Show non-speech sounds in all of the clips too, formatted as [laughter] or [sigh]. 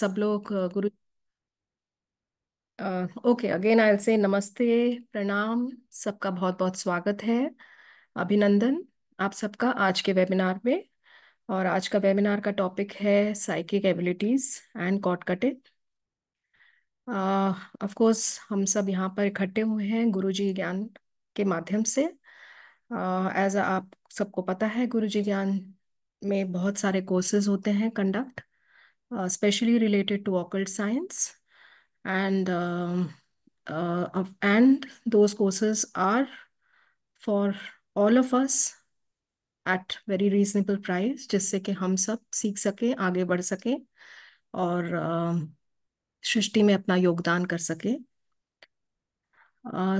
सब लोग गुरु ओके अगेन आई से नमस्ते प्रणाम सबका बहुत बहुत स्वागत है अभिनंदन आप सबका आज के वेबिनार में और आज का वेबिनार का टॉपिक है psychic abilities and cord cutting of course हम सब यहाँ पर इकट्ठे हुए हैं गुरुजी ज्ञान के माध्यम से एज uh, आप सबको पता है गुरुजी ज्ञान में बहुत सारे कोर्सेज होते हैं conduct Uh, especially related to occult science and um, uh, and those courses are for all of us at very reasonable price just ke hum sab seekh sake aage badh sake aur uh, srishti yogdan kar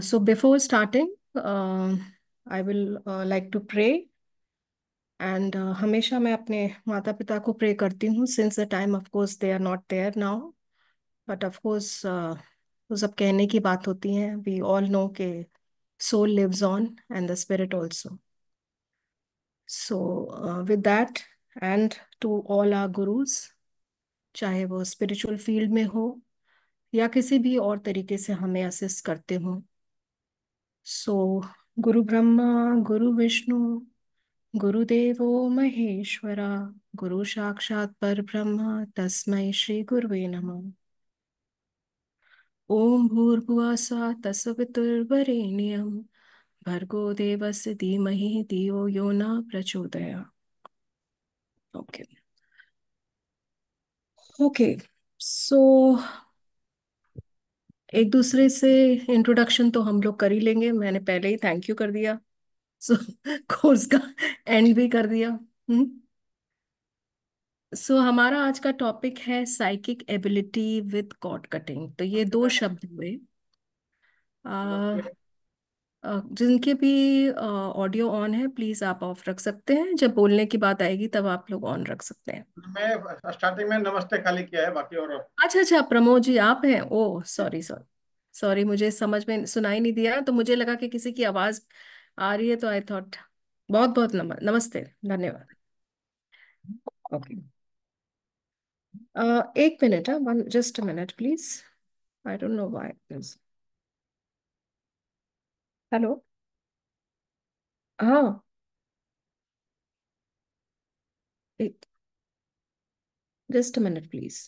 so before starting um, i will uh, like to pray and uh, हमेशा मैं अपने माता पिता को pray करती हूँ since the time of course they are not there now but of course वो सब कहने की बात होती है वी ऑल नो के soul lives on and the spirit also so with that and to all our gurus चाहे वो स्पिरिचुअल फील्ड में हो या किसी भी और तरीके से हमें असिस्ट करते हों सो so, गुरु ब्रह्मा गुरु विष्णु गुरुदेव महेश्वरा गुरु साक्षात साक्षात् परब्रह्म तस्मै श्रीगुरुवे नमः ॐ भूर्भुवः स्वा तस्वितुर्वरेण्यम भर्गो देवस्य धीमह दियो यो न प्रचोदया ओके ओके सो एक दूसरे से इंट्रोडक्शन तो हम लोग कर ही लेंगे मैंने पहले ही थैंक यू कर दिया सो कोर्स [laughs] का एंड भी कर दिया सो हम्म। so, हमारा आज का टॉपिक है psychic ability with cord cutting तो ये दो शब्द हुए जिनके भी ऑडियो ऑन है प्लीज आप ऑफ रख सकते हैं जब बोलने की बात आएगी तब आप लोग ऑन रख सकते हैं मैं स्टार्टिंग में नमस्ते खाली किया है बाकी और अच्छा अच्छा प्रमोद जी आप हैं ओ सॉरी सॉरी सॉरी मुझे समझ में सुनाई नहीं दिया तो मुझे लगा कि किसी की आवाज आ रही है तो आई थॉट बहुत बहुत नम, नमस्ते धन्यवाद ओके okay. uh, एक मिनट है one just minute please I don't know why this hello हाँ just minute please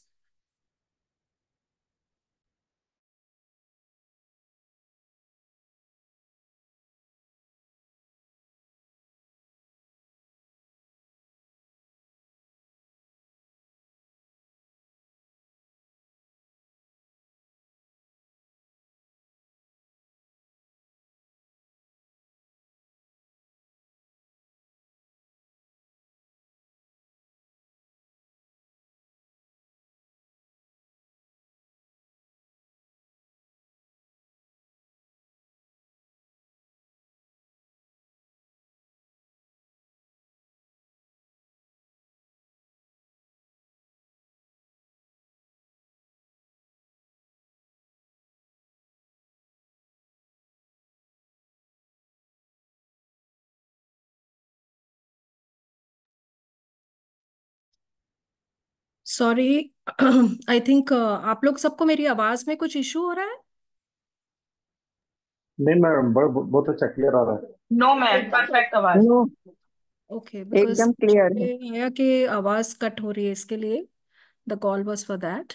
sorry I think आप लोग सबको मेरी आवाज में कुछ इशू हो रहा है नहीं मैम बहुत अच्छा क्लियर आ रहा है नो मैम परफेक्ट आवाज ओके एकदम क्लियर है आया कि आवाज कट हो रही है इसके लिए the call was for that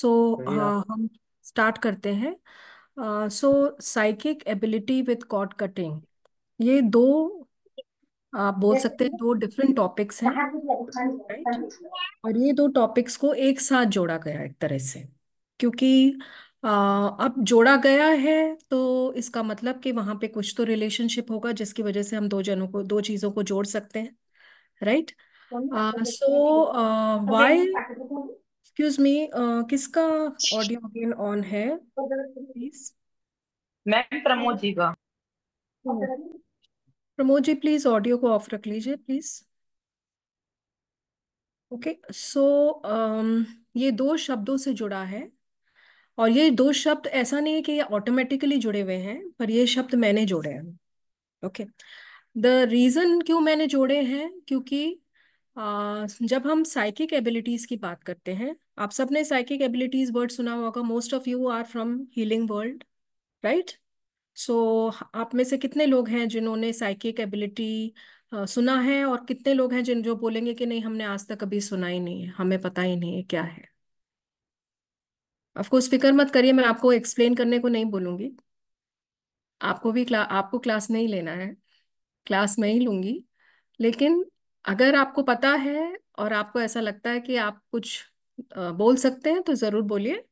so हम स्टार्ट करते हैं so psychic ability with cord cutting ये दो आप बोल सकते हैं दो डिफरेंट टॉपिक्स हैं और ये दो टॉपिक्स को एक साथ जोड़ा गया एक तरह से क्योंकि अब जोड़ा गया है तो इसका मतलब कि वहां पे कुछ तो रिलेशनशिप होगा जिसकी वजह से हम दो जनों को दो चीजों को जोड़ सकते हैं right so why excuse me किसका ऑडियो अगेन ऑन है प्लीज तो मैम प्रमोद जी का तो प्रमोद जी प्लीज ऑडियो को ऑफ रख लीजिए प्लीज ओके सो ये दो शब्दों से जुड़ा है और ये दो शब्द ऐसा नहीं है कि ये ऑटोमेटिकली जुड़े हुए हैं पर ये शब्द मैंने जोड़े हैं ओके द रीज़न क्यों मैंने जोड़े हैं क्योंकि uh, जब हम साइकिक एबिलिटीज़ की बात करते हैं आप सबने साइकिक एबिलिटीज़ वर्ड सुना होगा most of you are from healing world right so so, आप में से कितने लोग हैं जिन्होंने साइकिक एबिलिटी सुना है और कितने लोग हैं जिन जो बोलेंगे कि नहीं हमने आज तक कभी सुना ही नहीं है हमें पता ही नहीं है क्या है ऑफकोर्स फिक्र मत करिए मैं आपको एक्सप्लेन करने को नहीं बोलूँगी आपको भी क्ला आपको क्लास नहीं लेना है क्लास मैं ही लूँगी लेकिन अगर आपको पता है और आपको ऐसा लगता है कि आप कुछ बोल सकते हैं तो ज़रूर बोलिए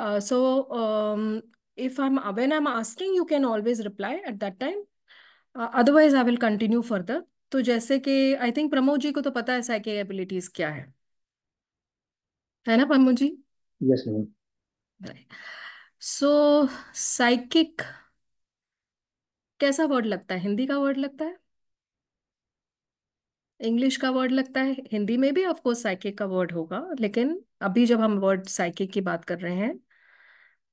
so uh, so, um, if I'm when I'm asking, you can always reply at that time. Uh, otherwise, I will continue further. to jaise ki i think pramod ji ko to pata hai psychic abilities kya hai hai na pramod ji yes ma'am right so psychic कैसा word लगता है हिंदी का word लगता है English का word लगता है हिंदी में भी ऑफकोर्स साइकिक का वर्ड होगा लेकिन अभी जब हम वर्ड साइकिक की बात कर रहे हैं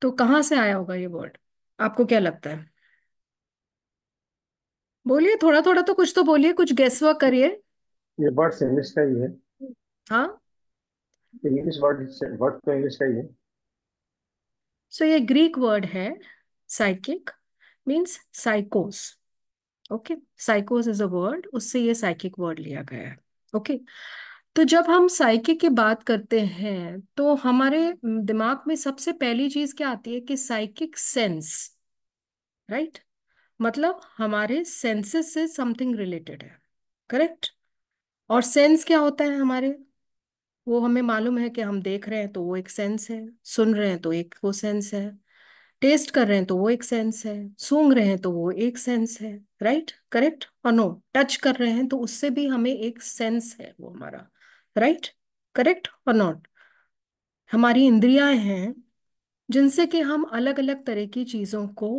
तो कहां से आया होगा ये वर्ड आपको क्या लगता है बोलिए थोड़ा थोड़ा तो कुछ तो बोलिए कुछ गेस वर्क करिए ये वर्ड इंग्लिश का ही है हाँ इंग्लिश वर्ड वर्ड तो इंग्लिश का ही है सो so, ये ग्रीक वर्ड है psychic means साइकोस okay साइकोस is a word उससे ये साइकिक वर्ड लिया गया है ओके okay? तो जब हम साइके की बात करते हैं तो हमारे दिमाग में सबसे पहली चीज क्या आती है कि साइकिक सेंस राइट मतलब हमारे सेंसेस से समथिंग रिलेटेड है करेक्ट और सेंस क्या होता है हमारे वो हमें मालूम है कि हम देख रहे हैं तो वो एक सेंस है सुन रहे हैं तो एक वो सेंस है टेस्ट कर रहे हैं तो वो एक सेंस है सूंघ रहे हैं तो वो एक सेंस है राइट करेक्ट और नो टच कर रहे हैं तो उससे भी हमें एक सेंस है वो हमारा राइट करेक्ट और नॉट हमारी इंद्रिया हैं जिनसे कि हम अलग अलग तरह की चीज़ों को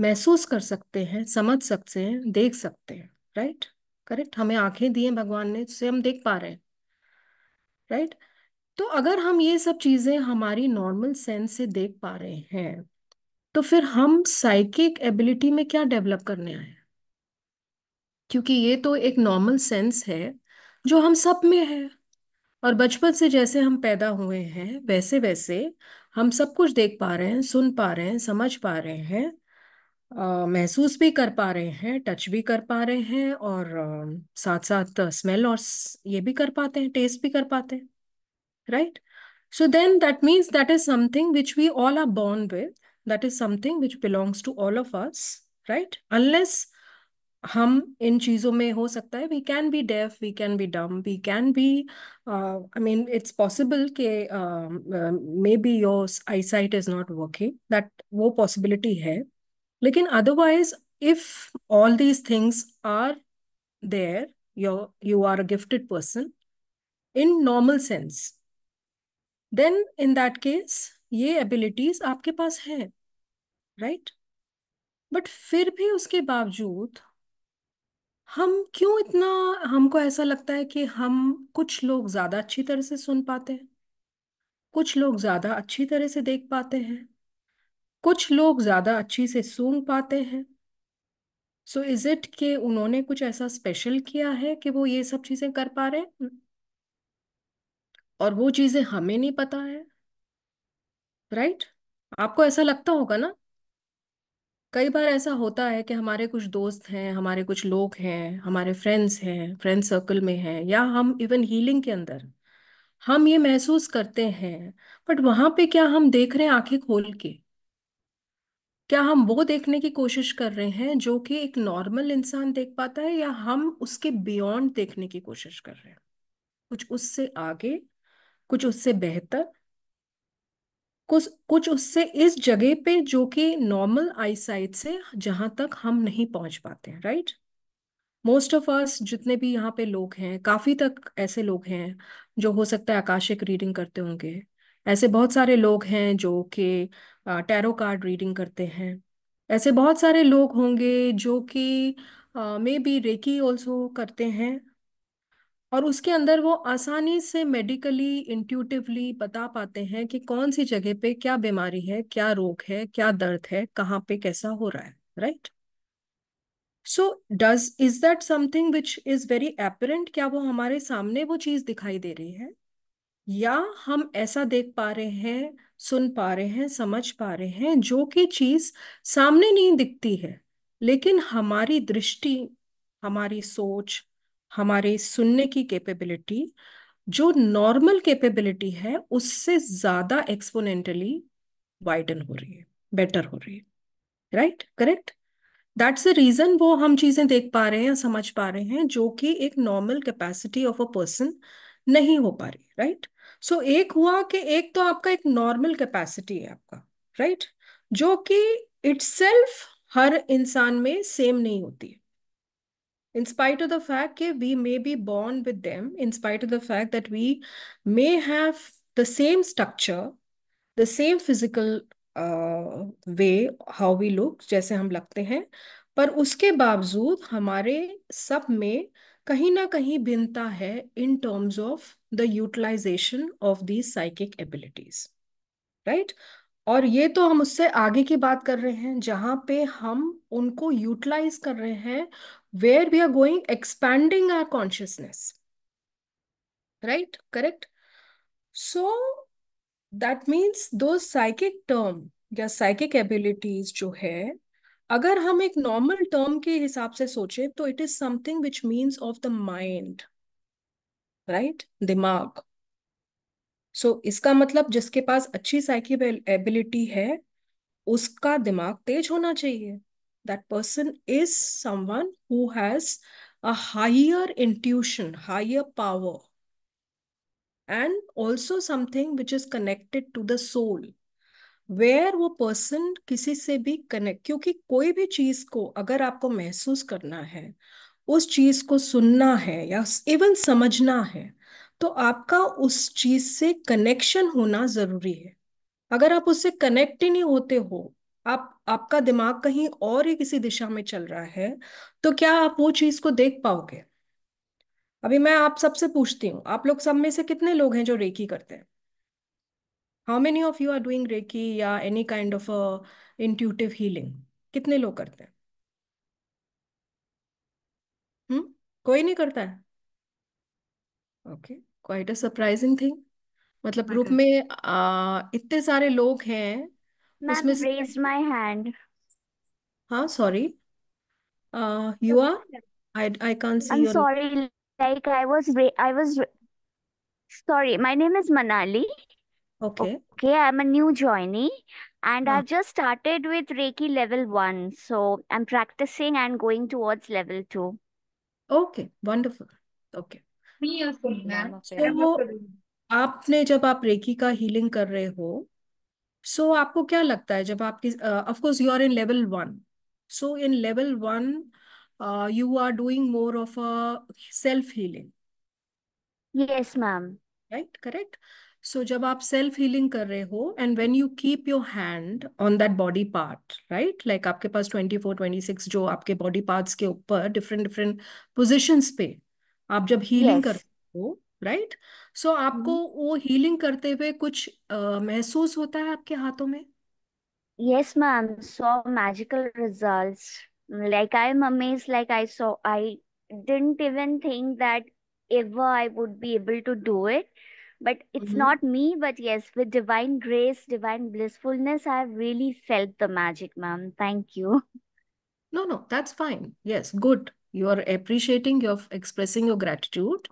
महसूस कर सकते हैं समझ सकते हैं देख सकते हैं राइट करेक्ट हमें आंखें दी हैं भगवान ने जिससे हम देख पा रहे हैं राइट तो अगर हम ये सब चीज़ें हमारी नॉर्मल सेंस से देख पा रहे हैं तो फिर हम साइकिक एबिलिटी में क्या डेवलप करने आए क्योंकि ये तो एक नॉर्मल सेंस है जो हम सब में है और बचपन से जैसे हम पैदा हुए हैं वैसे वैसे हम सब कुछ देख पा रहे हैं सुन पा रहे हैं समझ पा रहे हैं आ, महसूस भी कर पा रहे हैं टच भी कर पा रहे हैं और आ, साथ साथ स्मेल और ये भी कर पाते हैं टेस्ट भी कर पाते हैं right so then that means that is something which we all are born with that is something which belongs to all of us right unless हम इन चीज़ों में हो सकता है we can be deaf we can be dumb we can be I mean it's possible के may be your eye sight is not working that वो possibility है लेकिन otherwise if all these things are there your you are a gifted person in normal sense then in that case ये abilities आपके पास हैं right? But फिर भी उसके बावजूद हम क्यों इतना हमको ऐसा लगता है कि हम कुछ लोग ज्यादा अच्छी तरह से सुन पाते हैं कुछ लोग ज्यादा अच्छी तरह से देख पाते हैं कुछ लोग ज्यादा अच्छी से सुन पाते हैं सो इज इट कि उन्होंने कुछ ऐसा स्पेशल किया है कि वो ये सब चीजें कर पा रहे हैं और वो चीजें हमें नहीं पता है राइट right? आपको ऐसा लगता होगा ना कई बार ऐसा होता है कि हमारे कुछ दोस्त हैं हमारे कुछ लोग हैं हमारे फ्रेंड्स हैं फ्रेंड सर्कल में हैं या हम इवन हीलिंग के अंदर हम ये महसूस करते हैं बट वहां पे क्या हम देख रहे हैं आंखें खोल के क्या हम वो देखने की कोशिश कर रहे हैं जो कि एक नॉर्मल इंसान देख पाता है या हम उसके बियॉन्ड देखने की कोशिश कर रहे हैं कुछ उससे आगे कुछ उससे बेहतर कुछ कुछ उससे इस जगह पे जो कि नॉर्मल आईसाइट से जहां तक हम नहीं पहुंच पाते हैं राइट मोस्ट ऑफ अस जितने भी यहाँ पे लोग हैं काफी तक ऐसे लोग हैं जो हो सकता है आकाशिक रीडिंग करते होंगे ऐसे बहुत सारे लोग हैं जो कि टैरो कार्ड रीडिंग करते हैं ऐसे बहुत सारे लोग होंगे जो कि मे बी रेकी ऑल्सो करते हैं और उसके अंदर वो आसानी से मेडिकली इंट्यूटिवली बता पाते हैं कि कौन सी जगह पे क्या बीमारी है क्या रोग है क्या दर्द है कहाँ पे कैसा हो रहा है right so does is that something which is very apparent क्या वो हमारे सामने वो चीज दिखाई दे रही है या हम ऐसा देख पा रहे हैं सुन पा रहे हैं समझ पा रहे हैं जो कि चीज सामने नहीं दिखती है लेकिन हमारी दृष्टि हमारी सोच हमारे सुनने की कैपेबिलिटी जो नॉर्मल कैपेबिलिटी है उससे ज्यादा एक्सपोनेंटली वाइडन हो रही है बेटर हो रही है right correct that's the reason वो हम चीजें देख पा रहे हैं समझ पा रहे हैं जो कि एक normal capacity of a person नहीं हो पा रही राइट सो so, एक हुआ कि एक तो आपका एक नॉर्मल कैपेसिटी है आपका राइट right? जो कि इट्स हर इंसान में सेम नहीं होती है in spite of the fact that we may be born with them, in spite of the fact that we may have the same structure, the same physical uh, way, how we look, जैसे हम लगते हैं पर उसके बावजूद हमारे सब में कहीं ना कहीं भिन्नता है in terms of the utilization of the psychic abilities right और ये तो हम उससे आगे की बात कर रहे हैं जहां पे हम उनको यूटिलाइज कर रहे हैं where we are going expanding our consciousness right correct so that means those psychic term या साइकिक एबिलिटीज जो है अगर हम एक नॉर्मल टर्म के हिसाब से सोचे तो it is something which means of the mind right दिमाग सो इसका मतलब जिसके पास अच्छी साइकिल एबिलिटी है उसका दिमाग तेज होना चाहिए that person is someone who has a higher intuition, higher power, and also something which is connected to the soul. Where वो पर्सन किसी से भी कनेक्ट क्योंकि कोई भी चीज को अगर आपको महसूस करना है उस चीज को सुनना है या इवन समझना है तो आपका उस चीज से कनेक्शन होना जरूरी है अगर आप उससे कनेक्ट ही नहीं होते हो आप आपका दिमाग कहीं और ही किसी दिशा में चल रहा है तो क्या आप वो चीज को देख पाओगे अभी मैं आप सबसे पूछती हूँ आप लोग सब में से कितने लोग हैं जो रेकी करते हैं how many of you are doing reiki या any kind of intuitive healing कितने लोग करते हैं हम्म कोई नहीं करता है okay quite a surprising thing मतलब ग्रुप में आ, इतने सारे लोग हैं उसमें raised raise my hand. हाँ uh, you are. I I can't see. I'm sorry. Like I was, I was. Sorry, my name is Manali. Okay. Okay, I'm a new joinee, and i I've just started with Reiki level one. So I'm practicing and going towards level two. Okay. Wonderful. Okay. Me also, madam So आपने जब आप recce का healing कर रहे हो सो so, आपको क्या लगता है जब आपकी of you are in level one so in level one you are doing more of a self healing yes ma'am right correct so जब आप सेल्फ हीलिंग कर रहे हो and when you keep your hand on that body part right like आपके पास twenty four twenty six जो आपके body parts के ऊपर डिफरेंट डिफरेंट पोजिशंस पे आप जब हीलिंग yes. कर रहे हो राइट सो आपको हम्म। वो हीलिंग करते हुए कुछ महसूस होता है आपके हाथों में yes ma'am so magical results like I am amaze like I so I didn't even think that ever I would be able to do it but it's not me but yes with divine grace divine blissfulness I have really felt the magic ma'am thank you no no that's fine yes good you are appreciating you are expressing your gratitude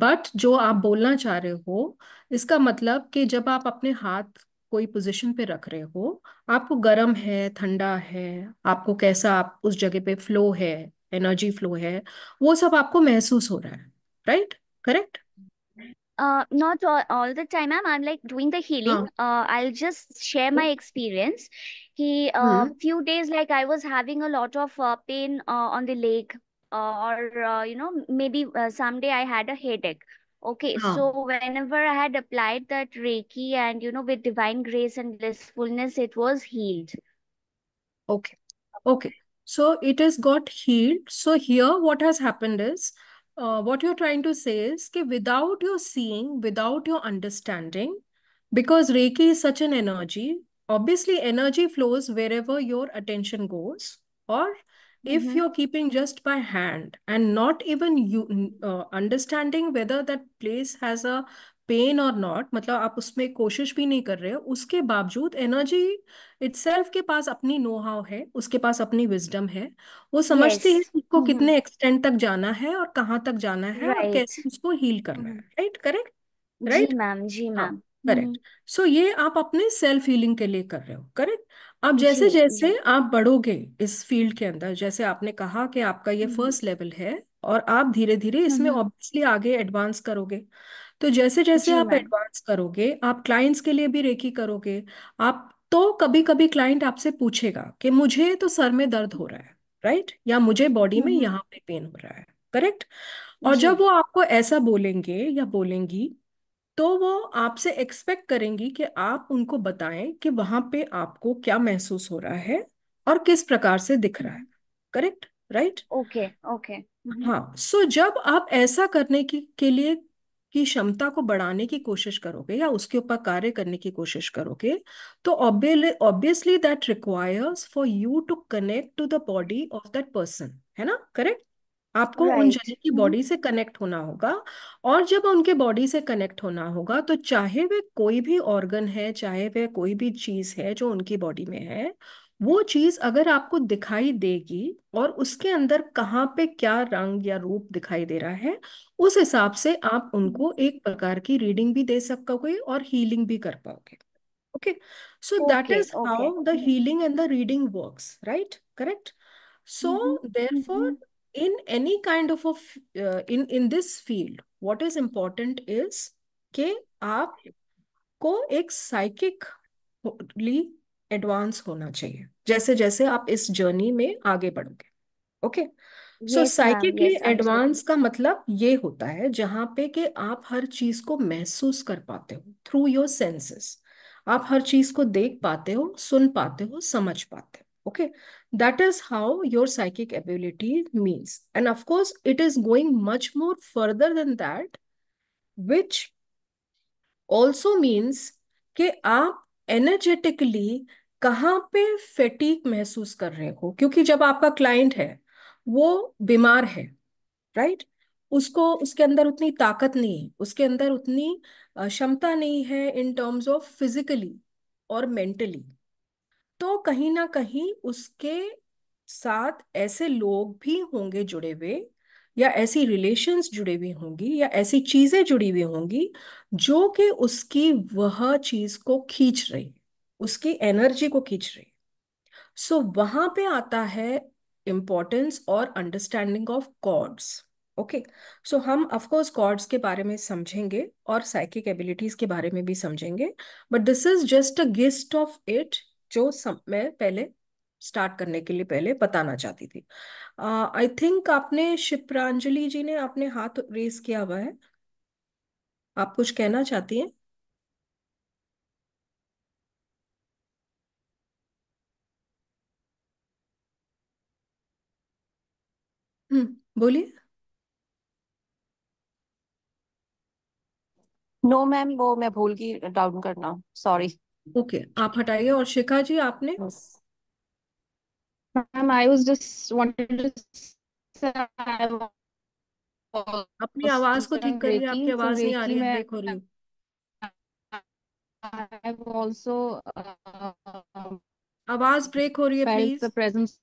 but जो आप बोलना चाह रहे हो इसका मतलब कि जब आप अपने हाथ कोई पोजीशन पे रख रहे हो आपको गर्म है ठंडा है आपको कैसा आप उस जगह पे फ्लो है एनर्जी फ्लो है वो सब आपको महसूस हो रहा है right correct Uh, not all, all the time, ma'am. I'm like doing the healing. Oh. Uh, I'll just share my experience. He, uh, mm -hmm. few days, like I was having a lot of uh, pain uh, on the leg, or uh, you know maybe uh, someday i had a headache okay ah. so whenever i had applied that reiki and you know with divine grace and blissfulness it was healed okay okay so it has got healed so here what has happened is uh, what you're trying to say is that without your seeing without your understanding because reiki is such an energy obviously energy flows wherever your attention goes or if mm-hmm. you're keeping just by hand and not even you uh, understanding whether that place has a pain और not मतलब आप उसमें कोशिश भी नहीं कर रहे हो उसके बावजूद एनर्जी इटसेल्फ के पास अपनी नो हाउ है उसके पास अपनी विजडम है वो समझती yes. है उसको mm-hmm. कितने एक्सटेंड तक जाना है और कहाँ तक जाना है right. और कैसे उसको हील करना है राइट करेक्ट राइट मैम जी मैम करेक्ट सो ये आप अपने सेल्फ हीलिंग के लिए कर रहे हो करेक्ट आप जी जैसे जी जैसे आप बढ़ोगे इस फील्ड के अंदर जैसे आपने कहा कि आपका ये फर्स्ट लेवल है और आप धीरे धीरे इसमें ऑब्वियसली आगे एडवांस करोगे तो जैसे जैसे जी आप मैम एडवांस करोगे आप क्लाइंट्स के लिए भी रेकी करोगे आप तो कभी कभी क्लाइंट आपसे पूछेगा कि मुझे तो सर में दर्द हो रहा है राइट या मुझे बॉडी में यहाँ पे पेन हो रहा है करेक्ट और जब वो आपको ऐसा बोलेंगे या बोलेंगी तो वो आपसे एक्सपेक्ट करेंगी कि आप उनको बताएं कि वहां पे आपको क्या महसूस हो रहा है और किस प्रकार से दिख रहा है करेक्ट राइट ओके ओके हाँ सो जब आप ऐसा करने की के लिए की क्षमता को बढ़ाने की कोशिश करोगे या उसके ऊपर कार्य करने की कोशिश करोगे तो obviously that requires for you to connect to the body of that person है ना करेक्ट आपको उन राइट जने की बॉडी से कनेक्ट होना होगा और जब उनके बॉडी से कनेक्ट होना होगा तो चाहे वे कोई भी ऑर्गन है चाहे वे कोई भी चीज है जो उनकी बॉडी में है वो चीज अगर आपको दिखाई देगी और उसके अंदर कहाँ पे क्या रंग या रूप दिखाई दे रहा है उस हिसाब से आप उनको हम्म। एक प्रकार की रीडिंग भी दे सकोगे और हीलिंग भी कर पाओगे okay so that is how the healing and the reading works right correct so hmm, hmm, therefore in any kind of a uh, in in this field what is important is कि आप को एक psychically advance होना चाहिए जैसे जैसे आप इस जर्नी में आगे बढ़ोगे ओके सो साइकिकली एडवांस का मतलब ये होता है जहां पे कि आप हर चीज को महसूस कर पाते हो थ्रू योर सेंसेस आप हर चीज को देख पाते हो सुन पाते हो समझ पाते हो okay okay? that is how your psychic ability means and of course it is going much more further than that which also means कि आप एनर्जेटिकली कहाँ पे फैटीक महसूस कर रहे हो क्योंकि जब आपका क्लाइंट है वो बीमार है राइट उसको उसके अंदर उतनी ताकत नहीं है उसके अंदर उतनी क्षमता नहीं है इन टर्म्स ऑफ फिजिकली और मेंटली तो कहीं ना कहीं उसके साथ ऐसे लोग भी होंगे जुड़े हुए या ऐसी रिलेशंस जुड़ी हुई होंगी या ऐसी चीजें जुड़ी हुई होंगी जो कि उसकी वह चीज को खींच रही उसकी एनर्जी को खींच रही सो so, वहां पे आता है इम्पोर्टेंस और understanding of cords okay so हम ऑफकोर्स कॉड्स के बारे में समझेंगे और साइकिक एबिलिटीज के बारे में भी समझेंगे but this is just a gist of it जो सम, मैं पहले स्टार्ट करने के लिए पहले बताना चाहती थी आई uh, थिंक आपने शिप्रांजलि जी ने अपने हाथ रेस किया हुआ है आप कुछ कहना चाहती हैं हम्म, बोलिए नो मैम वो मैं भूल गई डाउन करना सॉरी ओके आप हटाइए और शिखा जी आपने ma'am I was just wanted अपनी आवाज को ठीक करिए आपकी आवाज नहीं uh, आ रही है ब्रेक हो रही I've also uh, आवाज ब्रेक हो रही है प्लीज द प्रेजेंस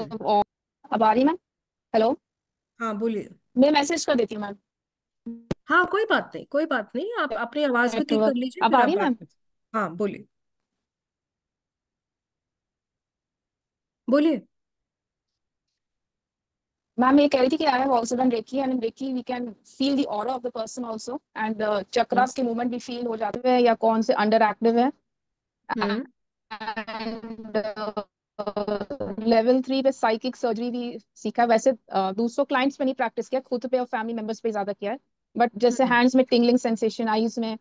अब आ रही मैम हेलो हाँ बोलिए मैं मैसेज कर देती हूँ मैम हाँ कोई बात नहीं कोई बात नहीं आप अपनी आवाज को ठीक कर लीजिए अब आ रही मैम हाँ बोलिए बोलिए मैम ये कह रही थी कि I have also done reiki and reiki we can feel the aura of the person also and the chakras के मूवमेंट भी फील हो जाते हैं या कौन से अंडर एक्टिव है एंड लेवल थ्री पे साइकिक सर्जरी भी सीखा वैसे uh, दूसरों क्लाइंट्स पे नहीं प्रैक्टिस किया खुद पे और फैमिली मेंबर्स पे ज्यादा किया है बट जैसे हैंड्स hmm. में टिंगलिंग सेंसेशन आईज में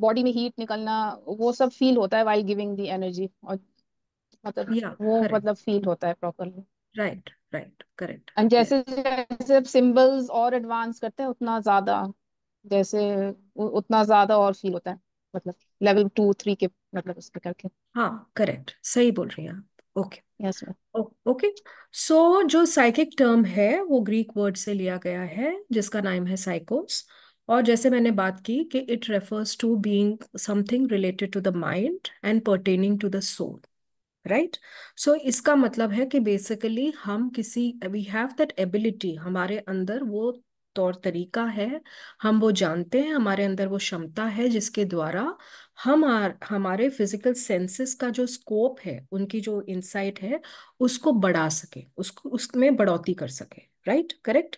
बॉडी में हीट निकलना वो सब फील होता है वाइल गिविंग दी एनर्जी और मतलब yeah, वो correct. मतलब फील होता है properly right right correct and जैसे जैसे सिंबल्स और एडवांस करते हैं उतना ज्यादा जैसे उतना ज्यादा और फील होता है मतलब लेवल टू थ्री के मतलब उसके करके हाँ करेक्ट सही बोल रही हैं आप ओके यस ओके सो जो साइकिक टर्म है वो ग्रीक वर्ड से लिया गया है जिसका नाम है साइकोस और जैसे मैंने बात की कि it refers to being something related to the mind and pertaining to the soul right so इसका मतलब है कि बेसिकली हम किसी वी हैव दैट एबिलिटी हमारे अंदर वो तौर तरीका है हम वो जानते हैं हमारे अंदर वो क्षमता है जिसके द्वारा हम हमारे फिजिकल सेंसेस का जो स्कोप है उनकी जो इंसाइट है उसको बढ़ा सके उसको उसमें बढ़ोतरी कर सके राइट करेक्ट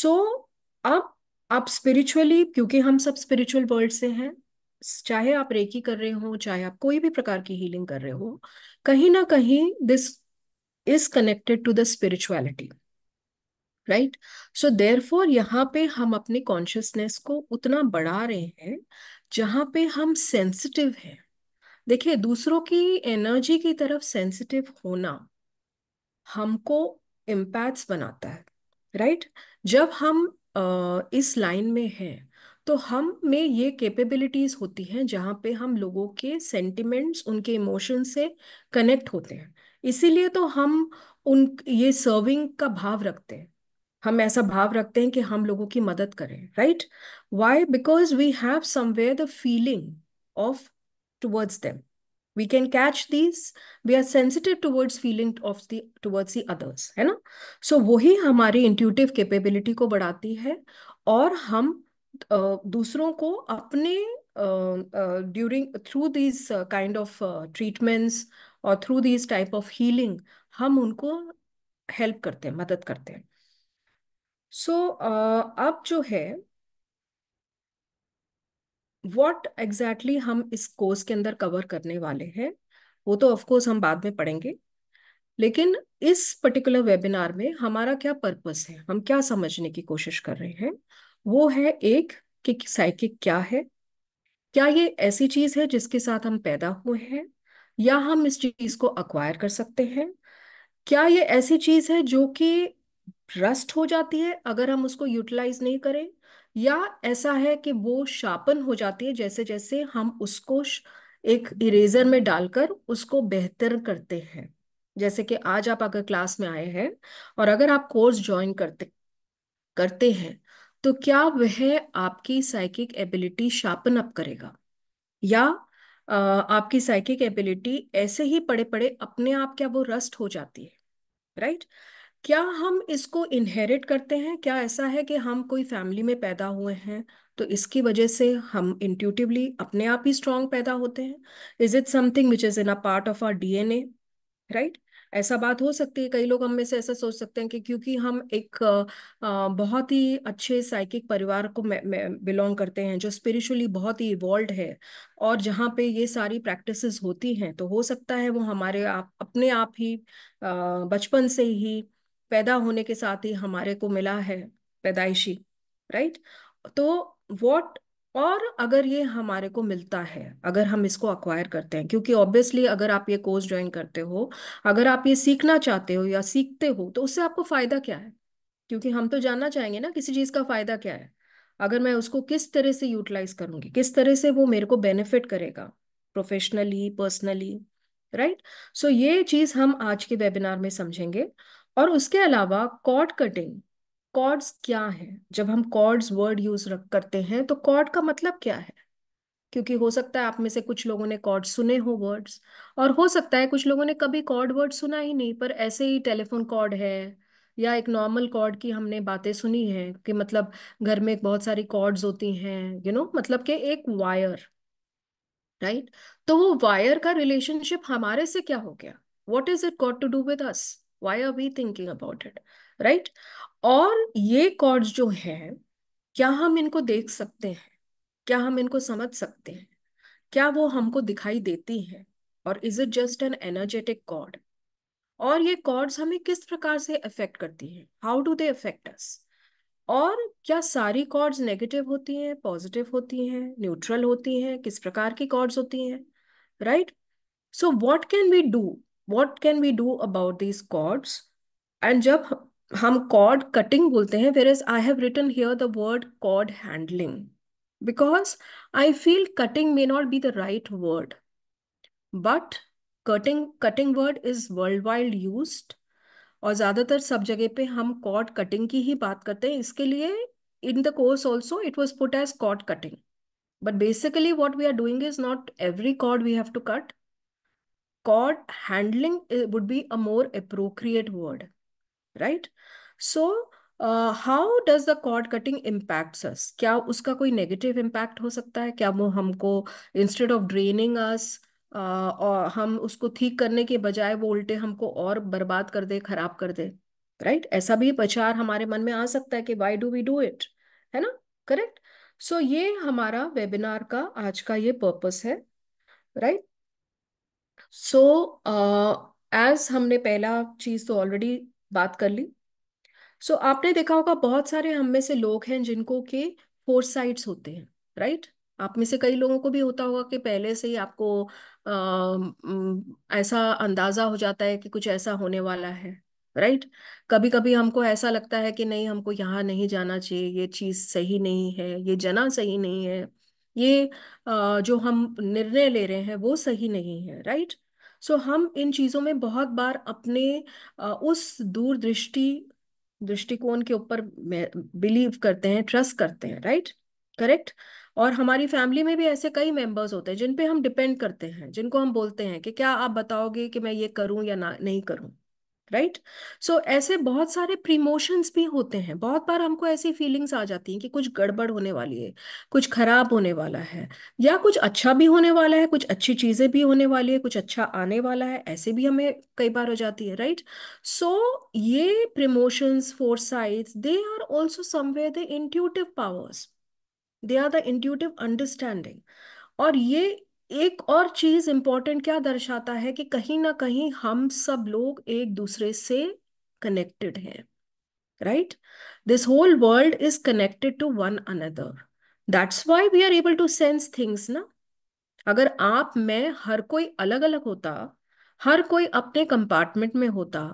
सो अब आप स्पिरिचुअली क्योंकि हम सब स्पिरिचुअल वर्ल्ड से हैं चाहे आप रेकी कर रहे हो चाहे आप कोई भी प्रकार की हीलिंग कर रहे हो कहीं ना कहीं this is connected to the spirituality right so therefore यहाँ पे हम अपने कॉन्शियसनेस को उतना बढ़ा रहे हैं जहाँ पे हम सेंसिटिव हैं देखिए दूसरों की एनर्जी की तरफ सेंसिटिव होना हमको इम्पैक्ट्स बनाता है राइट right? जब हम इस लाइन में है तो हम में ये कैपेबिलिटीज होती हैं जहाँ पे हम लोगों के सेंटिमेंट्स उनके इमोशन से कनेक्ट होते हैं इसीलिए तो हम उन ये सर्विंग का भाव रखते हैं हम ऐसा भाव रखते हैं कि हम लोगों की मदद करें right why because we have somewhere the feeling of towards them we can catch these we are sensitive towards feeling of the towards the others है ना so वही हमारी intuitive capability को बढ़ाती है और हम दूसरों को अपने during through these kind of treatments और through these type of healing हम उनको हेल्प करते हैं मदद करते हैं सो so, uh, अब जो है वॉट एग्जैक्टली exactly हम इस कोर्स के अंदर कवर करने वाले हैं वो तो ऑफकोर्स हम बाद में पढ़ेंगे लेकिन इस पर्टिकुलर वेबिनार में हमारा क्या पर्पस है हम क्या समझने की कोशिश कर रहे हैं वो है एक कि साइकिक क्या है क्या ये ऐसी चीज है जिसके साथ हम पैदा हुए हैं या हम इस चीज को अक्वायर कर सकते हैं क्या ये ऐसी चीज है जो कि रस्ट हो जाती है अगर हम उसको यूटिलाइज नहीं करें या ऐसा है कि वो शार्पन हो जाती है जैसे जैसे हम उसको एक इरेजर में डालकर उसको बेहतर करते हैं जैसे कि आज आप अगर क्लास में आए हैं और अगर आप कोर्स ज्वाइन करते करते हैं तो क्या वह आपकी साइकिक एबिलिटी शार्पन अप करेगा या आ, आपकी साइकिक एबिलिटी ऐसे ही पड़े पड़े अपने आप क्या वो रस्ट हो जाती है राइट right? क्या हम इसको इनहेरिट करते हैं क्या ऐसा है कि हम कोई फैमिली में पैदा हुए हैं तो इसकी वजह से हम इंट्यूटिवली अपने आप ही स्ट्रांग पैदा होते हैं is it something which is in a part of our DNA right ऐसा बात हो सकती है कई लोग हम में से ऐसा सोच सकते हैं कि क्योंकि हम एक बहुत ही अच्छे साइकिक परिवार को बिलोंग करते हैं जो स्पिरिचुअली बहुत ही इवॉल्व है और जहाँ पे ये सारी प्रैक्टिसेस होती हैं तो हो सकता है वो हमारे आप अपने आप ही बचपन से ही पैदा होने के साथ ही हमारे को मिला है पैदाइशी राइट तो वॉट और अगर ये हमारे को मिलता है अगर हम इसको अक्वायर करते हैं क्योंकि ऑब्वियसली अगर आप ये कोर्स ज्वाइन करते हो अगर आप ये सीखना चाहते हो या सीखते हो तो उससे आपको फायदा क्या है क्योंकि हम तो जानना चाहेंगे ना किसी चीज का फायदा क्या है अगर मैं उसको किस तरह से यूटिलाइज करूंगी किस तरह से वो मेरे को बेनिफिट करेगा प्रोफेशनली पर्सनली राइट सो ये चीज हम आज के वेबिनार में समझेंगे और उसके अलावा कॉर्ड कटिंग कॉर्ड्स क्या है जब हम कॉर्ड्स वर्ड यूज करते हैं तो कॉर्ड का मतलब क्या है क्योंकि हो सकता है आप में से कुछ लोगों ने कॉर्ड सुने हो वर्ड्स और हो सकता है कुछ लोगों ने कभी कॉर्ड वर्ड सुना ही नहीं पर ऐसे ही टेलीफोन कॉर्ड है या एक नॉर्मल कॉर्ड की हमने बातें सुनी है कि मतलब घर में बहुत सारी कॉर्ड्स होती हैं यू नो मतलब के एक वायर राइट right? तो वो वायर का रिलेशनशिप हमारे से क्या हो गया what is it got to do with us why are we thinking about it right और ये कॉर्ड्स जो है क्या हम इनको देख सकते हैं क्या हम इनको समझ सकते हैं क्या वो हमको दिखाई देती है और is it just an energetic cord और ये कॉर्ड्स हमें किस प्रकार से अफेक्ट करती है how do they affect us और क्या सारी कॉर्ड्स नेगेटिव होती हैं पॉजिटिव होती हैं न्यूट्रल होती हैं किस प्रकार की कॉर्ड्स होती हैं right so what can we do what can we do about these cords and जब हम कॉर्ड कटिंग बोलते हैं whereas I have written here the word cord handling because I feel cutting may not be the right word but cutting cutting word is worldwide use और ज़्यादातर सब जगह पे हम कॉर्ड कटिंग की ही बात करते हैं इसके लिए in the course also it was put as cord cutting but basically what we are doing is not every cord we have to cut god handling eh, would be a more appropriate word right so how does the cord cutting impacts us क्या उसका कोई negative impact हो सकता है क्या वो हमको instead of draining अस और हम उसको ठीक करने के बजाय वो उल्टे हमको और बर्बाद कर दे खराब कर दे राइट right? ऐसा भी विचार हमारे मन में आ सकता है कि why do we do it है ना करेक्ट सो so, ये हमारा वेबिनार का आज का ये पर्पस है right right? So as uh, हमने पहला चीज तो ऑलरेडी बात कर ली सो so, आपने देखा होगा बहुत सारे हम में से लोग हैं जिनको के फोर साइड्स होते हैं राइट आप में से कई लोगों को भी होता होगा कि पहले से ही आपको आ, ऐसा अंदाजा हो जाता है कि कुछ ऐसा होने वाला है राइट कभी कभी हमको ऐसा लगता है कि नहीं हमको यहाँ नहीं जाना चाहिए ये चीज सही नहीं है ये जना सही नहीं है ये आ, जो हम निर्णय ले रहे हैं वो सही नहीं है राइट सो हम इन चीज़ों में बहुत बार अपने उस दूरदृष्टि दृष्टिकोण के ऊपर बिलीव करते हैं ट्रस्ट करते हैं राइट करेक्ट और हमारी फैमिली में भी ऐसे कई मेंबर्स होते हैं जिन पे हम डिपेंड करते हैं जिनको हम बोलते हैं कि क्या आप बताओगे कि मैं ये करूं या ना नहीं करूं राइट right? सो so, ऐसे बहुत सारे प्रीमोशंस भी होते हैं बहुत बार हमको ऐसी फीलिंग्स आ जाती हैं कि कुछ गड़बड़ होने वाली है कुछ खराब होने वाला है या कुछ अच्छा भी होने वाला है कुछ अच्छी चीज़ें भी होने वाली है कुछ अच्छा आने वाला है ऐसे भी हमें कई बार हो जाती है राइट right? सो so, ये premonitions foresights they are also some way the intuitive powers they are the intuitive understanding और ये एक और चीज इम्पोर्टेंट क्या दर्शाता है कि कहीं ना कहीं हम सब लोग एक दूसरे से कनेक्टेड हैं right this whole world is connected to one another that's why we are able to sense things ना अगर आप मैं हर कोई अलग अलग होता हर कोई अपने कंपार्टमेंट में होता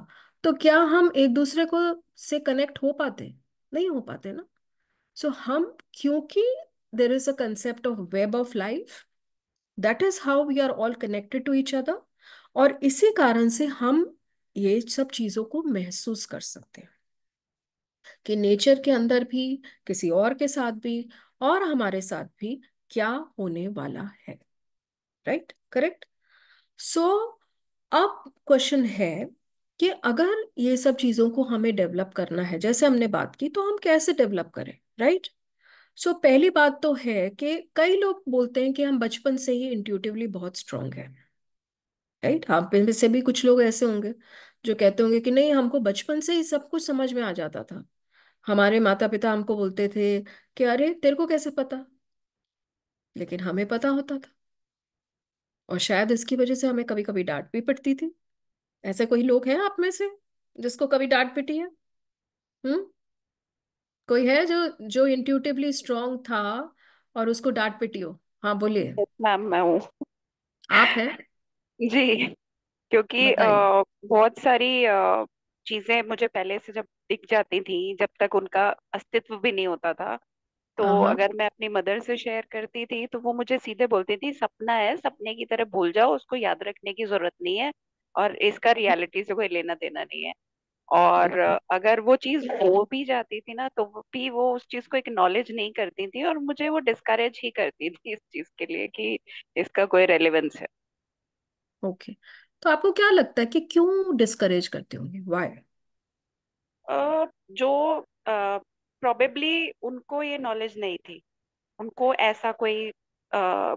तो क्या हम एक दूसरे को से कनेक्ट हो पाते नहीं हो पाते ना सो so, हम क्योंकि there is a concept of web of life that is how we are all connected to each other और इसी कारण से हम ये सब चीजों को महसूस कर सकते हैं कि नेचर के अंदर भी किसी और के साथ भी और हमारे साथ भी क्या होने वाला है राइट करेक्ट सो अब क्वेश्चन है कि अगर ये सब चीजों को हमें डेवलप करना है जैसे हमने बात की तो हम कैसे डेवलप करें राइट right? सो so, पहली बात तो है कि कई लोग बोलते हैं कि हम बचपन से ही इंट्यूटिवली बहुत स्ट्रांग है राइट हम में से भी कुछ लोग ऐसे होंगे जो कहते होंगे कि नहीं हमको बचपन से ही सब कुछ समझ में आ जाता था हमारे माता पिता हमको बोलते थे कि अरे तेरे को कैसे पता लेकिन हमें पता होता था और शायद इसकी वजह से हमें कभी कभी डांट भी पड़ती थी ऐसे कोई लोग हैं आप में से जिसको कभी डांट पिटी है हम्म कोई है जो जो इंट्यूटिवली स्ट्रांग था और उसको डांट पिटी हो हाँ बोलिए मैम मैं हूँ आप हैं जी क्योंकि बताइए बहुत सारी चीजें मुझे पहले से जब दिख जाती थी जब तक उनका अस्तित्व भी नहीं होता था तो हाँ हाँ अगर मैं अपनी मदर से शेयर करती थी तो वो मुझे सीधे बोलती थी सपना है सपने की तरह भूल जाओ उसको याद रखने की जरूरत नहीं है और इसका रियलिटी से कोई लेना देना नहीं है और अगर वो चीज हो भी जाती थी ना तो भी वो उस चीज को एक्नॉलेज नहीं करती थी और मुझे वो डिस्करेज ही करती थी इस चीज के लिए कि इसका कोई रेलिवेंस है ओके okay. तो आपको क्या लगता है कि क्यों डिस्करेज करते होंगे व्हाई जो प्रोबेबली uh, उनको ये नॉलेज नहीं थी उनको ऐसा कोई uh,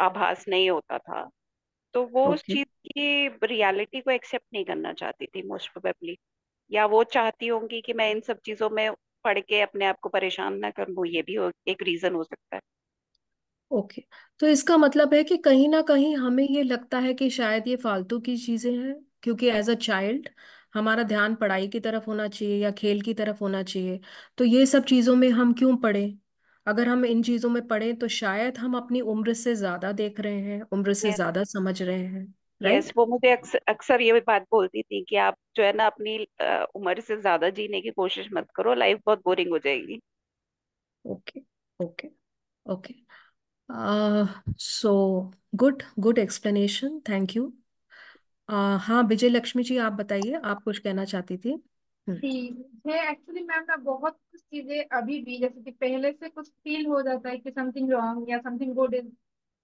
आभास नहीं होता था तो वो उस चीज की रियलिटी को एक्सेप्ट नहीं करना चाहती थी मोस्ट प्रोबेबली या वो चाहती होंगी कि मैं इन सब चीजों में पढ़ के अपने आप को परेशान ना करूं ये भी एक रीजन हो सकता है ओके तो इसका मतलब है कि कहीं ना कहीं हमें ये लगता है कि शायद ये फालतू की चीजें हैं क्योंकि एज अ चाइल्ड हमारा ध्यान पढ़ाई की तरफ होना चाहिए या खेल की तरफ होना चाहिए तो ये सब चीजों में हम क्यों पढ़े अगर हम इन चीजों में पढ़े तो शायद हम अपनी उम्र से ज्यादा देख रहे हैं उम्र से ज्यादा समझ रहे हैं राइट yes, वो मुझे अक्सर अक्सर ये बात बोलती थी कि आप जो है ना अपनी उम्र से ज्यादा जीने की कोशिश मत करो लाइफ बहुत बोरिंग हो जाएगी okay okay okay so good good explanation thank you हाँ विजय लक्ष्मी जी आप बताइए आप कुछ कहना चाहती थी मुझे एक्चुअली मैम ना बहुत कुछ चीजें अभी भी जैसे कि पहले से कुछ फील हो जाता है कि समथिंग रॉन्ग या something good is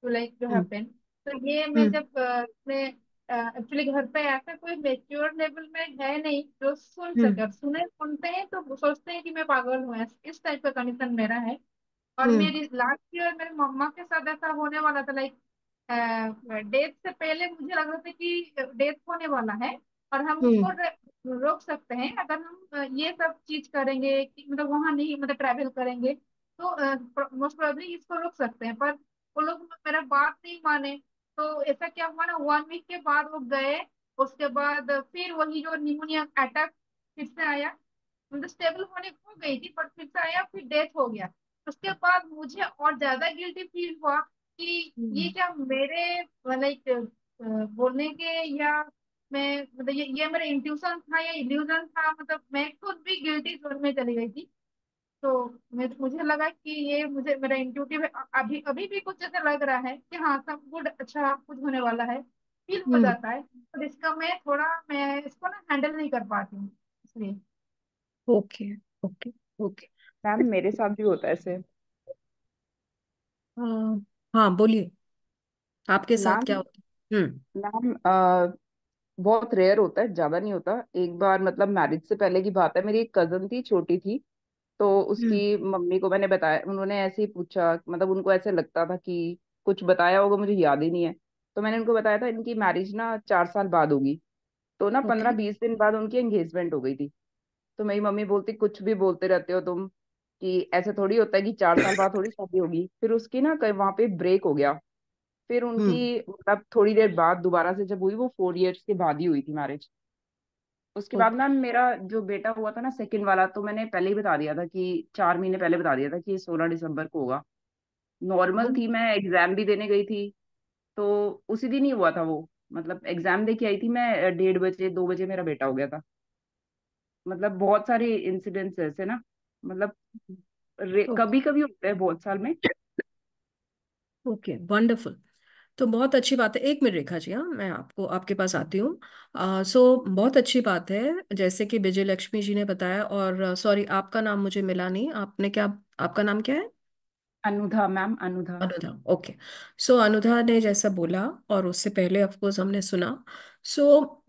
to like to happen तो ये मैं हम्म। जब अपने एक्चुअली घर पे ऐसा कोई मेच्योर लेवल में है नहीं जो सुन हम्म। सके अब सुने सुनते हैं तो सोचते हैं कि मैं पागल हूँ इस टाइप का कंडीशन मेरा है और हम्म। मेरी लास्ट ईयर मेरे मम्मा के साथ ऐसा होने वाला था लाइक डेथ से पहले मुझे लग रहा था कि डेथ होने वाला है और हम उसको रोक सकते हैं अगर हम ये सब चीज करेंगे कि मतलब वहाँ नहीं मतलब ट्रैवल करेंगे तो मोस्ट प्रोबेबली इसको रोक सकते हैं पर वो लोग मेरा बात नहीं माने तो ऐसा क्या हुआ ना वन वीक के बाद वो गए उसके बाद फिर वही जो निमोनिया अटैक फिर से आया मतलब स्टेबल होने हो गई थी पर फिर से आया फिर डेथ हो गया उसके बाद मुझे और ज्यादा गिल्टी फील हुआ कि हम्म। ये क्या मेरे लाइक बोलने के या मैं मतलब ये ये मेरा इंट्यूशन था या इल्यूजन था मतलब मैं खुद भी गिल्टी जोन में चली गई थी तो मैं मुझे लगा कि ये मुझे मेरा इंट्यूटिव अभी अभी भी कुछ ऐसा लग रहा है कि हाँ सब गुड अच्छा कुछ होने वाला है फील हो हम्म। जाता है और इसका मैं थोड़ा मैं इसको ना हैंडल नहीं कर पाती हूँ इसलिए ओके ओके ओके मैम मेरे साथ भी होता है ऐसे हम्म। हाँ बोलिए आपके साथ क्या होता है हम्म मैम बहुत रेयर होता है ज्यादा नहीं होता एक बार मतलब मैरिज से पहले की बात है मेरी एक कजन थी छोटी थी तो उसकी हम्म। मम्मी को मैंने बताया उन्होंने ऐसे ही पूछा मतलब उनको ऐसे लगता था कि कुछ बताया होगा मुझे याद ही नहीं है तो मैंने उनको बताया था इनकी मैरिज ना चार साल बाद होगी तो ना ओके पंद्रह बीस दिन बाद उनकी एंगेजमेंट हो गई थी तो मेरी मम्मी बोलती कुछ भी बोलते रहते हो तुम कि ऐसे थोड़ी होता है कि चार साल बाद थोड़ी शादी होगी फिर उसकी ना कहीं वहां पे ब्रेक हो गया फिर उनकी हम्म। मतलब थोड़ी देर बाद दोबारा से जब हुई वो फोर इयर्स के बाद ही हुई थी मैरिज उसके बाद मैम मेरा जो बेटा हुआ था ना सेकंड वाला तो मैंने पहले ही बता दिया था कि चार महीने पहले बता दिया था कि सोलह दिसंबर को होगा नॉर्मल थी मैं एग्जाम भी देने गई थी तो उसी दिन ही हुआ था वो मतलब एग्जाम दे के आई थी मैं डेढ़ बजे दो बजे मेरा बेटा हो गया था मतलब बहुत सारे इंसिडेंट्स ऐसे ना मतलब कभी कभी होते हैं बहुत साल में ओके okay, वंडरफुल तो बहुत अच्छी बात है एक मिनट रेखा जी हाँ मैं आपको आपके पास आती हूँ सो बहुत अच्छी बात है जैसे कि विजय लक्ष्मी जी ने बताया और सॉरी आपका नाम मुझे मिला नहीं आपने क्या आपका नाम क्या है अनुधा मैम अनुधा अनुधा ओके सो अनुधा ने जैसा बोला और उससे पहले ऑफकोर्स हमने सुना सो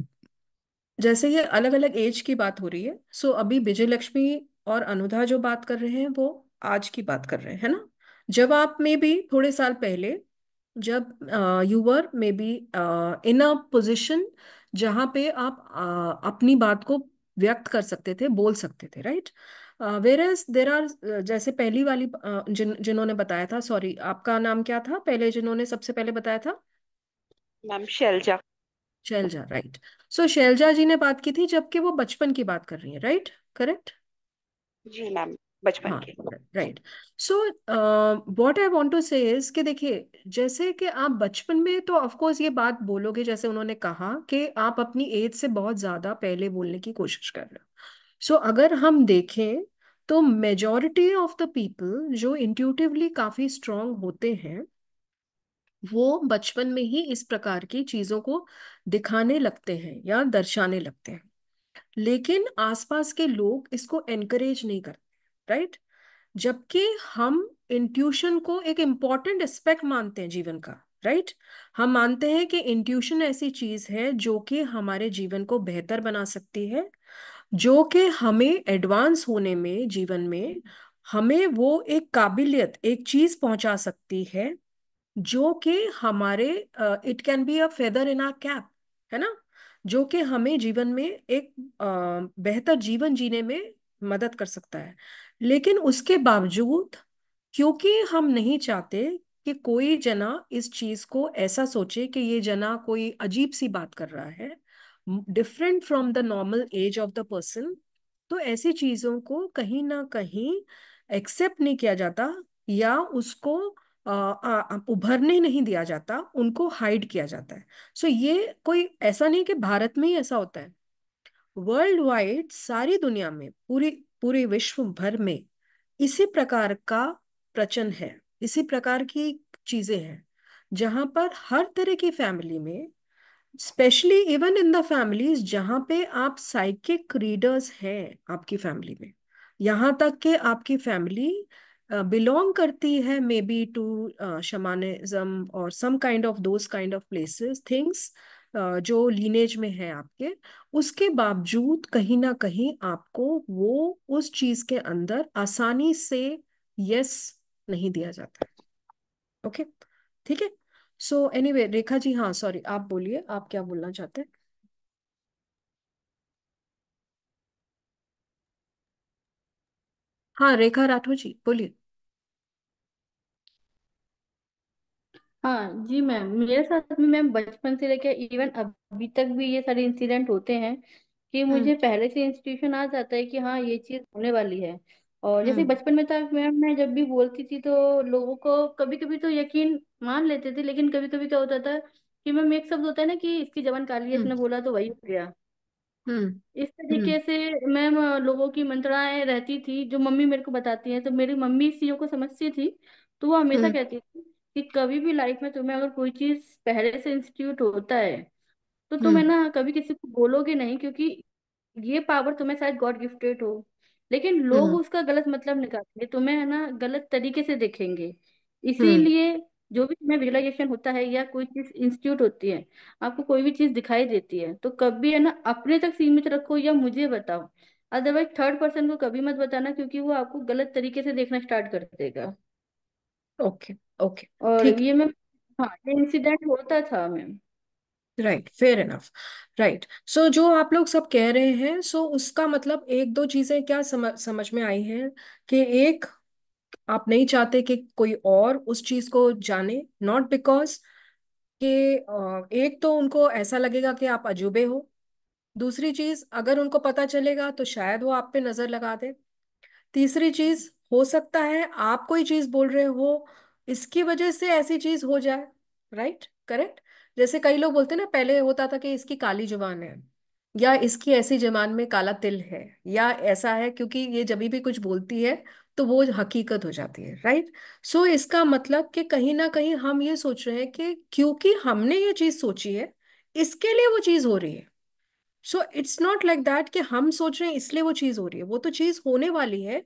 जैसे ये अलग अलग एज की बात हो रही है सो अभी विजय लक्ष्मी और अनुधा जो बात कर रहे हैं वो आज की बात कर रहे हैं है ना जब आप में भी थोड़े साल पहले जब you were maybe in a position जहाँ पे आप uh, अपनी बात को व्यक्त कर सकते थे बोल सकते थे right whereas there are जैसे पहली वाली uh, जिन जिन्होंने बताया था सॉरी आपका नाम क्या था पहले जिन्होंने सबसे पहले बताया था ma'am Shailaja Shailaja right so Shailaja ji ने बात की थी जबकि वो बचपन की बात कर रही है राइट करेक्ट जी मैम बचपन हाँ, के right so what I want to say is कि देखिए जैसे कि आप बचपन में तो ऑफ कोर्स ये बात बोलोगे जैसे उन्होंने कहा कि आप अपनी एज से बहुत ज्यादा पहले बोलने की कोशिश कर रहे हो सो अगर हम देखें तो मेजॉरिटी ऑफ द पीपल जो इंट्यूटिवली काफी स्ट्रांग होते हैं वो बचपन में ही इस प्रकार की चीजों को दिखाने लगते हैं या दर्शाने लगते हैं लेकिन आसपास के लोग इसको एनकरेज नहीं करते राइट जबकि हम इंट्यूशन को एक इंपॉर्टेंट एस्पेक्ट मानते हैं जीवन का राइट right? हम मानते हैं कि इंट्यूशन ऐसी चीज है जो कि हमारे जीवन को बेहतर बना सकती है जो कि हमें एडवांस होने में जीवन में हमें वो एक काबिलियत एक चीज पहुंचा सकती है जो कि हमारे it can be a feather in our cap है ना जो कि हमें जीवन में एक uh, बेहतर जीवन जीने में मदद कर सकता है लेकिन उसके बावजूद क्योंकि हम नहीं चाहते कि कोई जना इस चीज को ऐसा सोचे कि ये जना कोई अजीब सी बात कर रहा है different from the normal age of the person तो ऐसी चीजों को कहीं ना कहीं एक्सेप्ट नहीं किया जाता या उसको आ, आ, उभरने नहीं दिया जाता उनको हाइड किया जाता है सो so ये कोई ऐसा नहीं कि भारत में ही ऐसा होता है वर्ल्ड वाइड सारी दुनिया में पूरी पूरे विश्व भर में इसी प्रकार का प्रचन है इसी प्रकार की चीजें हैं जहां पर हर तरह की फैमिली में specially even in the families जहां पे आप साइकिक रीडर्स हैं आपकी फैमिली में यहाँ तक कि आपकी फैमिली बिलोंग करती है मे बी टू शमानिज्म और some kind of those kind of places things जो लीनेज में है आपके उसके बावजूद कहीं ना कहीं आपको वो उस चीज के अंदर आसानी से यस नहीं दिया जाता ओके ठीक है सो एनीवे रेखा जी हाँ सॉरी आप बोलिए आप क्या बोलना चाहते हैं हाँ रेखा राठौर जी बोलिए हाँ जी मैम मेरे साथ में मैम बचपन से लेकर इवन अभी तक भी ये सारे इंसिडेंट होते हैं कि हम्म मुझे पहले से इंस्टीट्यूशन आ जाता है कि हाँ ये चीज होने वाली है और जैसे हम्म बचपन में था मैम मैं जब भी बोलती थी तो लोगों को कभी कभी तो यकीन मान लेते थे लेकिन कभी कभी क्या होता था कि मैम एक शब्द होता है ना कि इसकी जबान काली है हाँ। इसने हम्म बोला तो वही हो गया हम्म इस तरीके से मैम लोगों की मंत्रणाएं रहती थी जो मम्मी मेरे को बताती है तो मेरी मम्मी इस चीजों को समझती थी तो वो हमेशा कहती थी कि कभी भी लाइफ में तुम्हें अगर कोई चीज पहले से इंस्टीट्यूट होता है तो हम्म। तुम है ना कभी किसी को बोलोगे नहीं क्योंकि ये पावर तुम्हें शायद गॉड गिफ्टेड हो लेकिन लोग हम्म उसका गलत मतलब निकालेंगे तुम्हें है ना गलत तरीके से देखेंगे हम्म इसीलिए जो भी तुम्हें विजुलाइजेशन होता है या कोई चीज इंस्टीट्यूट होती है आपको कोई भी चीज दिखाई देती है तो कभी है ना अपने तक सीमित रखो या मुझे बताओ अदरवाइज थर्ड पर्सन को कभी मत बताना क्योंकि वो आपको गलत तरीके से देखना स्टार्ट कर देगा ओके ओके और ठीक ये मैम हाँ ये इंसिडेंट होता था ma'am right fair enough right so जो आप लोग सब कह रहे हैं सो so उसका मतलब एक दो चीजें क्या समझ समझ में आई हैं कि एक आप नहीं चाहते कि कोई और उस चीज को जाने नॉट बिकॉज के एक तो उनको ऐसा लगेगा कि आप अजूबे हो दूसरी चीज अगर उनको पता चलेगा तो शायद वो आप पे नजर लगा दे तीसरी चीज हो सकता है आप कोई चीज बोल रहे हो इसकी वजह से ऐसी चीज हो जाए राइट करेक्ट जैसे कई लोग बोलते ना पहले होता था कि इसकी काली जुबान है या इसकी ऐसी जबान में काला तिल है या ऐसा है क्योंकि ये जब भी कुछ बोलती है तो वो हकीकत हो जाती है राइट सो so, इसका मतलब कि कहीं ना कहीं हम ये सोच रहे हैं कि क्योंकि हमने ये चीज सोची है इसके लिए वो चीज हो रही है so it's not like that कि हम सोच रहे हैं इसलिए वो चीज हो रही है वो तो चीज होने वाली है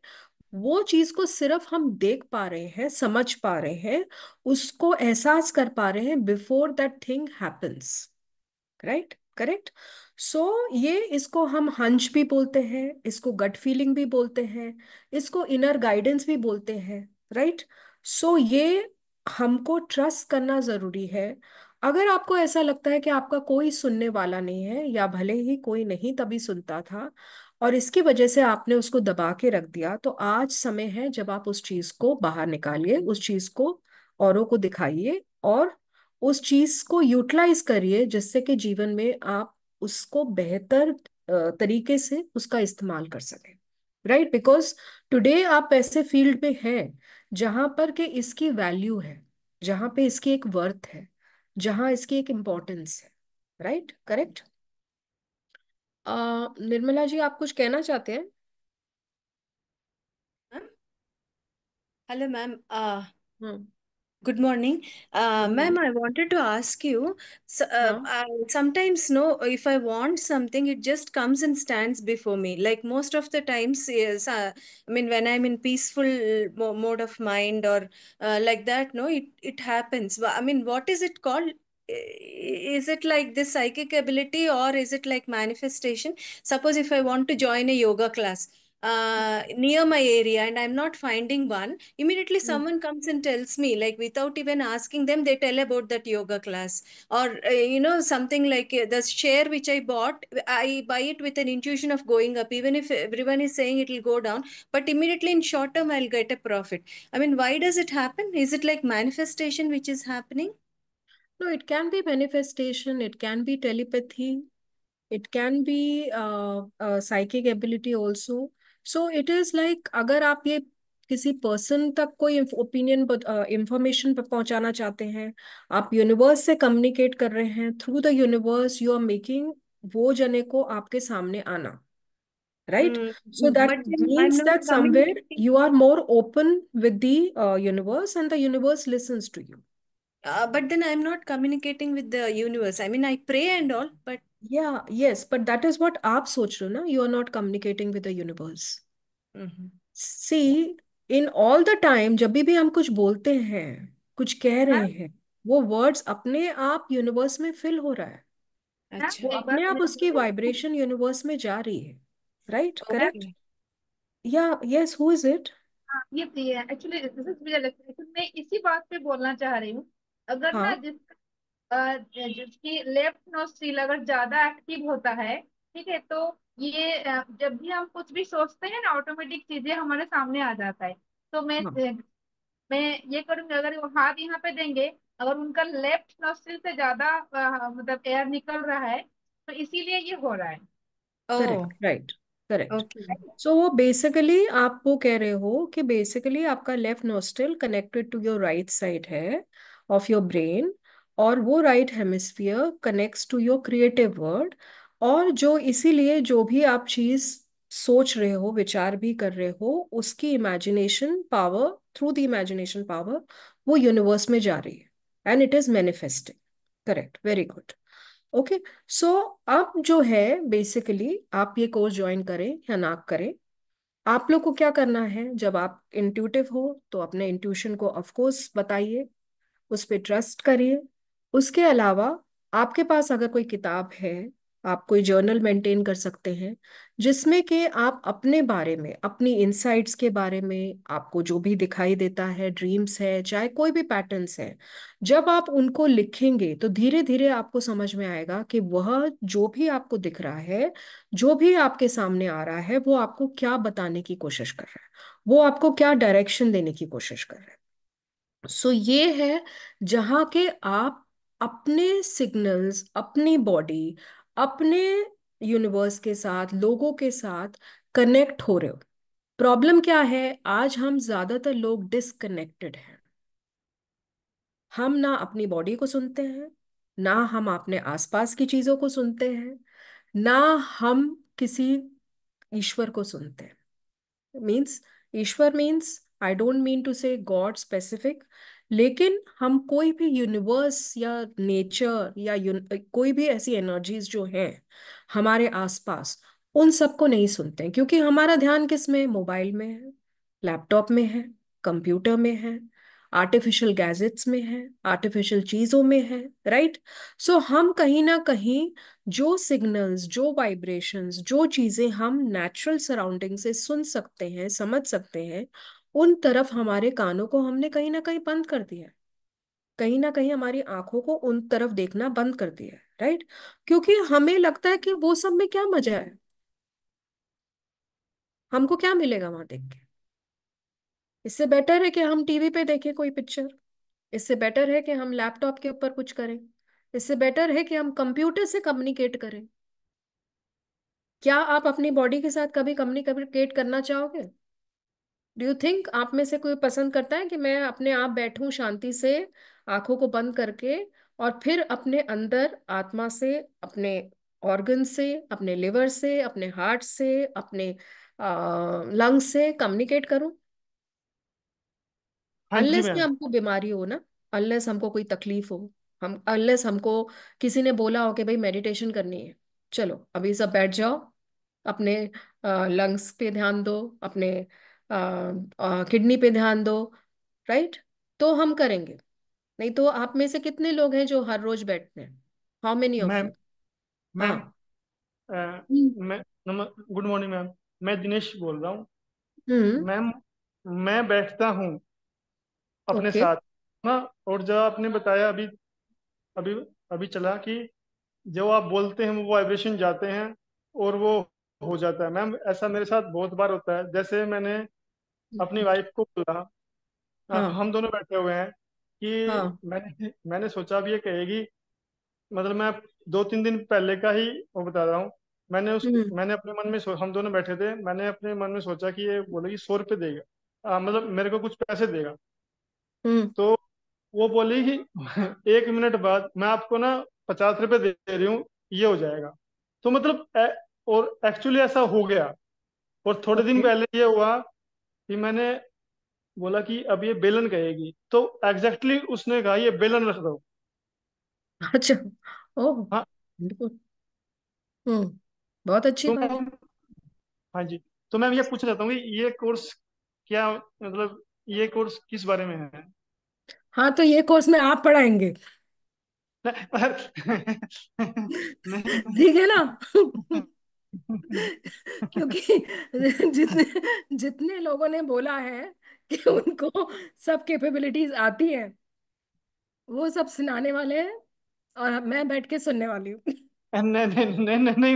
वो चीज को सिर्फ हम देख पा रहे हैं समझ पा रहे हैं उसको एहसास कर पा रहे हैं before that thing happens right correct so ये इसको हम हंच भी बोलते हैं इसको गट फीलिंग भी बोलते हैं इसको इनर गाइडेंस भी बोलते हैं राइट right? सो so, ये हमको ट्रस्ट करना जरूरी है अगर आपको ऐसा लगता है कि आपका कोई सुनने वाला नहीं है या भले ही कोई नहीं तभी सुनता था और इसकी वजह से आपने उसको दबा के रख दिया तो आज समय है जब आप उस चीज को बाहर निकालिए हम्म। उस चीज को औरों को दिखाइए और उस चीज को यूटिलाइज करिए जिससे कि जीवन में आप उसको बेहतर तरीके से उसका इस्तेमाल कर सकें राइट बिकॉज टुडे आप ऐसे फील्ड में हैं जहां पर कि इसकी वैल्यू है जहां पे इसकी एक वर्थ है जहां इसकी एक इम्पोर्टेंस है right correct uh, Nirmala ji आप कुछ कहना चाहते हैं Hello, ma'am. Uh, hmm. uh, good morning. ma'am, I wanted to ask you. Uh, sometimes know if I want something, it just comes and stands before me. Like most of the times, yes, uh, I mean, when I'm in peaceful mode of mind or like that, no, it it happens. I mean, what is it called? is it like this psychic ability or is it like manifestation suppose if i want to join a yoga class uh, near my area and i'm not finding one immediately hmm. someone comes and tells me like without even asking them they tell about that yoga class or uh, you know something like uh, the share which i bought i buy it with an intuition of going up even if everyone is saying it will go down but immediately in short term i'll get a profit i mean why does it happen is it like manifestation which is happening no it can be manifestation it can be telepathy it can be uh, uh, psychic ability also so it is like agar aap ye किसी person तक कोई opinion information uh, पर पहुंचाना चाहते हैं आप universe से communicate कर रहे हैं through the universe you are making वो जने को आपके सामने आना right so that means that somewhere you are more open with the universe and the universe listens to you uh, but then i'm not communicating with the universe i mean i pray and all but Yeah, yes, but that is what आप सोच रहे हो ना you are not communicating with the universe Mhm. See in all the time जब भी भी हम कुछ बोलते हैं कुछ कह रहे हाँ हैं वो वर्ड्स अपने आप यूनिवर्स में फिल हो रहा है मैम अच्छा वो एक बात अपने आप उसकी मैं वाइब्रेशन यूनिवर्स में जा रही है राइट करेक्ट ओके या यस हु इज इट हाँ, ये प्रिय है एक्चुअली दिस इज रियल मैं इसी बात पे बोलना चाह रही हूँ अगर हाँ. ना जिसका जिसकी लेफ्ट नोस्ट्रिल अगर ज्यादा एक्टिव होता है ठीक है तो ये जब भी हम कुछ भी सोचते हैं ना ऑटोमेटिक चीजें हमारे सामने आ जाता है तो मैं हाँ। मैं ये करूंगी अगर वो हाथ यहाँ पे देंगे अगर उनका लेफ्ट नोस्ट्रिल से ज्यादा मतलब एयर निकल रहा है तो इसीलिए ये हो रहा है correct right correct so basically आप वो कह रहे हो कि बेसिकली आपका left nostril connected to your right side है of your brain और वो right hemisphere connects to your creative world और जो इसीलिए जो भी आप चीज़ सोच रहे हो विचार भी कर रहे हो उसकी imagination power through the imagination power वो यूनिवर्स में जा रही है and it is manifesting correct very good okay so अब जो है बेसिकली आप ये कोर्स ज्वाइन करें या ना करें आप लोग को क्या करना है जब आप इंट्यूटिव हो तो अपने इंट्यूशन को ऑफकोर्स बताइए उस पर ट्रस्ट करिए उसके अलावा आपके पास अगर कोई किताब है आप कोई जर्नल मेंटेन कर सकते हैं जिसमें कि आप अपने बारे में अपनी इनसाइट्स के बारे में आपको जो भी दिखाई देता है ड्रीम्स है चाहे कोई भी पैटर्न्स है जब आप उनको लिखेंगे तो धीरे धीरे आपको समझ में आएगा कि वह जो भी आपको दिख रहा है जो भी आपके सामने आ रहा है वो आपको क्या बताने की कोशिश कर रहा है वो आपको क्या डायरेक्शन देने की कोशिश कर रहा है सो ये है जहाँ के आप अपने सिग्नल्स अपनी बॉडी अपने यूनिवर्स के साथ लोगों के साथ कनेक्ट हो रहे हो प्रॉब्लम क्या है आज हम ज्यादातर लोग डिसकनेक्टेड हैं हम ना अपनी बॉडी को सुनते हैं ना हम अपने आसपास की चीजों को सुनते हैं ना हम किसी ईश्वर को सुनते हैं मीन्स ईश्वर means I don't mean to say God specific लेकिन हम कोई भी यूनिवर्स या नेचर या कोई भी ऐसी एनर्जीज जो हैं हमारे आसपास उन सबको नहीं सुनते हैं क्योंकि हमारा ध्यान किस में मोबाइल में है लैपटॉप में है कंप्यूटर में है आर्टिफिशियल गैजेट्स में है आर्टिफिशियल चीज़ों में है राइट सो so, हम कहीं ना कहीं जो सिग्नल्स जो वाइब्रेशंस जो चीज़ें हम नेचुरल सराउंडिंग से सुन सकते हैं समझ सकते हैं उन तरफ हमारे कानों को हमने कहीं ना कहीं बंद कर दिया है कहीं ना कहीं हमारी आंखों को उन तरफ देखना बंद कर दिया है राइट क्योंकि हमें लगता है कि वो सब में क्या मजा है हमको क्या मिलेगा वहां देख के इससे बेटर है कि हम टीवी पे देखें कोई पिक्चर इससे बेटर है कि हम लैपटॉप के ऊपर कुछ करें इससे बेटर है कि हम कंप्यूटर से कम्युनिकेट करें क्या आप अपनी बॉडी के साथ कभी कम्युनिकेट करना चाहोगे डू यू थिंक आप में से कोई पसंद करता है कि मैं अपने आप बैठूं शांति से आंखों को बंद करके और फिर अपने अंदर आत्मा से अपने ऑर्गन से अपने लिवर से अपने हार्ट से अपने लंग्स से कम्युनिकेट करूं हाँ जी अनलेस मैम हमको बीमारी हो ना अनलेस हमको कोई तकलीफ हो हम अनलेस हमको किसी ने बोला हो कि भाई मेडिटेशन करनी है चलो अभी सब बैठ जाओ अपने लंग्स पे ध्यान दो अपने किडनी पे ध्यान दो राइट तो हम करेंगे नहीं तो आप में से कितने लोग हैं जो हर रोज बैठते हैं how many of ma'am ma'am मैं गुड मॉर्निंग मैम मैं दिनेश बोल रहा हूँ मैम हम्म। मैं बैठता हूँ अपने okay. साथ ना हाँ, और जब आपने बताया अभी अभी अभी चला कि जो आप बोलते हैं वो वाइब्रेशन जाते हैं और वो हो जाता है मैम ऐसा मेरे साथ बहुत बार होता है जैसे मैंने हम्म। अपनी वाइफ को बोला हाँ, हाँ। हम दोनों बैठे हुए हैं कि हाँ। मैंने मैंने सोचा भी ये कहेगी मतलब मैं दो तीन दिन पहले का ही वो बता रहा हूँ मैंने उस हम्म। मैंने अपने मन में हम दोनों बैठे थे मैंने अपने मन में सोचा कि ये बोलेगी सौ रुपये देगा आ, मतलब मेरे को कुछ पैसे देगा हम्म। तो वो बोली कि [laughs] एक मिनट बाद मैं आपको ना पचास रुपये दे दे रही हूँ ये हो जाएगा तो मतलब ए, और एक्चुअली ऐसा हो गया और थोड़े दिन पहले ये हुआ फिर मैंने बोला कि अब ये बेलन कहेगी तो एग्जैक्टली exactly उसने कहा ये बेलन रख दो अच्छा ओह हाँ हम्म बहुत अच्छी तो बात है हाँ जी तो मैं ये पूछना चाहता हूँ कि ये कोर्स क्या मतलब ये कोर्स किस बारे में है हाँ तो ये कोर्स में आप पढ़ाएंगे [laughs] [laughs] ठीक है ना [laughs] [laughs] क्योंकि जितने जितने लोगों ने बोला है कि उनको सब कैपेबिलिटीज आती हैं वो सब सुनाने वाले हैं और मैं बैठ के सुनने वाली हूँ नहीं नहीं नहीं नहीं नहीं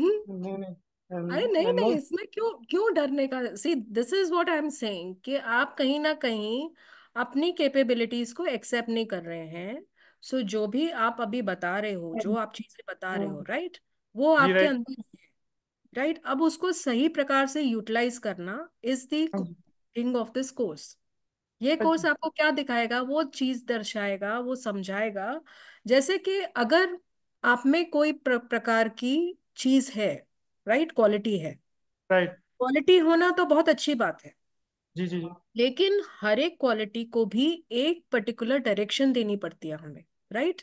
हम्म? नहीं नहीं अरे नहीं नहीं इसमें क्यों क्यों डरने का see this is what I am saying कि आप कहीं ना कहीं अपनी कैपेबिलिटीज को एक्सेप्ट नहीं कर रहे हैं सो जो भी आप अभी बता रहे हो जो हाँ। आप चीजें बता रहे हो हाँ। राइट वो आपके अंदर राइट अब उसको सही प्रकार से यूटिलाइज करना इज दिंग हाँ। ऑफ दिस कोर्स ये कोर्स आपको क्या दिखाएगा वो चीज दर्शाएगा वो समझाएगा जैसे कि अगर आप में कोई प्र, प्रकार की चीज है राइट right? क्वालिटी है राइट right. क्वालिटी होना तो बहुत अच्छी बात है जी जी लेकिन हर एक क्वालिटी को भी एक पर्टिकुलर डायरेक्शन देनी पड़ती है हमें राइट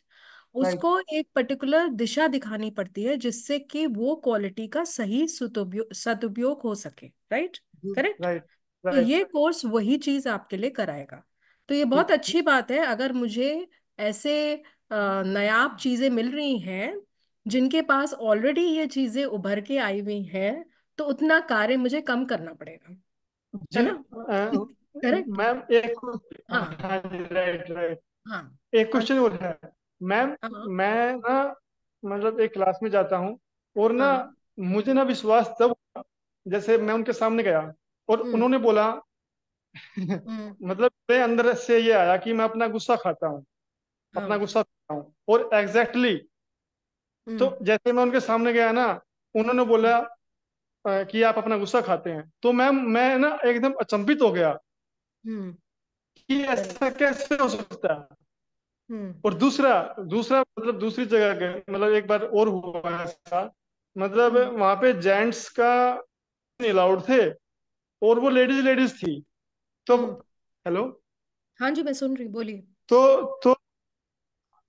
उसको एक पर्टिकुलर दिशा दिखानी पड़ती है जिससे कि वो क्वालिटी का सही सदुपयोग हो सके राइट हम्म, करेक्ट तो ये कोर्स वही चीज आपके लिए कराएगा तो ये बहुत हम्म। अच्छी बात है अगर मुझे ऐसे नयाब चीजें मिल रही हैं जिनके पास ऑलरेडी ये चीजें उभर के आई हुई हैं तो उतना कार्य मुझे कम करना पड़ेगा है ना [laughs] करेक्ट मैम एक हाँ, हाँ राइट राइट हाँ एक क्वेश्चन और है मैम हाँ। हाँ। मैं ना मतलब एक क्लास में जाता हूँ और ना हाँ। मुझे ना विश्वास तब जैसे मैं उनके सामने गया और हम्म। उन्होंने बोला हम्म। [laughs] मतलब मेरे अंदर से ये आया कि मैं अपना गुस्सा खाता हूँ अपना गुस्सा खाता हूँ और एग्जैक्टली exactly, तो हम्म। जैसे मैं उनके सामने गया ना उन्होंने बोला कि आप अपना गुस्सा खाते हैं तो मैम मैं ना एकदम अचंभित हो गया कि ऐसा कैसे हो सकता है हम्म। और दूसरा दूसरा मतलब दूसरी जगह गए मतलब एक बार और हुआ ऐसा मतलब हम्म। वहां पे जेंट्स का अलाउड थे और वो लेडीज लेडीज थी तो हम्म। हेलो हाँ जी मैं सुन रही बोलिए तो तो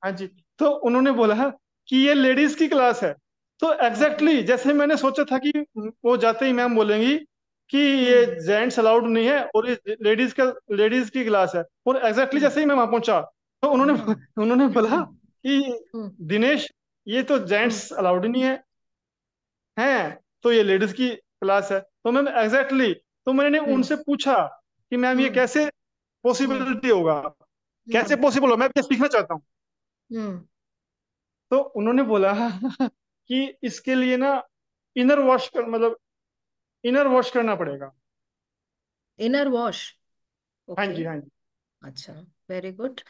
हाँ जी तो उन्होंने बोला कि ये लेडीज की क्लास है तो एग्जैक्टली exactly, जैसे मैंने सोचा था कि वो जाते ही मैम बोलेंगी कि ये जेंट्स अलाउड नहीं है और ये लेडीज का लेडीज की क्लास है और एग्जैक्टली जैसे ही मैं वहां पहुंचा तो उन्होंने हम्म। [laughs] उन्होंने बोला कि हम्म। दिनेश ये तो जेंट्स हम्म। अलाउड नहीं है हैं तो ये लेडीज की क्लास है तो मैम एग्जैक्टली तो मैंने उनसे पूछा कि मैम ये कैसे पॉसिबिलिटी होगा कैसे पॉसिबल हो मैं ये सीखना चाहता हूँ तो उन्होंने बोला [laughs] कि इसके लिए ना इनर वॉश कर मतलब इनर वॉश करना पड़ेगा इनर वॉश हाँ जी हाँ जी अच्छा वेरी गुड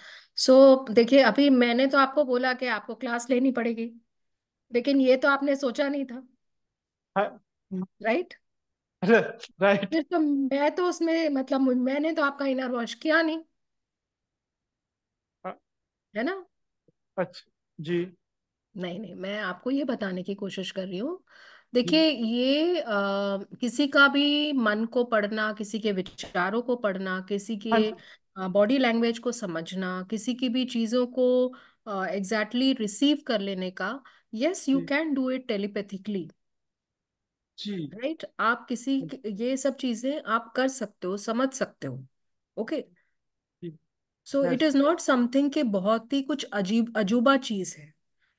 सो देखिए अभी मैंने तो आपको बोला कि आपको क्लास लेनी पड़ेगी लेकिन ये तो आपने सोचा नहीं था हाँ। राइट राइट फिर तो मैं तो उसमें मतलब मैंने तो आपका इनर वॉश किया नहीं हाँ। है ना अच्छा जी नहीं नहीं मैं आपको ये बताने की कोशिश कर रही हूँ देखिए ये आ, किसी का भी मन को पढ़ना किसी के विचारों को पढ़ना किसी के हाँ बॉडी लैंग्वेज को समझना किसी की भी चीज़ों को एग्जैक्टली रिसीव कर लेने का yes you can do it telepathically जी राइट आप किसी हाँ ये सब चीज़ें आप कर सकते हो समझ सकते हो okay so it is not something के बहुत ही कुछ अजीब अजूबा चीज़ है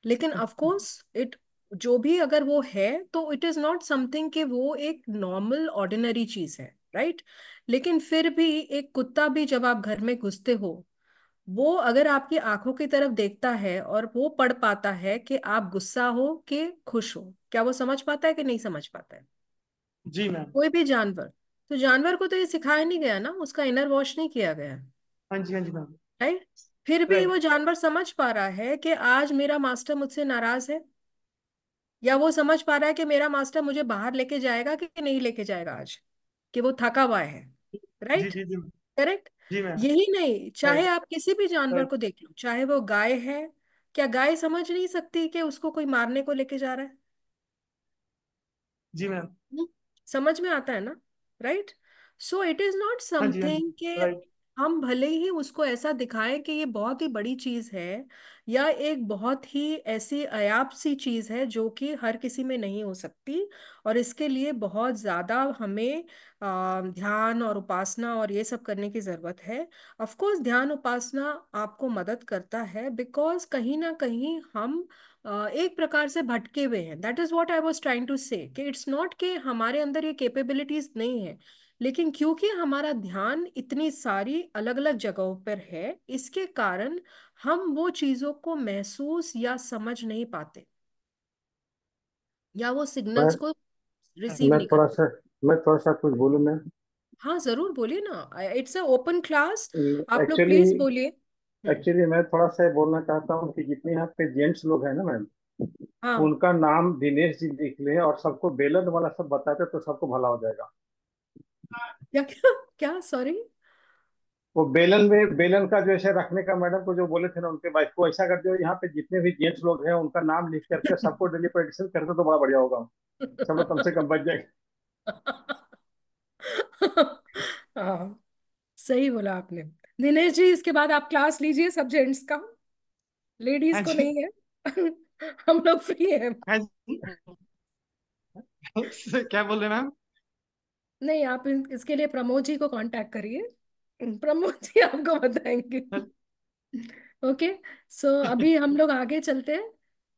लेकिन ऑफ कोर्स इट जो भी अगर वो है तो इट इज नॉट समथिंग कि वो एक नॉर्मल ऑर्डिनरी चीज है राइट लेकिन फिर भी एक कुत्ता भी जब आप घर में घुसते हो वो अगर आपकी आंखों की तरफ देखता है और वो पढ़ पाता है कि आप गुस्सा हो कि खुश हो क्या वो समझ पाता है कि नहीं समझ पाता है जी मैम कोई भी जानवर तो जानवर को तो ये सिखाया नहीं गया ना उसका इनर वॉश नहीं किया गया हाँ जी हाँ जी मैम राइट फिर भी वो जानवर समझ पा रहा है कि आज मेरा मास्टर मुझसे नाराज है या वो समझ पा रहा है कि मेरा मास्टर मुझे बाहर लेके जाएगा कि नहीं लेके जाएगा आज कि वो थका हुआ है राइट करेक्ट यही नहीं चाहे आप किसी भी जानवर को देख लो चाहे वो गाय है क्या गाय समझ नहीं सकती कि उसको कोई मारने को लेके जा रहा है जी मैम समझ में आता है ना right so it is not something के हम भले ही उसको ऐसा दिखाएं कि ये बहुत ही बड़ी चीज है या एक बहुत ही ऐसी अयाप सी चीज है जो कि हर किसी में नहीं हो सकती और इसके लिए बहुत ज्यादा हमें ध्यान और उपासना और ये सब करने की जरूरत है ऑफ कोर्स ध्यान उपासना आपको मदद करता है बिकॉज कहीं ना कहीं हम एक प्रकार से भटके हुए हैं that is what I was trying to say कि इट्स नॉट कि हमारे अंदर ये कैपेबिलिटीज नहीं है लेकिन क्योंकि हमारा ध्यान इतनी सारी अलग अलग जगहों पर है इसके कारण हम वो चीजों को महसूस या समझ नहीं पाते या वो सिग्नल्स को रिसीव मैं नहीं थोड़ा सा मैं थोड़ा सा कुछ बोलूं मैं हाँ जरूर बोलिए ना इट्स अ ओपन क्लास आप लोग एक्चुअली प्लीज बोलिए एक्चुअली हम्म। मैं थोड़ा सा बोलना चाहता हूँ कि जितने यहाँ पे जेंट्स लोग हैं ना मैम हाँ उनका नाम दिनेश जी लिख ले और सबको बेलन वाला सब बताते तो सबको भला हो जाएगा क्या क्या क्या सॉरी वो बेलन में बेलन का जैसे रखने का मैडम को जो बोले थे ना उनके वाइफ को ऐसा कर दो यहाँ पे जितने भी जेंट्स लोग हैं उनका नाम लिख करके [laughs] सबको डिलीपरेशन कर दो तो बड़ा बढ़िया होगा सब कम से कम बच जाएंगे [laughs] हाँ, सही बोला आपने दिनेश जी इसके बाद आप क्लास लीजिए सब जेंट्स का लेडीज हाँ को नहीं है [laughs] हम लोग फ्री हैं हाँ क्या बोल रहे मैम नहीं आप इसके लिए प्रमोद जी को कांटेक्ट करिए हम्म। प्रमोद जी आपको बताएंगे ओके हाँ। सो okay, so अभी हम लोग आगे चलते हैं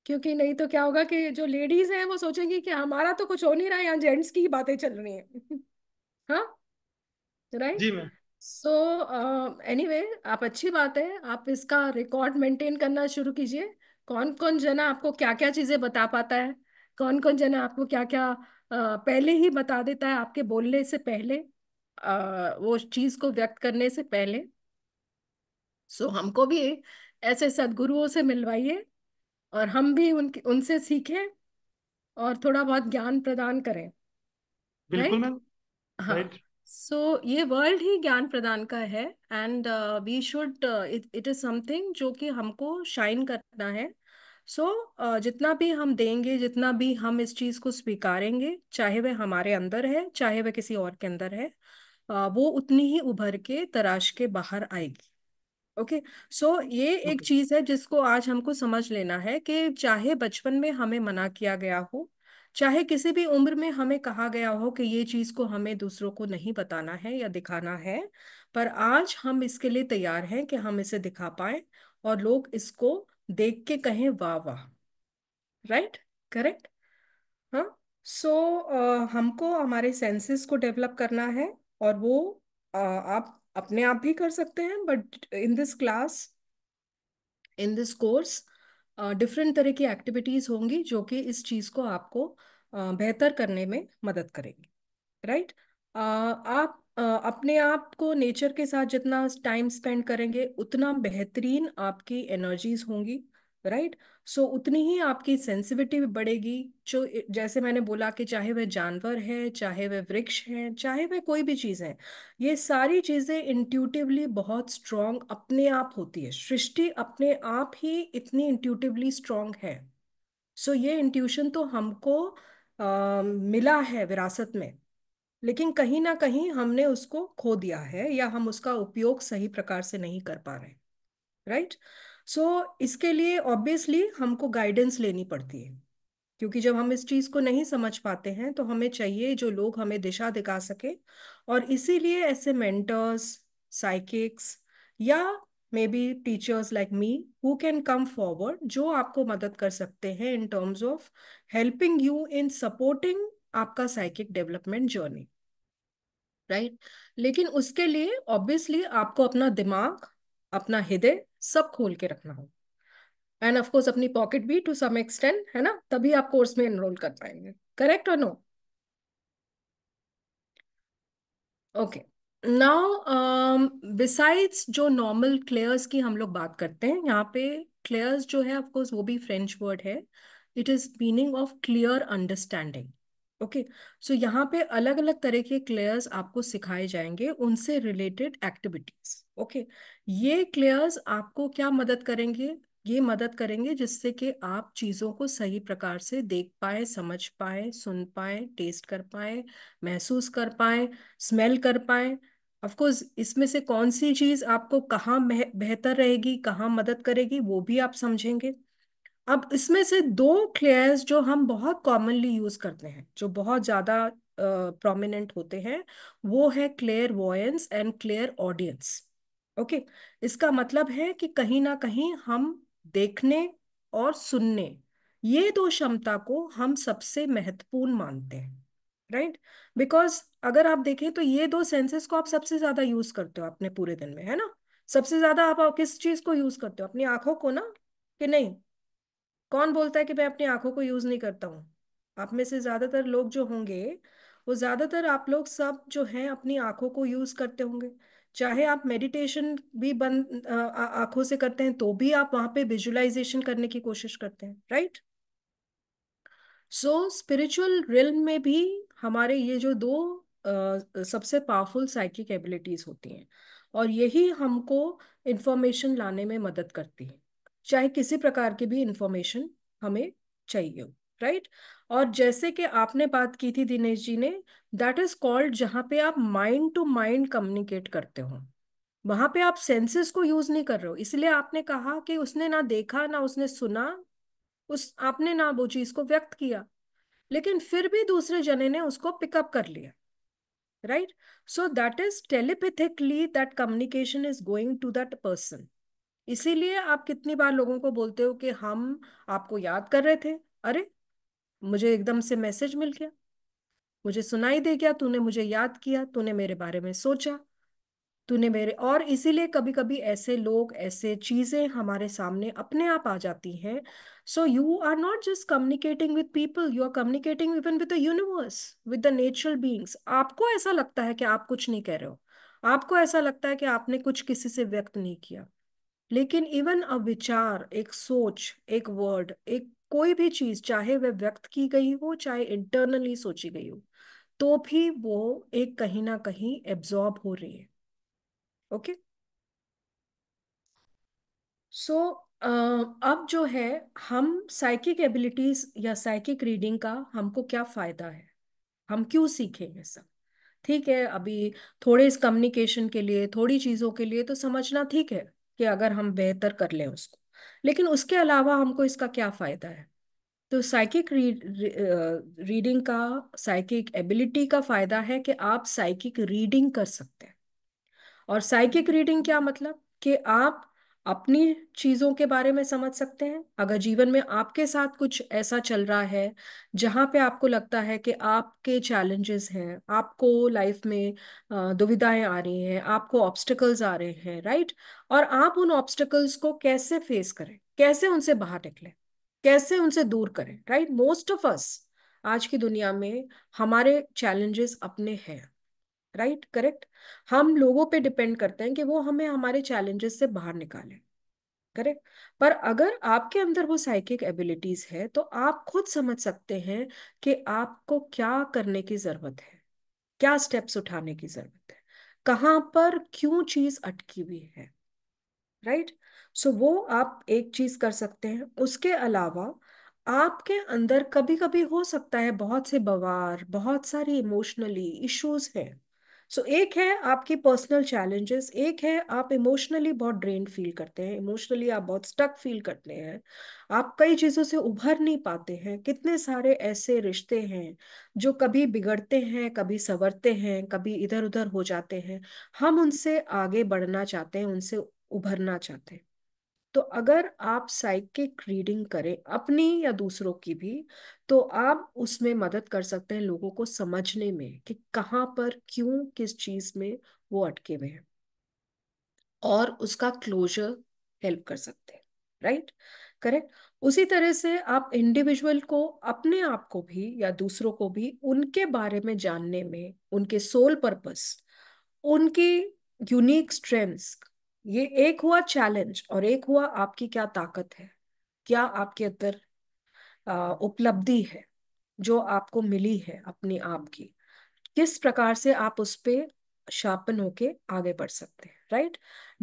क्योंकि नहीं तो क्या होगा कि जो लेडीज हैं वो सोचेंगी कि हमारा तो कुछ हो नहीं रहा है यहाँ जेंट्स की बातें चल रही हैं [laughs] हाँ राइट जी मैम सो एनीवे आप अच्छी बात है आप इसका रिकॉर्ड मेंटेन करना शुरू कीजिए कौन कौन जना आपको क्या क्या चीजें बता पाता है कौन कौन जना आपको क्या क्या पहले ही बता देता है आपके बोलने से पहले वो चीज को व्यक्त करने से पहले सो हमको भी ऐसे सदगुरुओं से मिलवाइए और हम भी उनके उनसे सीखें और थोड़ा बहुत ज्ञान प्रदान करें बिल्कुल हाँ सो so, ये वर्ल्ड ही ज्ञान प्रदान का है and we should it is something जो कि हमको शाइन करना है सो so, uh, जितना भी हम देंगे जितना भी हम इस चीज़ को स्वीकारेंगे चाहे वह हमारे अंदर है चाहे वह किसी और के अंदर है uh, वो उतनी ही उभर के तराश के बाहर आएगी ओके okay. सो so, ये okay. एक चीज है जिसको आज हमको समझ लेना है कि चाहे बचपन में हमें मना किया गया हो चाहे किसी भी उम्र में हमें कहा गया हो कि ये चीज को हमें दूसरों को नहीं बताना है या दिखाना है पर आज हम इसके लिए तैयार हैं कि हम इसे दिखा पाए और लोग इसको देख के कहें वाह वाह राइट करेक्ट हाँ सो हमको हमारे सेंसेस को डेवलप करना है और वो uh, आप अपने आप भी कर सकते हैं but in this class in this course different तरह की एक्टिविटीज होंगी जो कि इस चीज को आपको uh, बेहतर करने में मदद करेगी राइट right? uh, आप अपने आप को नेचर के साथ जितना टाइम स्पेंड करेंगे उतना बेहतरीन आपकी एनर्जीज होंगी राइट सो उतनी ही आपकी सेंसिविटी बढ़ेगी जो जैसे मैंने बोला कि चाहे वह जानवर है चाहे वह वृक्ष है चाहे वह कोई भी चीज़ है ये सारी चीज़ें इंट्यूटिवली बहुत स्ट्रांग अपने आप होती है सृष्टि अपने आप ही इतनी इंट्यूटिवली स्ट्रांग है सो ये इंट्यूशन तो हमको आ, मिला है विरासत में लेकिन कहीं ना कहीं हमने उसको खो दिया है या हम उसका उपयोग सही प्रकार से नहीं कर पा रहे राइट सो so, इसके लिए ऑब्वियसली हमको गाइडेंस लेनी पड़ती है क्योंकि जब हम इस चीज को नहीं समझ पाते हैं तो हमें चाहिए जो लोग हमें दिशा दिखा सके और इसीलिए ऐसे मेंटर्स साइकिक्स या maybe teachers like me who can come forward जो आपको मदद कर सकते हैं in terms of helping you in supporting आपका साइकिक डेवलपमेंट जर्नी राइट लेकिन उसके लिए ऑब्वियसली आपको अपना दिमाग अपना हृदय सब खोल के रखना होगा एंड ऑफकोर्स अपनी पॉकेट भी टू सम एक्सटेंड है ना तभी आप कोर्स में एनरोल कर पाएंगे करेक्ट और नो ओके नाउ बिसाइड्स जो नॉर्मल क्लेयर्स की हम लोग बात करते हैं यहाँ पे क्लेयर्स जो है ऑफकोर्स वो भी फ्रेंच वर्ड है it is meaning of clear understanding okay so यहाँ पे अलग अलग तरह के क्लेयर्स आपको सिखाए जाएंगे उनसे रिलेटेड एक्टिविटीज ओके ये क्लेयर्स आपको क्या मदद करेंगे ये मदद करेंगे जिससे कि आप चीज़ों को सही प्रकार से देख पाए समझ पाए सुन पाए टेस्ट कर पाए महसूस कर पाए स्मेल कर पाए ऑफकोर्स इसमें से कौन सी चीज़ आपको कहाँ बेहतर रहेगी कहाँ मदद करेगी वो भी आप समझेंगे अब इसमें से दो क्लेयर्स जो हम बहुत कॉमनली यूज करते हैं जो बहुत ज्यादा प्रोमिनेंट uh, होते हैं वो है clairvoyance and clairaudience okay इसका मतलब है कि कहीं ना कहीं हम देखने और सुनने ये दो क्षमता को हम सबसे महत्वपूर्ण मानते हैं राइट बिकॉज अगर आप देखें तो ये दो सेंसेस को आप सबसे ज्यादा यूज करते हो अपने पूरे दिन में है ना सबसे ज्यादा आप किस चीज को यूज करते हो अपनी आंखों को ना कि नहीं कौन बोलता है कि मैं अपनी आंखों को यूज नहीं करता हूँ आप में से ज्यादातर लोग जो होंगे वो ज्यादातर आप लोग सब जो हैं अपनी आंखों को यूज करते होंगे चाहे आप मेडिटेशन भी बंद आंखों से करते हैं तो भी आप वहां पे विजुअलाइजेशन करने की कोशिश करते हैं राइट सो स्पिरिचुअल रिल में भी हमारे ये जो दो आ, सबसे पावरफुल साइकिक एबिलिटीज होती हैं और यही हमको इंफॉर्मेशन लाने में मदद करती है चाहे किसी प्रकार की भी इंफॉर्मेशन हमें चाहिए राइट right? और जैसे कि आपने बात की थी दिनेश जी ने दैट इज कॉल्ड जहां पे आप माइंड टू माइंड कम्युनिकेट करते हो वहां पे आप सेंसेस को यूज नहीं कर रहे हो इसलिए आपने कहा कि उसने ना देखा ना उसने सुना उस आपने ना वो चीज को व्यक्त किया लेकिन फिर भी दूसरे जने ने उसको पिकअप कर लिया right so that is telepathically that communication is going to that person इसीलिए आप कितनी बार लोगों को बोलते हो कि हम आपको याद कर रहे थे अरे मुझे एकदम से मैसेज मिल गया मुझे सुनाई दे गया तूने मुझे याद किया तूने मेरे बारे में सोचा तूने मेरे और इसीलिए कभी कभी ऐसे लोग ऐसे चीजें हमारे सामने अपने आप आ जाती हैं so you are not just communicating with people you are communicating even with the universe with the natural beings आपको ऐसा लगता है कि आप कुछ नहीं कह रहे हो आपको ऐसा लगता है कि आपने कुछ किसी से व्यक्त नहीं किया लेकिन इवन अ विचार एक सोच एक वर्ड एक कोई भी चीज चाहे वह व्यक्त की गई हो चाहे इंटरनली सोची गई हो तो भी वो एक कहीं ना कहीं एब्जॉर्ब हो रही है okay okay? So so, uh, अब जो है हम साइकिक एबिलिटीज या साइकिक रीडिंग का हमको क्या फायदा है हम क्यों सीखेंगे सब ठीक है अभी थोड़े इस कम्युनिकेशन के लिए थोड़ी चीज़ों के लिए तो समझना ठीक है कि अगर हम बेहतर कर लें उसको लेकिन उसके अलावा हमको इसका क्या फायदा है तो साइकिक रीड, रीडिंग का साइकिक एबिलिटी का फायदा है कि आप साइकिक रीडिंग कर सकते हैं और साइकिक रीडिंग क्या मतलब कि आप अपनी चीजों के बारे में समझ सकते हैं अगर जीवन में आपके साथ कुछ ऐसा चल रहा है जहाँ पे आपको लगता है कि आपके चैलेंजेस हैं आपको लाइफ में दुविधाएं आ रही हैं आपको ऑब्स्टिकल्स आ रहे हैं राइट और आप उन ऑब्स्टिकल्स को कैसे फेस करें कैसे उनसे बाहर निकले कैसे उनसे दूर करें राइट मोस्ट ऑफ अस आज की दुनिया में हमारे चैलेंजेस अपने हैं राइट करेक्ट हम लोगों पे डिपेंड करते हैं कि वो हमें हमारे चैलेंजेस से बाहर निकालें करेक्ट पर अगर आपके अंदर वो साइकिक एबिलिटीज है तो आप खुद समझ सकते हैं कि आपको क्या करने की जरूरत है क्या स्टेप्स उठाने की जरूरत है कहाँ पर क्यों चीज अटकी हुई है राइट right? सो so, वो आप एक चीज कर सकते हैं उसके अलावा आपके अंदर कभी कभी हो सकता है बहुत से बवार बहुत सारी इमोशनली इश्यूज हैं सो so, एक है आपकी पर्सनल चैलेंजेस एक है आप इमोशनली बहुत ड्रेन फील करते हैं इमोशनली आप बहुत स्टक फील करते हैं आप कई चीज़ों से उभर नहीं पाते हैं कितने सारे ऐसे रिश्ते हैं जो कभी बिगड़ते हैं कभी संवरते हैं कभी इधर उधर हो जाते हैं हम उनसे आगे बढ़ना चाहते हैं उनसे उभरना चाहते हैं तो अगर आप साइकिक रीडिंग करें अपनी या दूसरों की भी तो आप उसमें मदद कर सकते हैं लोगों को समझने में कि कहाँ पर क्यों किस चीज में वो अटके हुए हैं और उसका क्लोजर हेल्प कर सकते हैं राइट करेक्ट उसी तरह से आप इंडिविजुअल को अपने आप को भी या दूसरों को भी उनके बारे में जानने में उनके सोल पर्पस उनकी यूनिक स्ट्रेंथ्स ये एक हुआ चैलेंज और एक हुआ आपकी क्या ताकत है क्या आपके अंदर उपलब्धि है जो आपको मिली है अपने आप की किस प्रकार से आप उस पर शार्पन होके आगे बढ़ सकते हैं राइट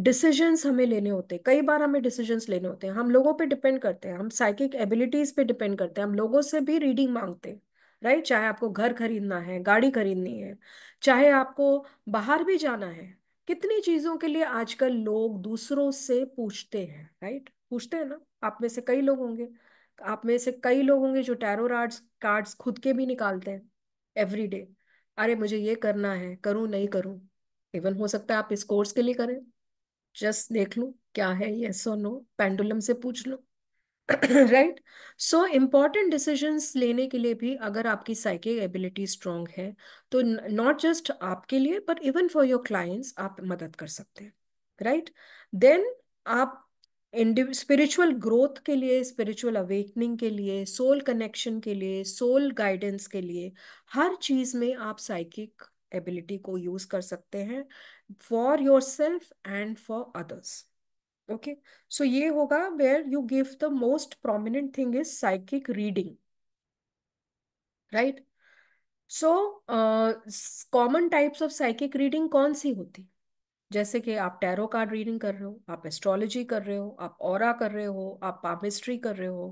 डिसीजंस हमें लेने होते हैं कई बार हमें डिसीजंस लेने होते हैं हम लोगों पे डिपेंड करते हैं हम साइकिक एबिलिटीज पे डिपेंड करते हैं हम लोगों से भी रीडिंग मांगते हैं राइट चाहे आपको घर खरीदना है गाड़ी खरीदनी है चाहे आपको बाहर भी जाना है कितनी चीजों के लिए आजकल लोग दूसरों से पूछते हैं राइट पूछते हैं ना आप में से कई लोग होंगे आप में से कई लोग होंगे जो टैरो कार्ड्स खुद के भी निकालते हैं एवरी डे अरे मुझे ये करना है करूं नहीं करूं इवन हो सकता है आप इस कोर्स के लिए करें जस्ट देख लो क्या है येस और नो पेंडुलम से पूछ लो राइट सो इम्पॉर्टेंट डिसीजन लेने के लिए भी अगर आपकी साइकिक एबिलिटी स्ट्रांग है तो नॉट जस्ट आपके लिए but even for your clients आप मदद कर सकते हैं राइट देन आप स्पिरिचुअल ग्रोथ के लिए स्पिरिचुअल अवेकनिंग के लिए सोल कनेक्शन के लिए सोल गाइडेंस के लिए हर चीज में आप साइकिक एबिलिटी को यूज कर सकते हैं for yourself and for others okay so ये होगा where you give the most prominent thing is psychic reading right so common types of psychic reading कौन सी होती जैसे कि आप टैरो कार्ड रीडिंग कर रहे हो आप एस्ट्रोलॉजी कर रहे हो आप और कर रहे हो आप पामिस्ट्री कर रहे हो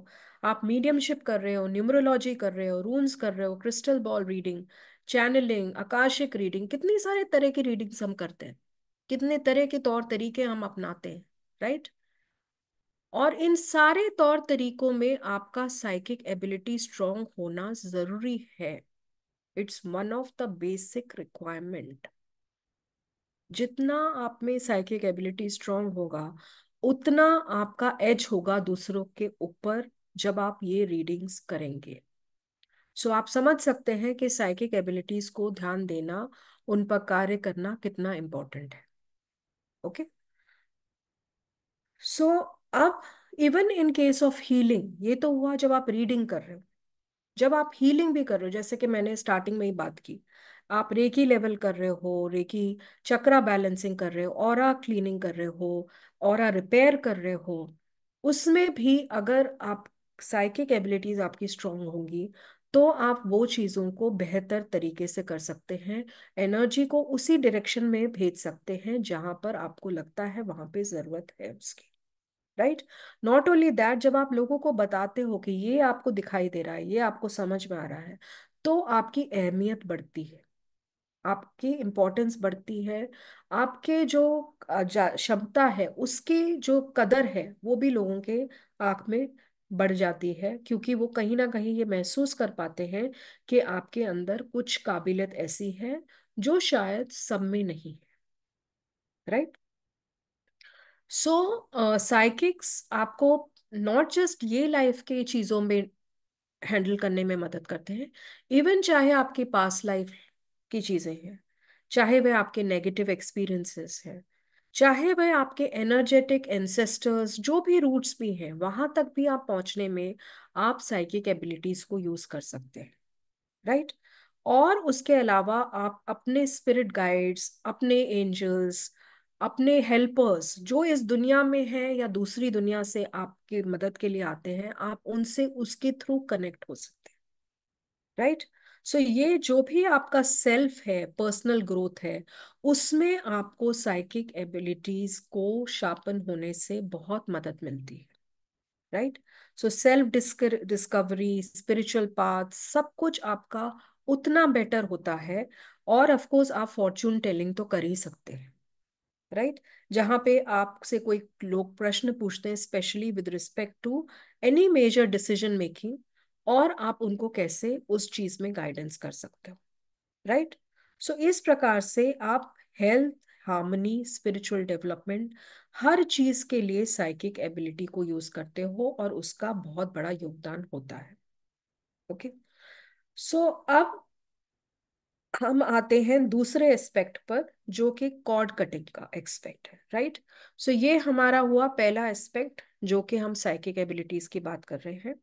आप मीडियमशिप कर रहे हो न्यूमरोलॉजी कर रहे हो रून्स कर रहे हो crystal ball reading channelling Akashic reading कितनी सारे तरह की रीडिंग्स हम करते हैं कितने तरह के तौर तरीके हम अपनाते हैं राइट और इन सारे तौर तरीकों में आपका साइकिक एबिलिटी स्ट्रांग होना जरूरी है it's one of the basic requirement जितना आप में साइकिक एबिलिटी स्ट्रांग होगा उतना आपका एज होगा दूसरों के ऊपर जब आप ये रीडिंग्स करेंगे सो so, आप समझ सकते हैं कि साइकिक एबिलिटीज को ध्यान देना उन पर कार्य करना कितना इंपॉर्टेंट है ओके okay? सो so, अब even in case of healing ये तो हुआ जब आप रीडिंग कर रहे हो जब आप हीलिंग भी कर रहे हो जैसे कि मैंने स्टार्टिंग में ही बात की आप रेकी लेवल कर रहे हो रेकी चक्रा बैलेंसिंग कर रहे हो और क्लीनिंग कर रहे हो और रिपेयर कर रहे हो उसमें भी अगर आप साइकिक एबिलिटीज आपकी स्ट्रांग होंगी तो आप वो चीज़ों को बेहतर तरीके से कर सकते हैं एनर्जी को उसी डायरेक्शन में भेज सकते हैं जहां पर आपको लगता है वहां पे ज़रूरत है उसकी राइट नॉट ओनली दैट जब आप लोगों को बताते हो कि ये आपको दिखाई दे रहा है ये आपको समझ में आ रहा है तो आपकी अहमियत बढ़ती है आपकी इम्पोर्टेंस बढ़ती है आपके जो क्षमता है उसकी जो कदर है वो भी लोगों के आँख में बढ़ जाती है क्योंकि वो कहीं ना कहीं ये महसूस कर पाते हैं कि आपके अंदर कुछ काबिलियत ऐसी है जो शायद सब में नहीं है राइट सो साइकिक्स uh, आपको नॉट जस्ट ये लाइफ के चीज़ों में हैंडल करने में मदद करते हैं इवन चाहे आपके पास लाइफ की चीज़ें हैं चाहे वह आपके नेगेटिव एक्सपीरियंसेस हैं चाहे वह आपके एनर्जेटिक एंसेस्टर्स जो भी रूट्स भी हैं वहां तक भी आप पहुंचने में आप साइकिक एबिलिटीज को यूज कर सकते हैं राइट right? और उसके अलावा आप अपने स्पिरिट गाइड्स अपने एंजल्स अपने हेल्पर्स जो इस दुनिया में हैं या दूसरी दुनिया से आपकी मदद के लिए आते हैं आप उनसे उसके थ्रू कनेक्ट हो सकते हैं राइट सो ये जो भी आपका सेल्फ है पर्सनल ग्रोथ है उसमें आपको साइकिक एबिलिटीज को शार्पन होने से बहुत मदद मिलती है right so self discovery spiritual path सब कुछ आपका उतना बेटर होता है और ऑफ कोर्स आप फॉर्च्यून टेलिंग तो कर ही सकते हैं राइट right? जहां पे आपसे कोई लोग प्रश्न पूछते हैं specially with respect to any major decision making और आप उनको कैसे उस चीज में गाइडेंस कर सकते हो राइट सो इस प्रकार से आप हेल्थ हार्मनी स्पिरिचुअल डेवलपमेंट हर चीज के लिए साइकिक एबिलिटी को यूज करते हो और उसका बहुत बड़ा योगदान होता है ओके okay? सो so, अब हम आते हैं दूसरे एस्पेक्ट पर जो कि कॉर्ड कटिंग का एस्पेक्ट है राइट right? सो so ये हमारा हुआ पहला एस्पेक्ट जो कि हम साइकिक एबिलिटीज की बात कर रहे हैं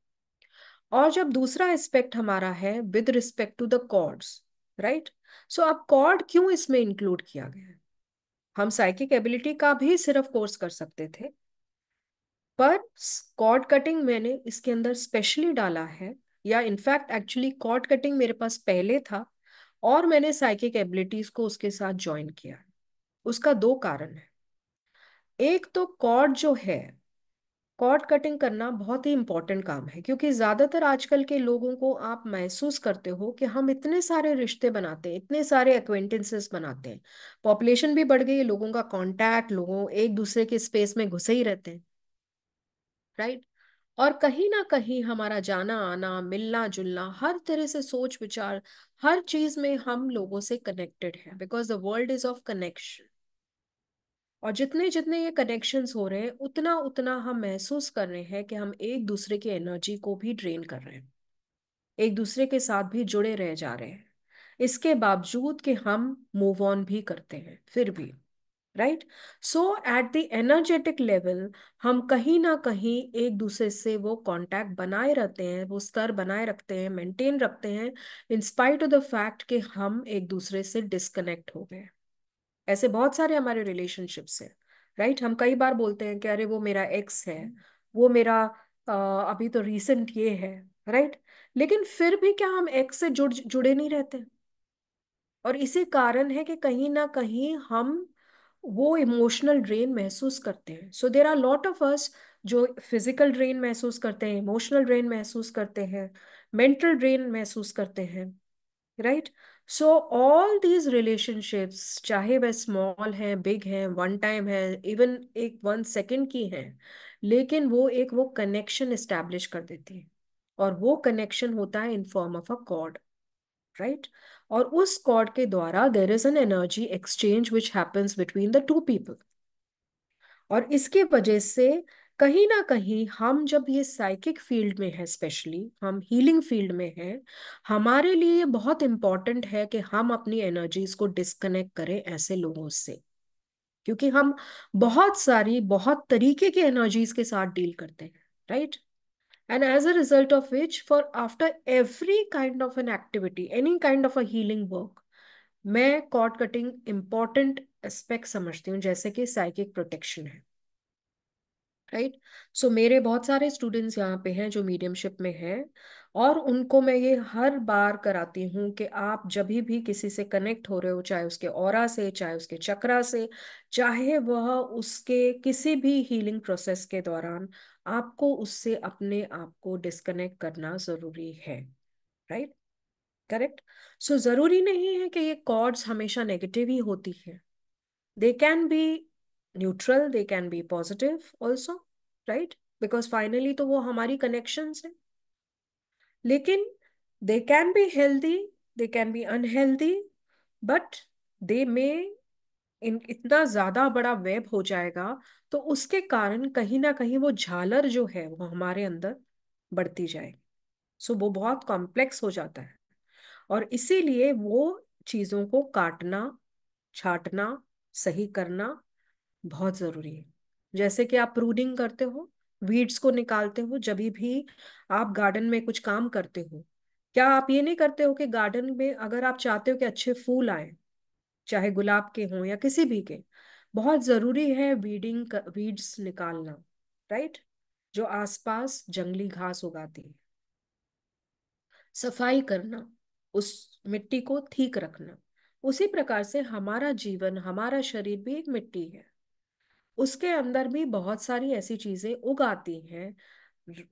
और जब दूसरा एस्पेक्ट हमारा है with respect to the cords right so अब कॉर्ड क्यों इसमें इंक्लूड किया गया है हम साइकिक एबिलिटी का भी सिर्फ कोर्स कर सकते थे पर कॉर्ड कटिंग मैंने इसके अंदर स्पेशली डाला है या इनफैक्ट एक्चुअली कॉर्ड कटिंग मेरे पास पहले था और मैंने साइकिक एबिलिटीज को उसके साथ ज्वाइन किया उसका दो कारण है एक तो कॉर्ड जो है कॉर्ड कटिंग करना बहुत ही इम्पॉर्टेंट काम है क्योंकि ज़्यादातर आजकल के लोगों को आप महसूस करते हो कि हम इतने सारे रिश्ते बनाते हैं इतने सारे एक्वेंटेंसेस बनाते हैं पॉपुलेशन भी बढ़ गई है लोगों का कांटेक्ट लोगों एक दूसरे के स्पेस में घुसे ही रहते हैं राइट और कहीं ना कहीं हमारा जाना आना मिलना जुलना हर तरह से सोच विचार हर चीज में हम लोगों से कनेक्टेड है because the world is of connection और जितने जितने ये कनेक्शन हो रहे हैं उतना उतना हम महसूस कर रहे हैं कि हम एक दूसरे की एनर्जी को भी ड्रेन कर रहे हैं एक दूसरे के साथ भी जुड़े रह जा रहे हैं इसके बावजूद कि हम मूव ऑन भी करते हैं फिर भी right so at the energetic level हम कहीं ना कहीं एक दूसरे से वो कांटेक्ट बनाए रहते हैं वो स्तर बनाए रखते हैं मेंटेन रखते हैं in spite of the fact कि हम एक दूसरे से डिस्कनेक्ट हो गए ऐसे बहुत सारे हमारे रिलेशनशिप्स हैं राइट हम कई बार बोलते हैं कि अरे वो मेरा एक्स है वो मेरा आ, अभी तो रिसेंट ये है राइट लेकिन फिर भी क्या हम एक्स से जुड़ जुड़े नहीं रहते और इसी कारण है कि कहीं ना कहीं हम वो इमोशनल ड्रेन महसूस करते हैं so there are lot of us जो फिजिकल ड्रेन महसूस करते हैं इमोशनल ड्रेन महसूस करते हैं मेंटल ड्रेन महसूस करते हैं right so all these relationships चाहे वह स्मॉल हैं बिग हैं वन टाइम है इवन एक वन सेकेंड की हैं लेकिन वो एक वो कनेक्शन इस्टेब्लिश कर देती है और वो कनेक्शन होता है in form of a cord right और उस कॉर्ड के द्वारा there is an energy exchange which happens between the two people और इसके वजह से कहीं ना कहीं हम जब ये साइकिक फील्ड में है स्पेशली हम हीलिंग फील्ड में हैं हमारे लिए ये बहुत इम्पॉर्टेंट है कि हम अपनी एनर्जीज को डिस्कनेक्ट करें ऐसे लोगों से क्योंकि हम बहुत सारी बहुत तरीके की एनर्जीज के साथ डील करते हैं right and as a result of which for after every kind of an activity any kind of a healing work मैं कॉर्ड कटिंग इंपॉर्टेंट एस्पेक्ट समझती हूँ जैसे कि साइकिक प्रोटेक्शन है राइट right? सो so, मेरे बहुत सारे स्टूडेंट्स यहाँ पे हैं जो मीडियमशिप में हैं और उनको मैं ये हर बार कराती हूँ कि आप जब भी किसी से कनेक्ट हो रहे हो चाहे उसके और से चाहे उसके चक्रा से चाहे वह उसके किसी भी हीलिंग प्रोसेस के दौरान आपको उससे अपने आप को डिस्कनेक्ट करना जरूरी है राइट करेक्ट सो जरूरी नहीं है कि ये कॉर्ड्स हमेशा नेगेटिव ही होती है they can be neutral they can be positive also right because finally तो वो हमारी कनेक्शन है लेकिन they can be healthy they can be unhealthy but they may in इतना ज्यादा बड़ा वेब हो जाएगा तो उसके कारण कहीं ना कहीं वो झालर जो है वो हमारे अंदर बढ़ती जाएगी सो so, वो बहुत कॉम्प्लेक्स हो जाता है और इसीलिए वो चीज़ों को काटना छाटना सही करना बहुत ज़रूरी है जैसे कि आप प्रूनिंग करते हो वीड्स को निकालते हो जब भी आप गार्डन में कुछ काम करते हो क्या आप ये नहीं करते हो कि गार्डन में अगर आप चाहते हो कि अच्छे फूल आए चाहे गुलाब के हों या किसी भी के बहुत जरूरी है वीडिंग वीड्स निकालना राइट जो आसपास जंगली घास उगाती है सफाई करना उस मिट्टी को ठीक रखना उसी प्रकार से हमारा जीवन हमारा शरीर भी एक मिट्टी है उसके अंदर भी बहुत सारी ऐसी चीजें उगाती हैं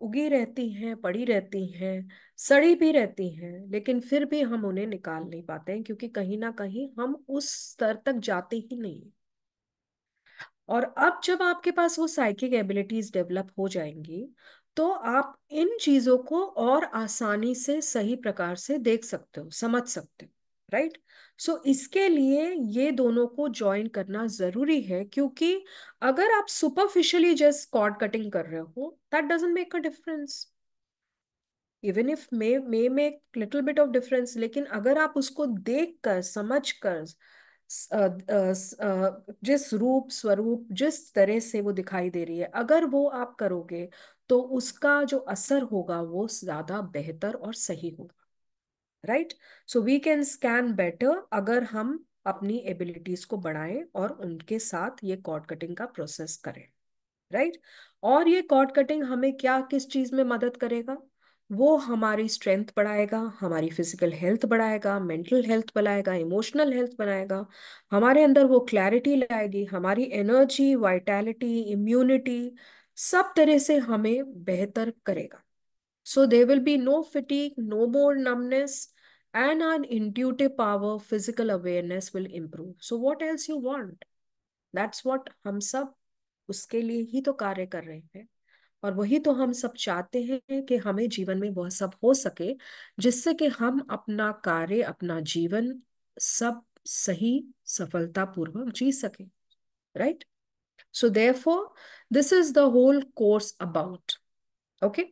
उगी रहती हैं पड़ी रहती हैं सड़ी भी रहती हैं लेकिन फिर भी हम उन्हें निकाल नहीं पाते हैं क्योंकि कहीं ना कहीं हम उस स्तर तक जाते ही नहीं और अब जब आपके पास वो साइकिक एबिलिटीज डेवलप हो जाएंगी तो आप इन चीजों को और आसानी से सही प्रकार से देख सकते हो समझ सकते हो राइट right? सो so, इसके लिए ये दोनों को ज्वाइन करना जरूरी है क्योंकि अगर आप सुपरफिशियली जस्ट कॉर्ड कटिंग कर रहे हो that doesn't make a difference even if may may make little bit of difference लेकिन अगर आप उसको देख कर समझ कर जिस रूप स्वरूप जिस तरह से वो दिखाई दे रही है अगर वो आप करोगे तो उसका जो असर होगा वो ज्यादा बेहतर और सही होगा right so we can scan better अगर हम अपनी एबिलिटीज को बढ़ाएं और उनके साथ ये कॉर्ड कटिंग का प्रोसेस करें राइट right? और ये कॉर्ड कटिंग हमें क्या किस चीज में मदद करेगा वो हमारी स्ट्रेंथ बढ़ाएगा हमारी फिजिकल हेल्थ बढ़ाएगा मेंटल हेल्थ बढ़ाएगा इमोशनल हेल्थ बनाएगा हमारे अंदर वो क्लैरिटी लाएगी हमारी एनर्जी वाइटैलिटी इम्यूनिटी सब तरह से हमें बेहतर करेगा so there will be no fatigue no more numbness and our intuitive power, physical awareness will improve. So what else you want? That's what हम सब उसके लिए ही तो कार्य कर रहे हैं और वही तो हम सब चाहते हैं कि हमें जीवन में वह सब हो सके जिससे कि हम अपना कार्य अपना जीवन सब सही सफलतापूर्वक जी सके right so therefore this is the whole course about okay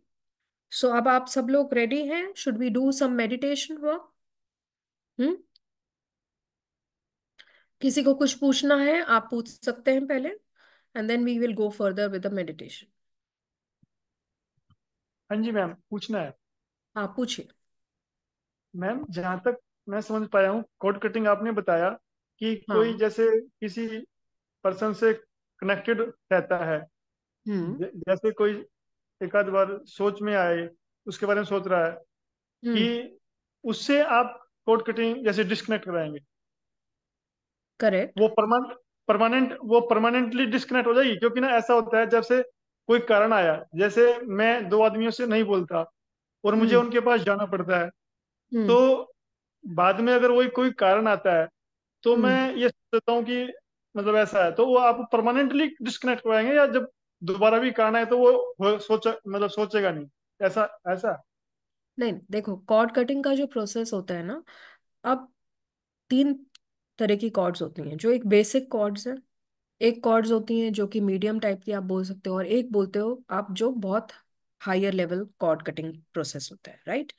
so अब आप सब लोग रेडी हैं should we do some meditation work hmm किसी को कुछ पूछना है आप पूछ सकते हैं पहले and then we will go further with the meditation हाँ जी मैम पूछना है आप पूछिए मैम जहां तक मैं समझ पाया हूँ कोड कटिंग आपने बताया कि हाँ कोई जैसे किसी पर्सन से कनेक्टेड रहता है हम्म जैसे कोई एक आध बार सोच में आए उसके बारे में सोच रहा है हम्म कि उससे आप कोड कटिंग जैसे डिस्कनेक्ट कराएंगे करेक्ट वो परमानेंट परमानेंट वो परमानेंटली डिस्कनेक्ट हो जाएगी क्योंकि ना ऐसा होता है जब से कोई कारण आया जैसे मैं दो आदमियों से नहीं बोलता और मुझे हम्म। उनके पास जाना पड़ता है हम्म। तो बाद में अगर वही कोई कारण आता है तो हम्म। मैं ये सोचता हूँ कि मतलब ऐसा है तो वो आप परमानेंटली डिस्कनेक्ट कराएंगे या जब दोबारा भी कारण आए तो वो सोच मतलब सोचेगा नहीं ऐसा ऐसा नहीं देखो कॉर्ड कटिंग का जो प्रोसेस होता है ना अब तीन तरह की कॉर्ड्स होती हैं जो एक बेसिक कॉर्ड्स हैं एक कॉर्ड्स होती हैं जो कि मीडियम टाइप की आप बोल सकते हो और एक बोलते हो आप जो बहुत higher level cord cutting process होता है राइट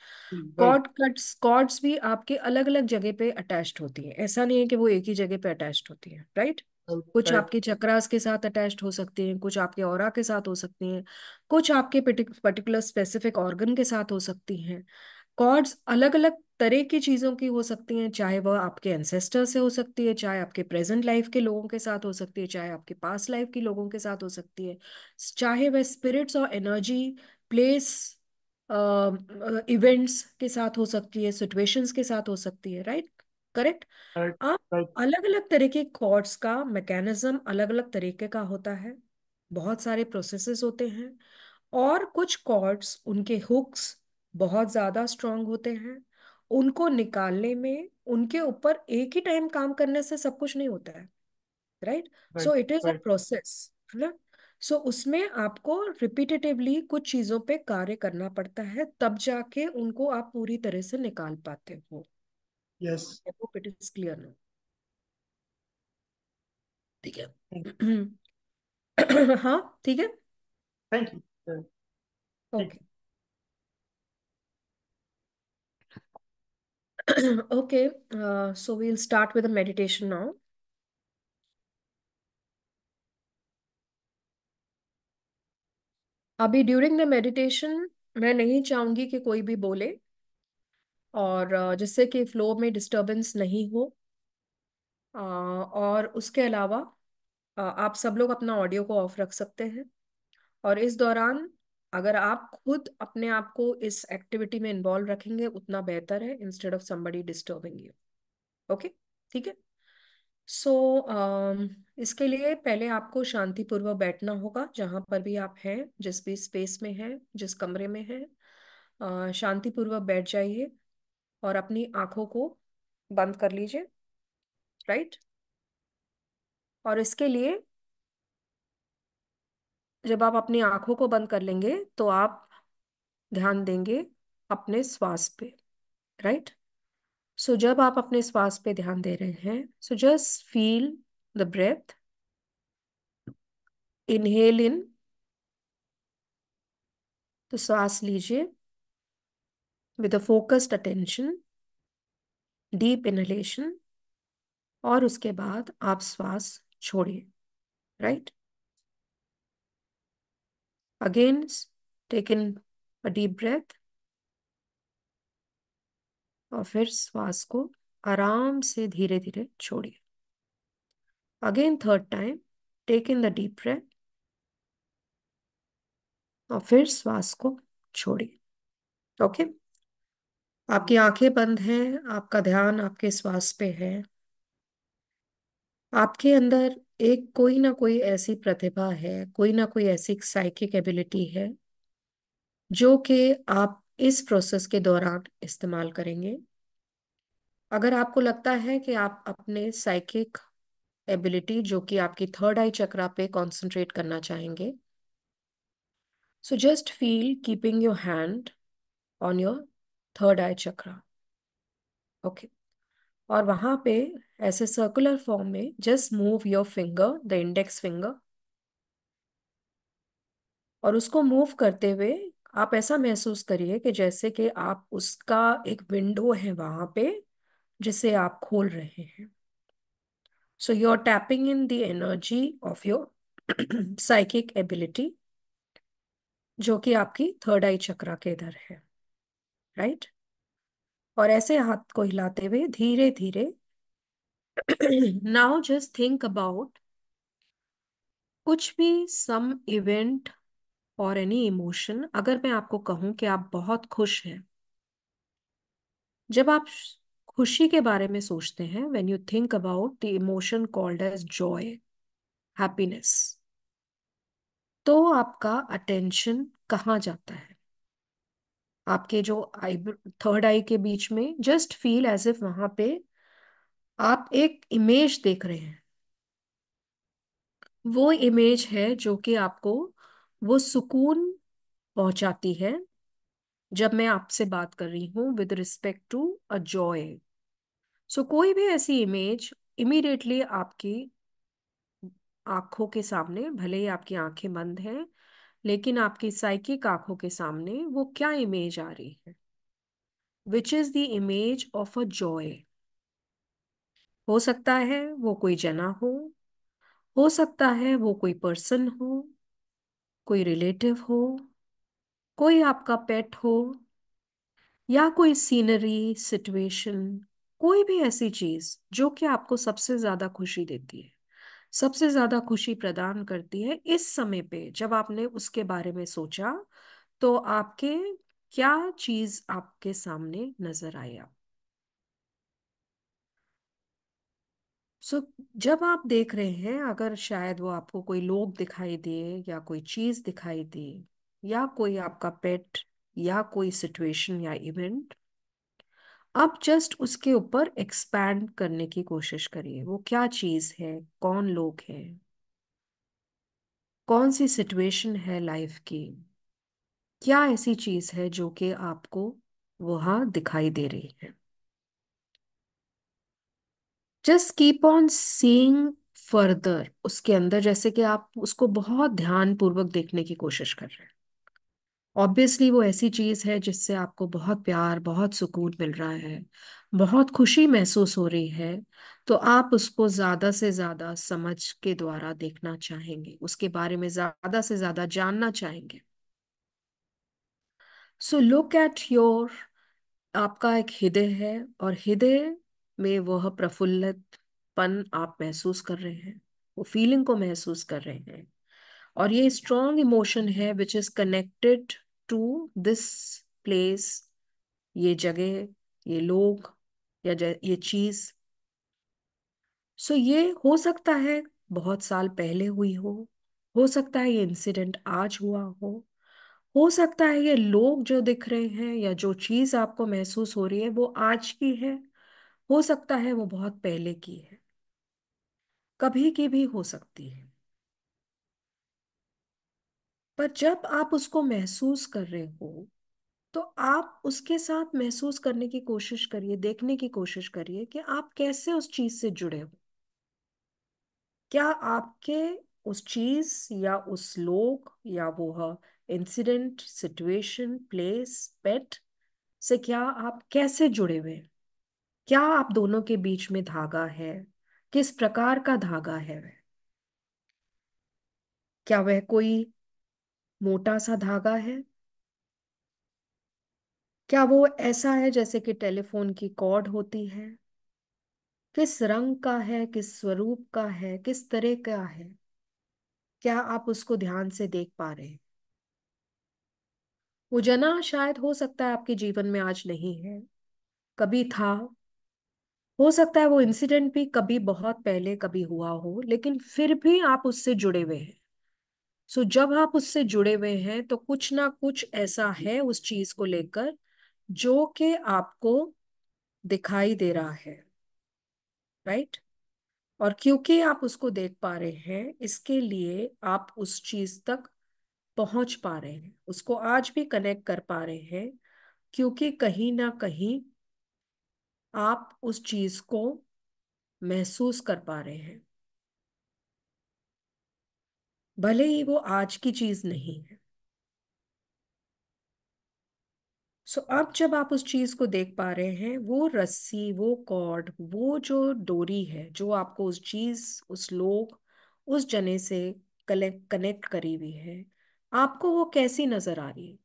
कॉर्ड कट्स कॉर्ड्स भी आपके अलग अलग जगह पे अटैच्ड होती है ऐसा नहीं है कि वो एक ही जगह पे अटैच्ड होती है राइट कुछ आपके चक्रास के साथ अटैच्ड हो सकते हैं कुछ आपके और के साथ हो सकते हैं कुछ आपके पर्टिकुलर स्पेसिफिक ऑर्गन के साथ हो सकती हैं कॉर्ड्स अलग अलग तरह की चीज़ों की हो सकती हैं चाहे वह आपके एंसेस्टर से हो सकती है चाहे आपके प्रेजेंट लाइफ के लोगों के साथ हो सकती है चाहे आपके पास्ट लाइफ के लोगों के साथ हो सकती है चाहे वह स्पिरिट्स और एनर्जी प्लेस इवेंट्स के साथ हो सकती है सिचुएशंस के साथ हो सकती है राइट करेक्ट आप अलग अलग तरह के कॉर्ड्स का मैकेनिज्म अलग अलग तरीके का होता है बहुत सारे प्रोसेसेस होते हैं और कुछ कॉर्ड्स उनके हुक्स बहुत ज़्यादा स्ट्रांग होते हैं उनको निकालने में उनके ऊपर एक ही टाइम काम करने से सब कुछ नहीं होता है right so it is a process है ना सो उसमें आपको रिपीटेटिवली कुछ चीज़ों पे कार्य करना पड़ता है तब जाके उनको आप पूरी तरह से निकाल पाते हो Yes. I hope it is clear now. hai ha [clears throat] हाँ ठीक है you okay okay [clears throat] uh, so we'll start with a meditation now अभी ड्यूरिंग द मेडिटेशन मैं नहीं चाहूंगी कि कोई भी बोले और जिससे कि फ्लो में डिस्टरबेंस नहीं हो और उसके अलावा आप सब लोग अपना ऑडियो को ऑफ रख सकते हैं और इस दौरान अगर आप खुद अपने आप को इस एक्टिविटी में इन्वॉल्व रखेंगे उतना बेहतर है instead of somebody disturbing you okay ठीक है सो so, uh, इसके लिए पहले आपको शांतिपूर्वक बैठना होगा जहाँ पर भी आप हैं जिस भी स्पेस में हैं जिस कमरे में हैं uh, शांतिपूर्वक बैठ जाइए और अपनी आंखों को बंद कर लीजिए राइट और इसके लिए जब आप अपनी आंखों को बंद कर लेंगे तो आप ध्यान देंगे अपने श्वास पे राइट सो so, जब आप अपने श्वास पे ध्यान दे रहे हैं so just feel the breath inhale in तो श्वास लीजिए with a focused attention, deep inhalation, और उसके बाद आप श्वास छोड़िए right again take in a deep breath और फिर श्वास को आराम से धीरे धीरे छोड़िए again third time take in the deep breath और फिर श्वास को छोड़िए ओके okay? आपकी आंखें बंद हैं आपका ध्यान आपके श्वास पे है आपके अंदर एक कोई ना कोई ऐसी प्रतिभा है कोई ना कोई ऐसी साइकिक एबिलिटी है जो कि आप इस प्रोसेस के दौरान इस्तेमाल करेंगे अगर आपको लगता है कि आप अपने साइकिक एबिलिटी जो कि आपकी थर्ड आई चक्रा पे कंसंट्रेट करना चाहेंगे so just feel keeping your hand on your third eye chakra okay और वहां पे ऐसे सर्कुलर फॉर्म में just move your finger the index finger और उसको मूव करते हुए आप ऐसा महसूस करिए कि जैसे कि आप उसका एक विंडो है वहां पे जिसे आप खोल रहे हैं so you are tapping in the energy of your psychic ability जो कि आपकी थर्ड आई चक्रा के इधर है राइट और ऐसे हाथ को हिलाते हुए धीरे धीरे नाउ जस्ट थिंक अबाउट कुछ भी सम इवेंट और एनी इमोशन अगर मैं आपको कहूं कि आप बहुत खुश हैं जब आप खुशी के बारे में सोचते हैं when you think about the emotion called as joy happiness तो आपका अटेंशन कहाँ जाता है आपके जो आई थर्ड आई के बीच में जस्ट फील एज इफ वहां पे आप एक इमेज देख रहे हैं वो इमेज है जो कि आपको वो सुकून पहुंचाती है जब मैं आपसे बात कर रही हूं with respect to a joy so कोई भी ऐसी इमेज इमीडिएटली आपकी आंखों के सामने भले ही आपकी आंखें बंद हैं लेकिन आपकी साइकिक आंखों के सामने वो क्या इमेज आ रही है which is the image of a joy हो सकता है वो कोई जना हो हो सकता है वो कोई पर्सन हो कोई रिलेटिव हो कोई आपका पेट हो या कोई सीनरी सिचुएशन कोई भी ऐसी चीज जो कि आपको सबसे ज्यादा खुशी देती है सबसे ज्यादा खुशी प्रदान करती है इस समय पे जब आपने उसके बारे में सोचा तो आपके क्या चीज आपके सामने नजर आया सो so, जब आप देख रहे हैं अगर शायद वो आपको कोई लोग दिखाई दिए या कोई चीज दिखाई दी या कोई आपका पेट या कोई सिचुएशन या इवेंट आप जस्ट उसके ऊपर एक्सपैंड करने की कोशिश करिए वो क्या चीज़ है कौन लोग हैं कौन सी सिचुएशन है लाइफ की क्या ऐसी चीज़ है जो कि आपको वहां दिखाई दे रही है just keep on seeing further उसके अंदर जैसे कि आप उसको बहुत ध्यानपूर्वक देखने की कोशिश कर रहे हैं ऑब्वियसली वो ऐसी चीज़ है जिससे आपको बहुत प्यार बहुत सुकून मिल रहा है बहुत खुशी महसूस हो रही है तो आप उसको ज़्यादा से ज़्यादा समझ के द्वारा देखना चाहेंगे उसके बारे में ज़्यादा से ज़्यादा जानना चाहेंगे सो लुक एट योर आपका एक हृदय है और हृदय में वह प्रफुल्लित पन आप महसूस कर रहे हैं वो फीलिंग को महसूस कर रहे हैं और ये स्ट्रॉन्ग इमोशन है which is connected to this place ये जगह ये लोग या ये चीज सो ये हो सकता है बहुत साल पहले हुई हो हो सकता है ये इंसिडेंट आज हुआ हो हो सकता है ये लोग जो दिख रहे हैं या जो चीज आपको महसूस हो रही है वो आज की है हो सकता है वो बहुत पहले की है कभी की भी हो सकती है पर जब आप उसको महसूस कर रहे हो तो आप उसके साथ महसूस करने की कोशिश करिए देखने की कोशिश करिए कि आप कैसे उस चीज से जुड़े हो क्या आपके उस चीज या उस लोग या वो इंसिडेंट सिचुएशन प्लेस पेट से क्या आप कैसे जुड़े हुए क्या आप दोनों के बीच में धागा है किस प्रकार का धागा है वह क्या वह कोई मोटा सा धागा है क्या वो ऐसा है जैसे कि टेलीफोन की कॉर्ड होती है किस रंग का है किस स्वरूप का है किस तरह का है क्या आप उसको ध्यान से देख पा रहे हैं वो जना शायद हो सकता है आपके जीवन में आज नहीं है कभी था हो सकता है वो इंसिडेंट भी कभी बहुत पहले कभी हुआ हो लेकिन फिर भी आप उससे जुड़े हुए हैं सो so, जब आप उससे जुड़े हुए हैं तो कुछ ना कुछ ऐसा है उस चीज को लेकर जो कि आपको दिखाई दे रहा है राइट right? और क्योंकि आप उसको देख पा रहे हैं इसके लिए आप उस चीज तक पहुंच पा रहे हैं उसको आज भी कनेक्ट कर पा रहे हैं क्योंकि कहीं ना कहीं आप उस चीज को महसूस कर पा रहे हैं भले ही वो आज की चीज नहीं है सो so, अब जब आप उस चीज को देख पा रहे हैं वो रस्सी वो कॉर्ड वो जो डोरी है जो आपको उस चीज उस लोग उस जने से कनेक्ट करी हुई है आपको वो कैसी नजर आ रही है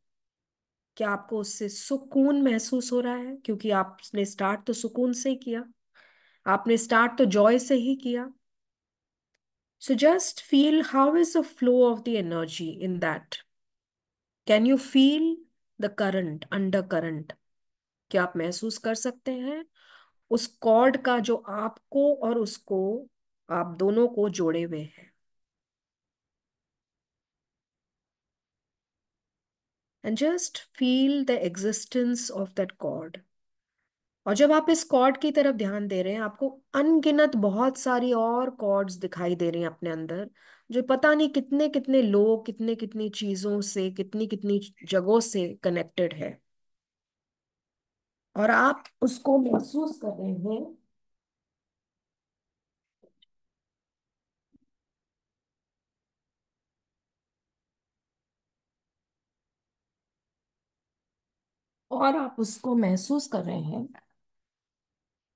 क्या आपको उससे सुकून महसूस हो रहा है क्योंकि आपने स्टार्ट तो सुकून से ही किया आपने स्टार्ट तो जॉय से ही किया So just feel how is the flow of the energy in that. Can you feel the current, undercurrent? क्या आप महसूस कर सकते हैं उस कॉर्ड का जो आपको और उसको आप दोनों को जोड़े हुए हैं and just feel the existence of that cord. और जब आप इस कॉर्ड की तरफ ध्यान दे रहे हैं आपको अनगिनत बहुत सारी और कॉर्ड्स दिखाई दे रही हैं अपने अंदर जो पता नहीं कितने कितने लोग कितने कितनी चीजों से कितनी कितनी जगहों से कनेक्टेड है और आप उसको महसूस कर रहे हैं और आप उसको महसूस कर रहे हैं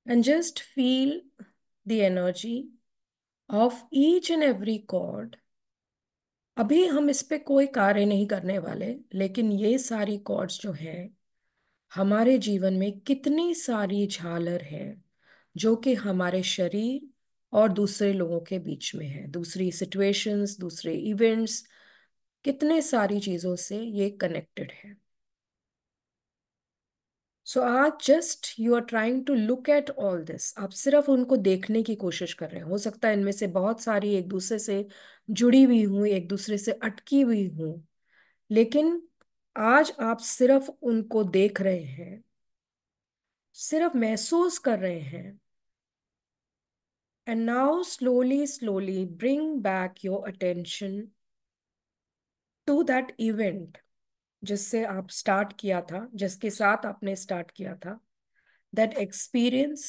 and just feel the energy of each and every chord अभी हम इस पर कोई कार्य नहीं करने वाले लेकिन ये सारी कॉर्ड्स जो है हमारे जीवन में कितनी सारी झालर है जो कि हमारे शरीर और दूसरे लोगों के बीच में है दूसरी सिचुएशंस दूसरे इवेंट्स कितने सारी चीज़ों से ये कनेक्टेड है सो आज just you are trying to look at all this आप सिर्फ उनको देखने की कोशिश कर रहे हैं हो सकता है इनमें से बहुत सारी एक दूसरे से जुड़ी हुई हूँ एक दूसरे से अटकी हुई हूँ लेकिन आज आप सिर्फ उनको देख रहे हैं सिर्फ महसूस कर रहे हैं and now slowly slowly bring back your attention to that event जिससे आप स्टार्ट किया था जिसके साथ आपने स्टार्ट किया था that experience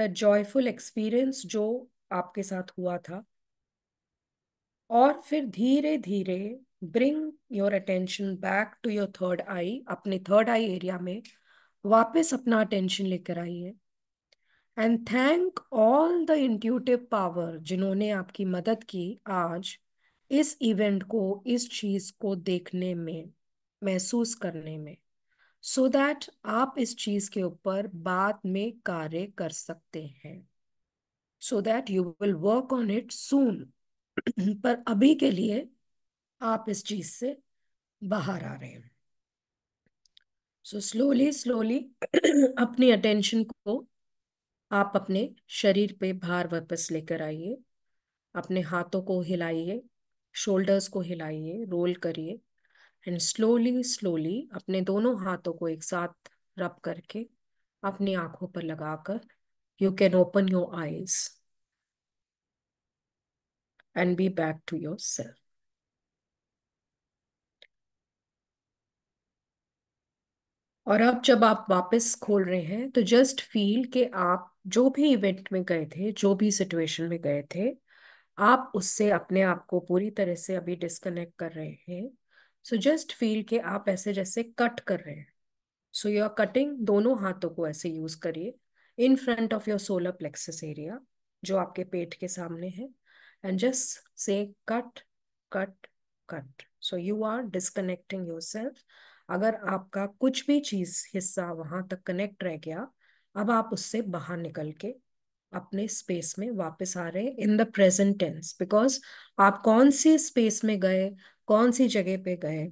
that joyful experience जो आपके साथ हुआ था और फिर धीरे धीरे bring your attention back to your third eye अपने थर्ड आई एरिया में वापस अपना अटेंशन लेकर आइए and thank all the intuitive power जिन्होंने आपकी मदद की आज इस इवेंट को इस चीज को देखने में महसूस करने में सो so दैट आप इस चीज के ऊपर बाद में कार्य कर सकते हैं so that you will work on it soon पर अभी के लिए आप इस चीज से बाहर आ रहे हैं सो स्लोली स्लोली अपनी अटेंशन को आप अपने शरीर पे भार वापस लेकर आइए अपने हाथों को हिलाइए शोल्डर्स को हिलाइए रोल करिए एंड स्लोली स्लोली अपने दोनों हाथों को एक साथ रब करके अपनी आंखों पर लगाकर you can open your eyes and be back to yourself और अब जब आप वापस खोल रहे हैं तो जस्ट फील के आप जो भी इवेंट में गए थे जो भी सिचुएशन में गए थे आप उससे अपने आप को पूरी तरह से अभी डिस्कनेक्ट कर रहे हैं सो जस्ट फील के आप ऐसे जैसे कट कर रहे हैं सो यू आर कटिंग दोनों हाथों को ऐसे यूज करिए in front of your solar plexus area जो आपके पेट के सामने है and just say cut cut cut so you are disconnecting yourself अगर आपका कुछ भी चीज हिस्सा वहां तक कनेक्ट रह गया अब आप उससे बाहर निकल के अपने स्पेस में वापस आ रहे हैं in the present tense because आप कौन से स्पेस में गए कौन सी जगह पे गए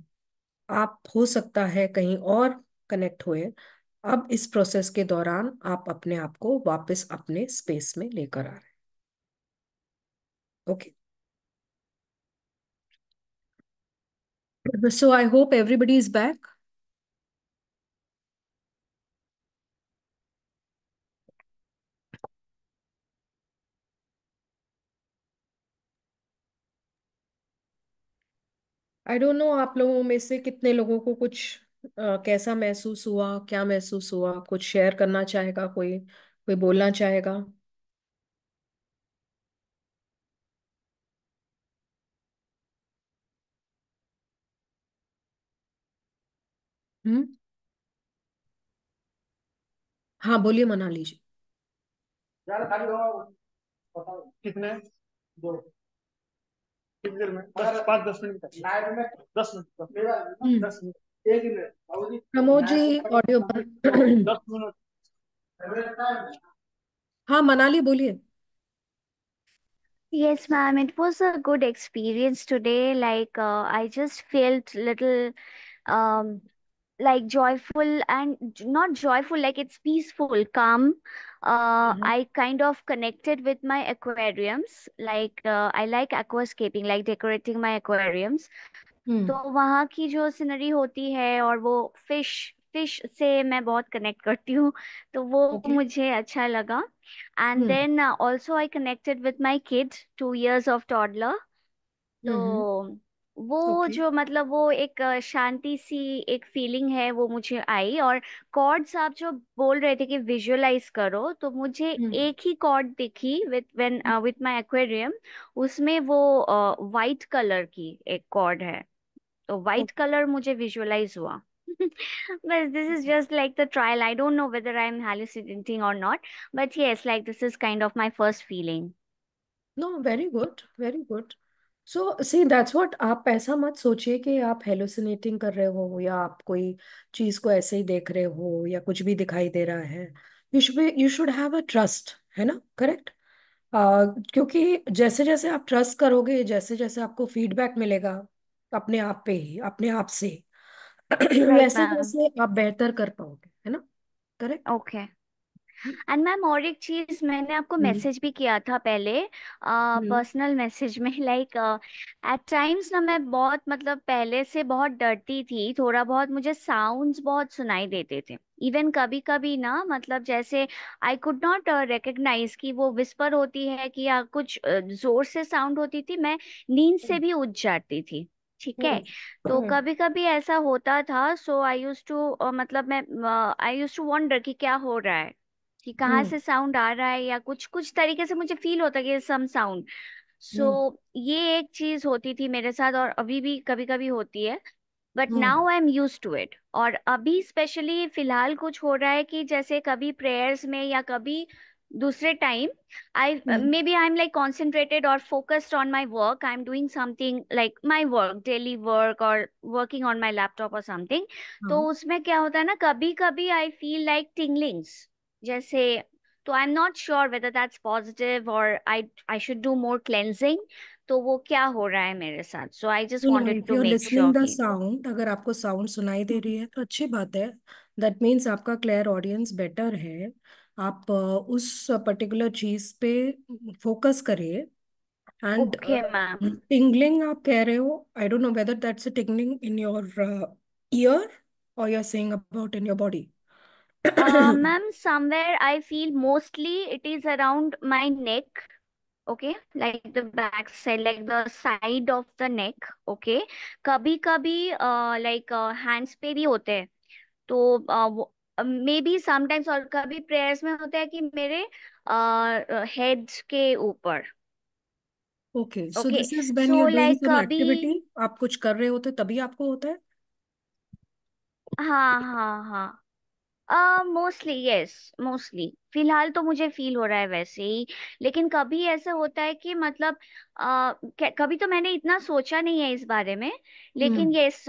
आप हो सकता है कहीं और कनेक्ट हुए अब इस प्रोसेस के दौरान आप अपने आप को वापस अपने स्पेस में लेकर आ रहे हैं okay so I hope everybody is back I don't know आप लोगों में से कितने लोगों को कुछ अ, कैसा महसूस हुआ क्या महसूस हुआ कुछ शेयर करना चाहेगा कोई कोई बोलना चाहेगा हम्म हाँ बोलिए मना लीजिए कितने दो प्रमोद जी ऑडियो हाँ मनाली बोलिए Yes, ma'am. It was a good experience today. Like, uh, I just felt little um, like joyful and not joyful like it's peaceful calm uh, mm-hmm. i kind of connected with my aquariums like uh, i like aquascaping like decorating my aquariums mm. तो वहाँ की जो scenery होती है और वो fish fish से मैं बहुत कनेक्ट करती हूँ तो वो okay. मुझे अच्छा लगा and then also I connected with my kid two years of toddler तो mm-hmm. वो ओके जो मतलब वो एक शांति सी एक फीलिंग है वो मुझे आई और कॉर्ड्स आप जो बोल रहे थे कि विजुअलाइज करो तो मुझे हम्म। एक ही कॉर्ड दिखी with when hmm. With my aquarium उसमें वो वाइट कलर की एक कॉर्ड है तो व्हाइट कलर मुझे विजुअलाइज हुआ [laughs] बस this is just like the trial I don't know whether I am hallucinating और not but yes like this is kind of my first feeling no very good very good so see that's what आप ऐसा मत सोचिए कि आप hallucinating कर रहे हो या आप कोई चीज को ऐसे ही देख रहे हो या कुछ भी दिखाई दे रहा है you should you should have a trust है ना करेक्ट uh, क्योंकि जैसे जैसे आप ट्रस्ट करोगे जैसे जैसे आपको फीडबैक मिलेगा अपने आप पे ही अपने आप से राइट वैसे मैम वैसे आप बेहतर कर पाओगे है ना करेक्ट ओके एंड मैम और एक चीज मैंने आपको मैसेज हम्म। भी किया था पहले पर्सनल हम्म। मैसेज में लाइक एट टाइम्स ना मैं बहुत मतलब पहले से बहुत डरती थी थोड़ा बहुत मुझे साउंड्स बहुत सुनाई देते थे इवन कभी कभी ना मतलब जैसे आई कुड नॉट रिकग्नाइज कि वो विस्पर होती है कि या कुछ जोर से साउंड होती थी मैं नींद से हम्म। भी उठ जाती थी ठीक है तो कभी कभी ऐसा होता था सो आई यूज टू मतलब मैं आई यूज टू वॉन्डर कि क्या हो रहा है कि कहाँ हम्म। से साउंड आ रहा है या कुछ कुछ तरीके से मुझे फील होता है कि सम साउंड सो हम्म। ये एक चीज होती थी मेरे साथ और अभी भी कभी कभी होती है but hmm. Now I am use to it और अभी स्पेशली फिलहाल कुछ हो रहा है कि जैसे कभी प्रेयर्स में या कभी दूसरे time I may be I am like concentrated और focused on my work I am doing something like my work daily work और वर्किंग ऑन माई लैपटॉप और समथिंग तो हाँ। उसमें क्या होता है ना कभी कभी आई फील लाइक टिंगलिंग्स जैसे तो I am not sure whether that's positive और I I should do more cleansing तो वो क्या हो रहा है मेरे साथ so I just wanted to make sure the sound अगर आपको साउंड सुनाई दे रही है तो अच्छी बात है दैट मींस आपका क्लियर ऑडियंस बेटर है आप उस पर्टिकुलर चीज पे फोकस करिए एंड ओके मैम टिंगलिंग आप कह रहे हो I don't know whether that's a tingling in your ear और you are saying about in your body ma'am somewhere I feel mostly it is around my neck okay like the back side like the side of the neck okay कभी कभी like hands पे भी होते हैं तो may be sometimes और कभी prayers में होता है कि मेरे हेड uh, uh के ऊपर okay so this is when you like activity आप कुछ कर रहे होते तभी आपको होता है हाँ हाँ हाँ मोस्टली यस मोस्टली फिलहाल तो मुझे फील हो रहा है वैसे ही लेकिन कभी ऐसा होता है कि मतलब uh, कभी तो मैंने इतना सोचा नहीं है इस बारे में लेकिन hmm yes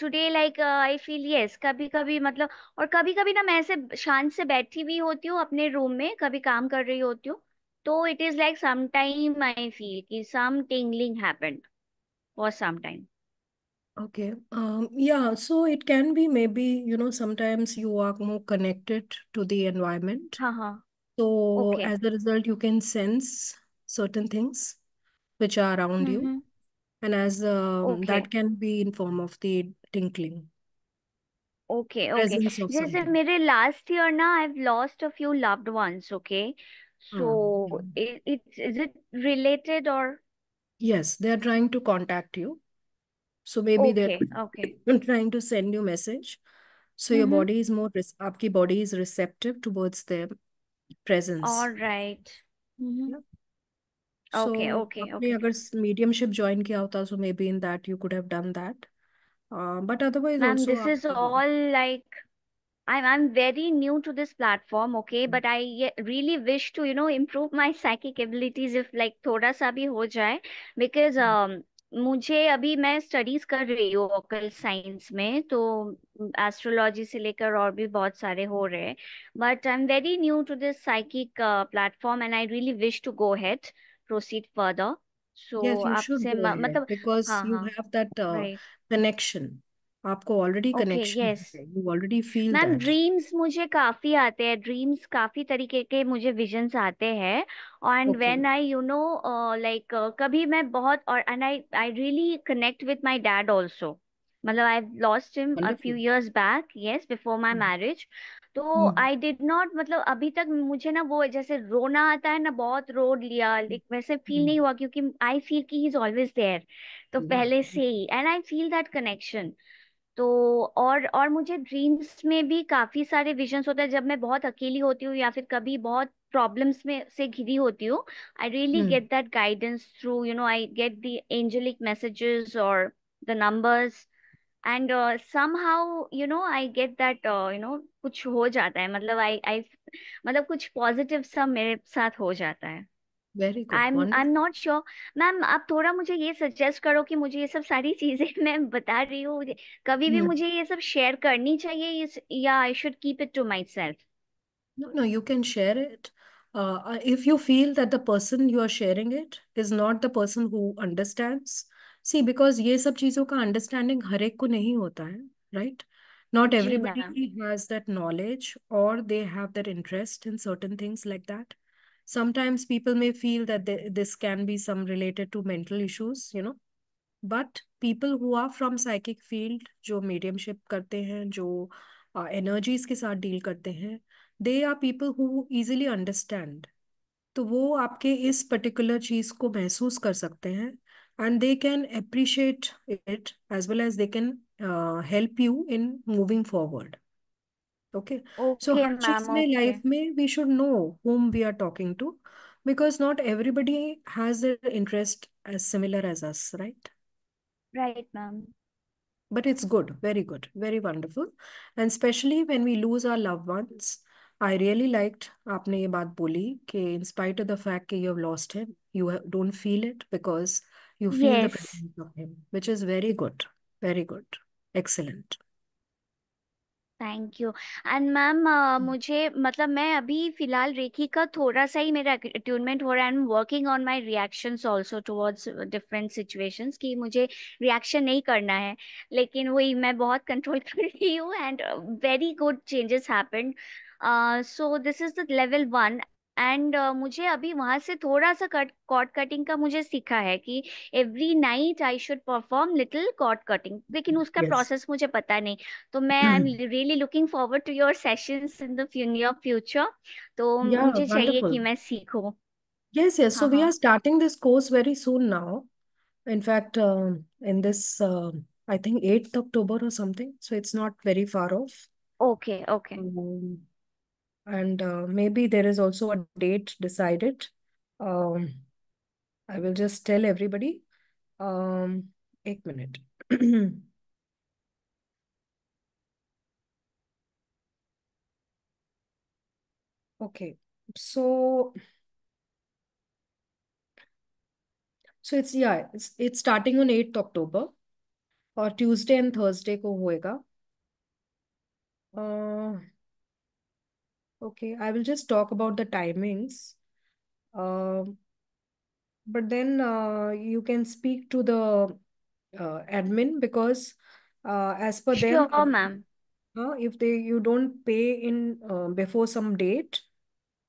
today like I feel yes कभी कभी मतलब और कभी कभी ना मैं ऐसे शांत से बैठी हुई होती हूँ अपने रूम में कभी काम कर रही होती हूँ तो it is like some time I feel कि some tingling happened for some time Okay. Um, yeah, so it can be maybe, you know, sometimes you are more connected to the environment. Uh-huh. So Okay. as a result, you can sense certain things which are around you. Mm-hmm. And as um, Okay. that can be in form of the tinkling, Okay, okay. Just of My last year. now I've lost a few loved ones. Okay. So okay hmm, so it okay. It's is it Yes, they are trying to contact you. So maybe okay, are okay. I'm [laughs] trying to send you message. So mm -hmm. your mm-hmm. body is more आपकी body is receptive towards their presence. All right. Mm -hmm. Okay. So okay, okay, okay. अगर mediumship join किया होता so maybe in that you could have done that. Uh, but otherwise Ma'am, also this is all like I'm I'm very new to this platform, okay, mm -hmm. but I really wish to you know improve my psychic abilities if like thoda sa bhi ho jaye because hmm. um मुझे अभी मैं studies कर रही हूँ occult science में तो astrology से लेकर और भी बहुत सारे हो रहे हैं but I am very new to this psychic platform and I really wish to go ahead proceed further so आपसे मतलब because you have that connection आपको already okay connection yes you already feel ma'am that dreams मुझे काफी आते हैं dreams काफी तरीके के मुझे विजन्स आते हैं and when I you know like कभी मैं बहुत और and I I really connect with my dad also मतलब I lost him a few years back yes before my marriage तो आई डिड नॉट मतलब अभी तक मुझे ना वो जैसे रोना आता है ना बहुत रो लिया लाइक hmm. वैसे फील hmm. नहीं हुआ क्योंकि आई फील की ही इज ऑलवेज देयर तो hmm. पहले से ही and I feel that connection तो और और मुझे ड्रीम्स में भी काफी सारे विजन्स होते हैं जब मैं बहुत अकेली होती हूँ या फिर कभी बहुत प्रॉब्लम्स में से घिरी होती हूँ I really get that guidance through you know I get the angelic messages और the numbers and somehow you know I get that you know कुछ हो जाता है मतलब आई आई मतलब कुछ पॉजिटिव सब मेरे साथ हो जाता है very good I I am not sure ma'am आप थोड़ा मुझे ये सजेस्ट करो कि मुझे ये सब सारी [laughs] चीजें मैं बता रही हूँ कभी भी मुझे ये सब शेयर करनी चाहिए या I should keep it to myself no no you can share it if you feel that the person you are sharing it is not the person who understands see because ये सब चीजों का understanding हर एक को नहीं होता है right not everybody has that knowledge और they have that interest in certain things like that sometimes people may feel that they, this can be some related to mental issues you know but people who are from psychic field जो mediumship करते हैं जो energies uh, के साथ deal करते हैं they are people who easily understand तो वो आपके इस पर्टिकुलर चीज़ को महसूस कर सकते हैं and they can appreciate it as well as they can help you in moving forward Okay. okay so ma'am, okay. life may we should know whom we are talking to because not everybody has their interest as similar as us, right? Right, ma'am. But it's good, very good, very wonderful. And especially when we lose our loved ones, I really liked आपने ये बात in spite of the fact you have lost him, you don't feel it because you feel yes. the presence of him, which is very good, very good, excellent. Thank you and ma'am मुझे मतलब मैं अभी फिलहाल रेखी का थोड़ा सा ही मेरा attunement हो रहा है I am working on my reactions also towards different situations कि मुझे रिएक्शन नहीं करना है लेकिन वही मैं बहुत कंट्रोल [laughs] कर रही हूँ and very good changes happened so this is the level one and uh, मुझे अभी वहां से थोड़ा सा कट कॉट कटिंग का मुझे सीखा है कि every night I should perform little cord cutting लेकिन उसका प्रोसेस yes. मुझे पता नहीं तो मैं I am really looking forward to your sessions in the near future तो yeah, मुझे wonderful. चाहिए कि मैं सीखूं yes yes so we are starting this course very soon now in fact in this I think uh, i think 8th october or something so it's not very far off okay okay um, and uh, maybe there is also a date decided um, i will just tell everybody um eight minute [clears throat] okay so so it's yeah it's it's starting on 8th october or Tuesday and Thursday को होएगा uh, Okay, I will just talk about the timings. Uh, but then uh, you can speak to the uh, admin because uh, as per sure, them, ma'am. Uh, if they you don't pay in uh, before some date,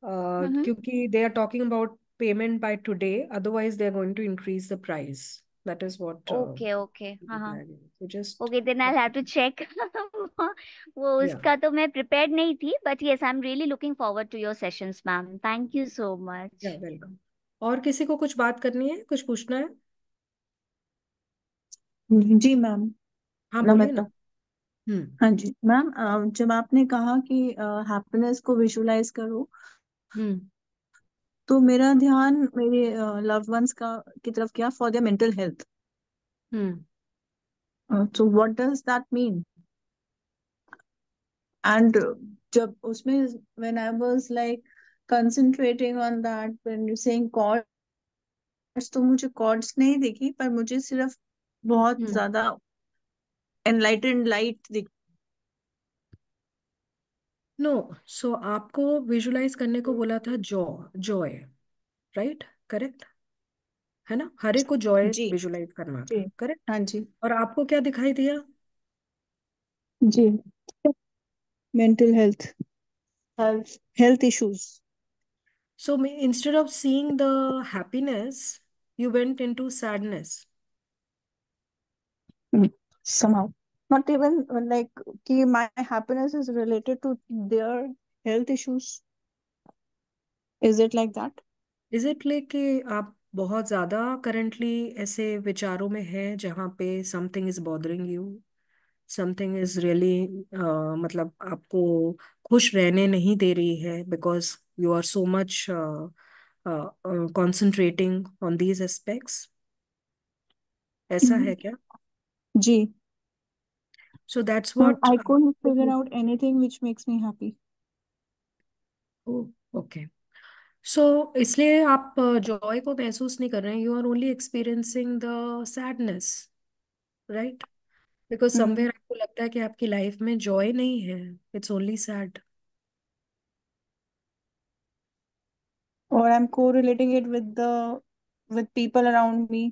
uh, mm -hmm. they are talking about payment by today. Otherwise, they are going to increase the price. That is what. Uh, okay, okay. हाँ So just. Okay, then I'll have to check. wo उसका yeah. to main prepared nahi thi but yes, I'm really looking forward to your sessions, ma'am. Thank you so much. Yeah, welcome. और किसी को कुछ बात करनी है, कुछ पूछना है? जी मैम. हाँ बोलिए ना. हम्म हाँ जी मैम जब आपने कहा कि हैप्पीनेस को विजुलाइज करो हम्म तो मेरा ध्यान मेरे लव्ड वंस का की तरफ क्या for their mental health so what does that mean and जब उसमें when I was like concentrating on that when you saying cords तो मुझे कॉर्ड्स नहीं दिखी पर मुझे सिर्फ बहुत हम्म। ज्यादा एनलाइटेंड लाइट दिख नो सो आपको विजुलाइज करने को बोला था जॉ जॉय राइट करेक्ट है ना हरे को जॉय जी विजुलाइज करना था जी करेक्ट हाँ जी और आपको क्या दिखाई दिया जी mental health health health issues so instead of seeing the happiness you went into sadness somehow not even like ki my happiness is related to their health issues is it like that is it like कि आप बहुत ज्यादा currently ऐसे विचारों में हैं जहाँ पे something is bothering you something is really मतलब आपको खुश रहने नहीं दे रही है because you are so much concentrating on these aspects ऐसा है क्या जी So that's what I couldn't figure out anything which makes me happy. Oh, okay. So isliye aap uh, joy ko mehsoos nahi kar rahe you are only experiencing the sadness. Right? Because mm-hmm. somewhere aapko lagta hai ki life mein joy nahi hai. It's only sad. Or I'm correlating it with the with people around me.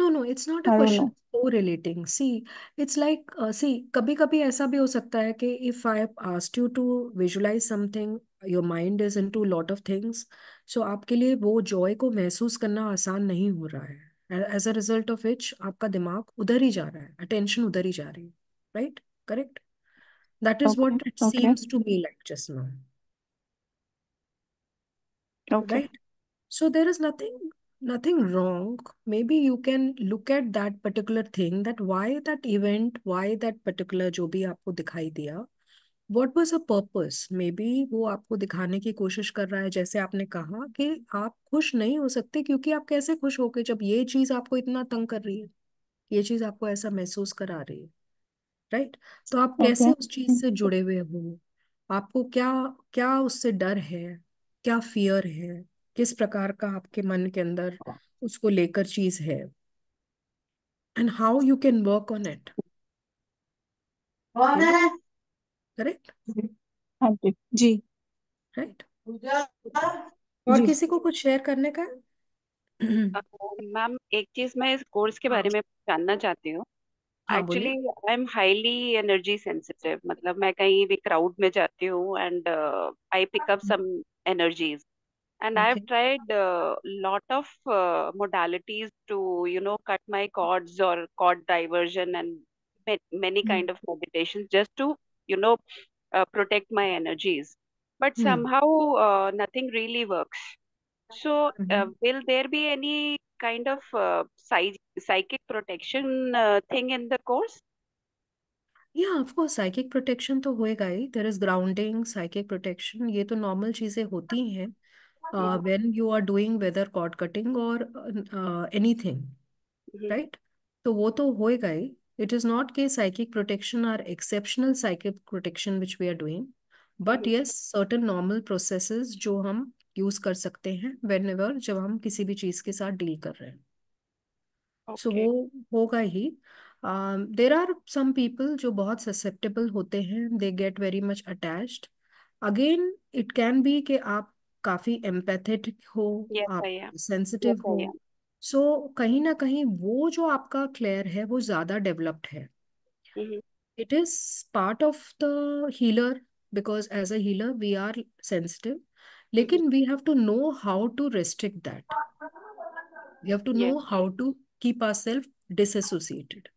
No no it's not a question no correlating see it's like see कभी कभी ऐसा भी हो सकता है कि if I asked you to visualize something your mind is into lot of things so आपके लिए वो जॉय को महसूस करना आसान नहीं हो रहा है as a result of which आपका दिमाग उधर ही जा रहा है अटेंशन उधर ही जा रही है right correct that is okay what it seems to me like just now right so there is nothing nothing wrong maybe you can look at that particular thing that why that event why that particular जो भी आपको दिखाई दिया what was a purpose maybe वो आपको दिखाने की कोशिश कर रहा है जैसे आपने कहा कि आप खुश नहीं हो सकते क्योंकि आप कैसे खुश होगे जब ये चीज आपको इतना तंग कर रही है ये चीज आपको ऐसा महसूस करा रही है राइट right? तो आप okay. कैसे उस चीज से जुड़े हुए हो आपको क्या क्या उससे डर है क्या फियर है किस प्रकार का आपके मन के अंदर हाँ। उसको लेकर चीज है and how you can work on it correct जी राइट और किसी को कुछ शेयर करने का मैम एक चीज मैं इस कोर्स के बारे हाँ। में जानना चाहती हूँ actually I am highly energy sensitive मतलब मैं कहीं भी क्राउड में जाती हूँ and I pick up some energies and okay. i've tried a uh, lot of uh, modalities to you know cut my cords or cord diversion and many mm-hmm. kind of meditations just to you know uh, protect my energies but mm-hmm. somehow uh, nothing really works so uh, mm-hmm. will there be any kind of uh, psy psychic protection thing in the course Yeah, of course, psychic protection to होएगा There is grounding, psychic protection. Psychic to normal तो normal चीजें uh, when you are doing whether cord cutting or uh, anything mm-hmm. right तो वो तो होएगा ही it is not ke psychic protection or exceptional psychic protection which we are doing but yes certain normal processes jo hum use kar sakte hain whenever jab hum kisi bhi cheez ke sath deal kar rahe hain okay. so wo hoga hi there are some people जो बहुत susceptible होते हैं they get very much attached again it can be कि आप काफी empathetic हो yes, आप sensitive yes, हो सो so, कहीं ना कहीं वो जो आपका क्लेयर है वो ज्यादा डेवलप्ड है it is part of the healer because as a healer we are sensitive लेकिन we have to know how to restrict that we have to know how to keep our self dissociated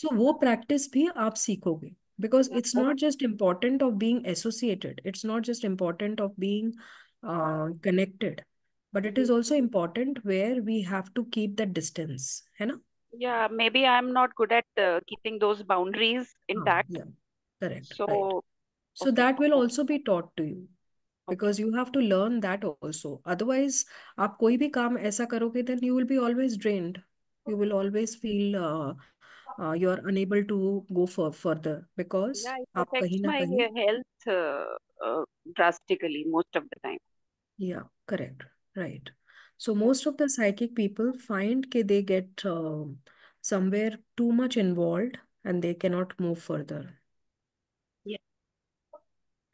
so वो practice भी आप सीखोगे because it's not just important of being associated it's not just important of being Uh, connected but it is hmm. also important where we have to keep that distance hai na? yeah maybe i'm not good at uh, keeping those boundaries ah, intact oh, yeah. correct so right. so okay. that will also be taught to you because you have to learn that also otherwise आप कोई भी काम ऐसा करोगे then you will be always drained you will always feel uh, uh, you are unable to go for further because yeah, it affects my health uh, uh, drastically most of the time yeah, correct. Right. So most of the psychic people find that they get uh, somewhere too much involved and they cannot move further. Yeah.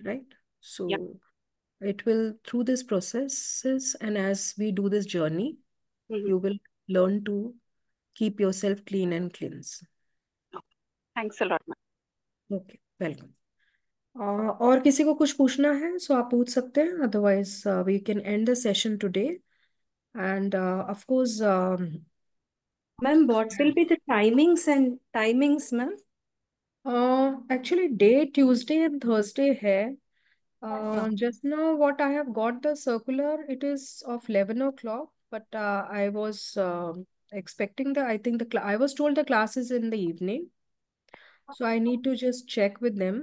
Right. So yeah. it will through this processes and as we do this journey, mm-hmm. you will learn to keep yourself clean and cleanse. Thanks a lot. Ma'am. Okay. Welcome. और, और किसी को कुछ पूछना है सो आप पूछ सकते हैं otherwise we can end the session today and of course ma'am what will be the timings and timings ma'am actually day Tuesday and Thursday है Uh, just now, what I have got the circular, it is of 11 o'clock, but uh, I was um, expecting the, I think the, I was told the classes in the evening. So I need to just check with them.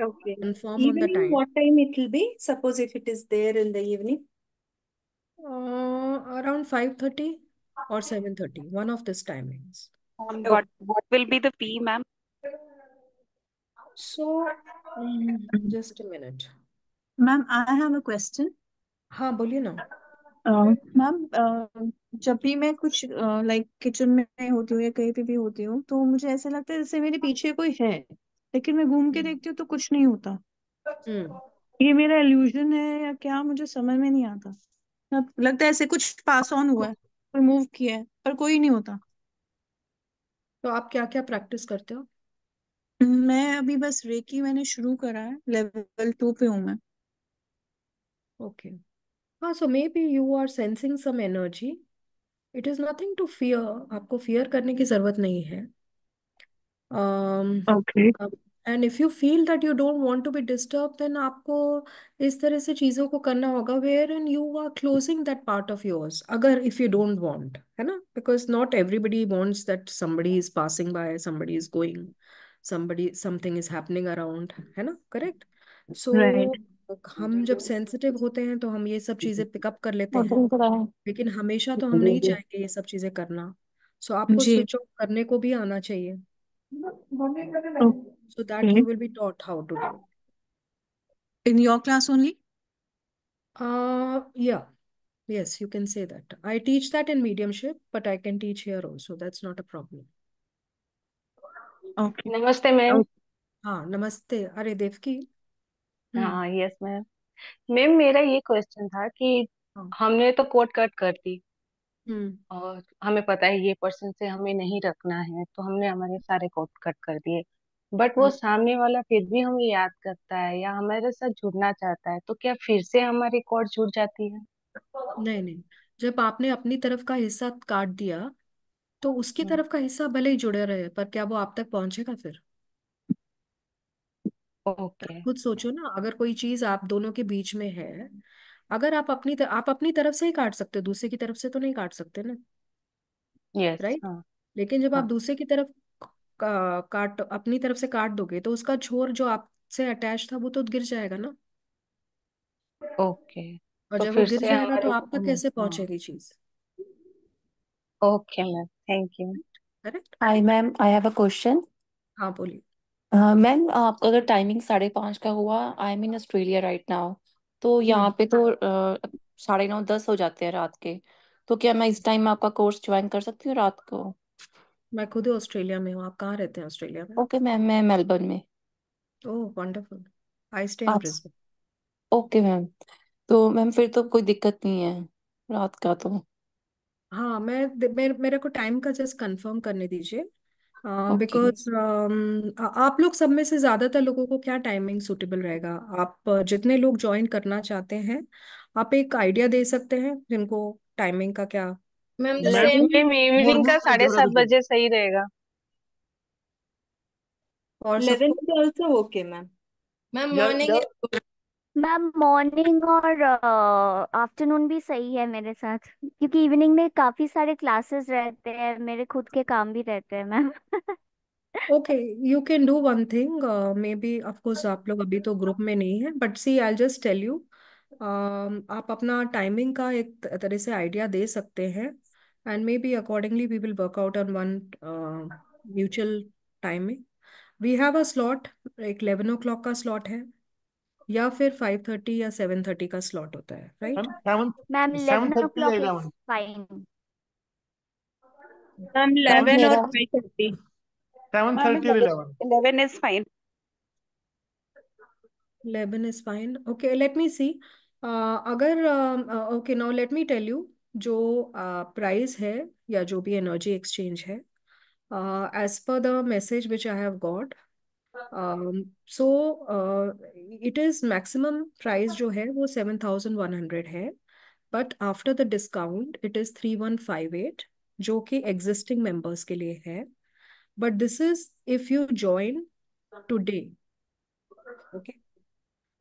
Okay. inform evening, on the time. What time it will be? Suppose if it is there in the evening. Uh, around 5.30 or 7.30. One of these timings. Um, what, what will be the fee, ma'am? So, um, just a minute. ma'am i have a question हाँ बोलिए ना ma'am जब भी मैं कुछ like uh, kitchen like, में होती हूँ या कहीं पे भी होती हूँ तो मुझे ऐसा लगता है जैसे मेरे पीछे कोई है लेकिन मैं घूम के हम्म। देखती हूँ तो कुछ नहीं होता हम्म। ये मेरा एल्यूजन है या क्या मुझे समझ में नहीं आता हाँ, लगता है ऐसे कुछ पास ऑन हुआ है पर मूव किया है पर कोई नहीं होता तो आप क्या क्या प्रैक्टिस करते हो मैं अभी बस रेकी मैंने शुरू करा है लेवल टू पे हूँ मैं ओके हाँ so maybe you are sensing some energy it is nothing to fear आपको फियर करने की जरूरत नहीं है um, and if you feel that you don't want to be disturb then आपको इस तरह से चीजों को करना होगा where and you are closing that part of yours अगर इफ यू डोंट वांट है ना because not everybody wants that somebody is passing bye somebody is going somebody something is happening around है ना करेक्ट सो हम जब sensitive होते हैं तो हम ये सब चीजें पिकअप कर लेते हैं [laughs] लेकिन हमेशा तो हम नहीं [laughs] चाहेंगे ये सब चीजें करना सो आपको स्विच ऑफ करने को भी आना चाहिए So that okay. you will be taught how to do. In your class only? Uh, yeah. Yes, you can say that. I teach that in mediumship, but I can teach here also. That's not a problem. Okay. Namaste, ma'am. ha हाँ नमस्ते अरे देवकी हाँ yes ma'am ma'am मेरा ये question था कि हमने तो कोट कट कर दी हुँ। हम्म। और हमें पता है ये पर्सन से हमें नहीं रखना है, तो हमने हमारे सारे कोट कट कर दिए। बट वो हाँ। सामने वाला फिर भी हमें याद करता है या हमारे साथ जुड़ना चाहता है, तो क्या फिर से हमारी कॉर्ड जुड़ जाती है? नहीं, नहीं। जब आपने अपनी तरफ का हिस्सा काट दिया, तो उसकी हाँ। तरफ का हिस्सा भले ही जुड़े रहे, पर क्या वो आप तक पहुंचेगा फिर? ओके। खुद सोचो ना, अगर कोई चीज़ आप दोनों के बीच में है अगर आप अपनी तर, आप अपनी तरफ से ही काट सकते हो दूसरे की तरफ से तो नहीं काट सकते ना यस राइट हाँ लेकिन जब आप हाँ। दूसरे की तरफ काट अपनी तरफ से काट दोगे तो उसका छोर जो आपसे अटैच था वो तो गिर जाएगा ना ओके और तो जब वो फिर गिर से जाएगा तो हमारे आप तक कैसे हाँ। पहुंचेगी चीज okay ma'am thank you correct hi ma'am I have a question हाँ बोलिए मैम uh, आपका अगर टाइमिंग साढ़े पांच का हुआ I am in Australia right now तो यहाँ हम्म। पे तो साढ़े नौ दस हो जाते हैं रात के तो क्या मैं इस टाइम में आपका कोर्स ज्वाइन कर सकती हूँ रात को मैं खुद ही ऑस्ट्रेलिया में हूँ आप कहाँ रहते हैं ऑस्ट्रेलिया में ओके मैम मैं मेलबर्न में ओह वंडरफुल आई स्टे इन आप ब्रिस्बेन ओके मैम तो मैम फिर तो कोई दिक्कत नहीं है रात का तो हाँ मैं मेरे, मेरे को टाइम का जस्ट कंफर्म करने दीजिए बिकॉज हाँ, ओके um, आप लोग सब में से ज्यादातर लोगों को क्या टाइमिंग सुटेबल रहेगा आप जितने लोग ज्वाइन करना चाहते हैं आप एक आइडिया दे सकते हैं जिनको टाइमिंग का क्या मैम सेम जैसे इवनिंग का साढ़े सात जोड़ा बजे सही रहेगा और 11 सबको is also okay, ma'am. Ma'am morning ma'am morning और आफ्टरनून uh, भी सही है मेरे साथ क्योंकि इवनिंग में काफी सारे क्लासेस रहते हैं मेरे खुद के काम भी रहते हैं ma'am okay you can do one thing maybe of course आप लोग अभी तो ग्रुप में नहीं है but see I just tell you आप अपना टाइमिंग का एक तरह से आइडिया दे सकते हैं and maybe accordingly we will work out on one mutual timing we have a slot एक इलेवन ओ क्लॉक का स्लॉट है या फिर फाइव थर्टी या सेवन थर्टी का स्लॉट होता है right ma'am eleven is fine five thirty is fine okay see अगर okay now let me tell you जो प्राइस uh, है या जो भी एनर्जी एक्सचेंज है as per the message which I have got so it is maximum price जो है वो सेवन थाउजेंड वन हंड्रेड है but after the discount it is three one five eight जो कि एग्जिस्टिंग मेंबर्स के लिए है but this is if you join today okay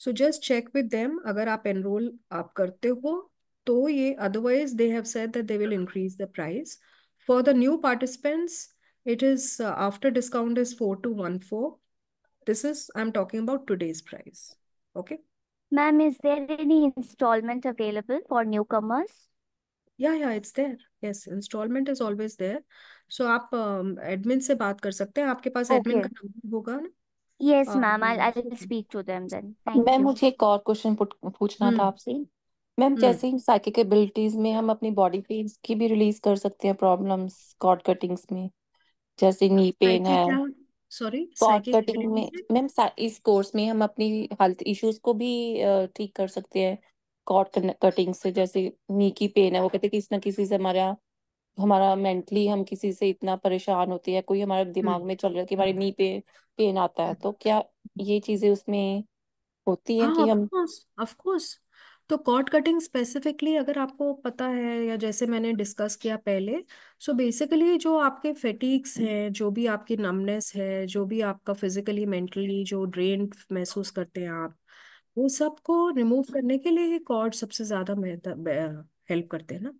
so just check with them अगर आप एनरोल आप करते हो तो ये otherwise they have said that they will increase the price for the new participants it is after discount is four two one four This is, I'm talking about today's price. Okay. Ma'am, is there any installment available for newcomers? या या it's there yes installment is always there so आप admin um, से बात कर ka हैं आपके पास admin का number होगा ना yes ma'am I I speak to ma'am then ma'am मुझे एक और क्वेश्चन पूछना था हम्म। आपसे मैम हम्म। जैसे साइकिक एबिलिटीज में हम अपनी बॉडी पेन्स की भी रिलीज कर सकते हैं प्रॉब्लम्स कॉर्ड कटिंग्स में जैसे नी पेन है सॉरी स्पॉट कटिंग में मैम इस कोर्स में हम अपनी हेल्थ इश्यूज को भी ठीक कर सकते हैं कॉर्ड कटिंग से जैसे नी की पेन है वो कहते हैं किसी ना किसी से हमारा हमारा मेंटली हम किसी से इतना परेशान होते हैं कोई हमारे हम्म। दिमाग में चल रहा है कि हमारी नी पे पेन आता है तो क्या अच्छा। ये चीजें उसमें होती है हाँ कि हम ऑफ कोर्स तो कॉर्ड कटिंग स्पेसिफिकली अगर आपको पता है या जैसे मैंने डिस्कस किया पहले सो so बेसिकली जो आपके फेटिक्स हैं जो भी आपकी नमनेस है जो भी आपका फिजिकली मेंटली जो ड्रेन महसूस करते हैं आप वो सबको रिमूव करने के लिए ही कॉर्ड सबसे ज़्यादा हेल्प करते हैं ना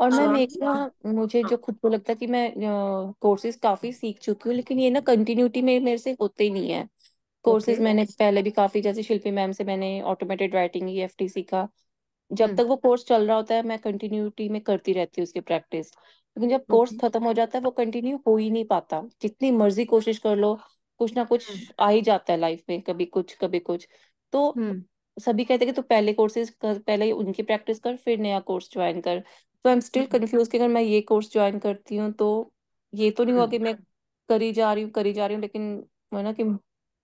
और मैं मैम एक ना हाँ। मुझे जो खुद को लगता है कि मैं कोर्सेज काफ़ी सीख चुकी हूँ लेकिन ये ना कंटिन्यूटी में मेरे से होते ही नहीं है कोर्सेज okay. मैंने पहले भी काफी जैसे शिल्पी मैम से मैंने ऑटोमेटेड राइटिंग ई ईएफटीसी का जब हम्म। तक वो कोर्स चल रहा होता है मैं कंटिन्यूटी में करती रहती हूँ उसकी प्रैक्टिस लेकिन जब कोर्स हम्म। ओके खत्म हो जाता है वो कंटिन्यू हो ही नहीं पाता जितनी मर्जी कोशिश कर लो कुछ ना कुछ हम्म। आ ही जाता है लाइफ में कभी कुछ कभी कुछ तो सभी कहते हैं कि तू पहले कोर्सेज कर पहले उनकी प्रैक्टिस कर फिर नया कोर्स ज्वाइन कर तो आई एम स्टिल कंफ्यूज कि अगर मैं ये कोर्स ज्वाइन करती हूँ तो ये तो नहीं हुआ कि मैं करी जा रही हूँ करी जा रही हूँ लेकिन ना कि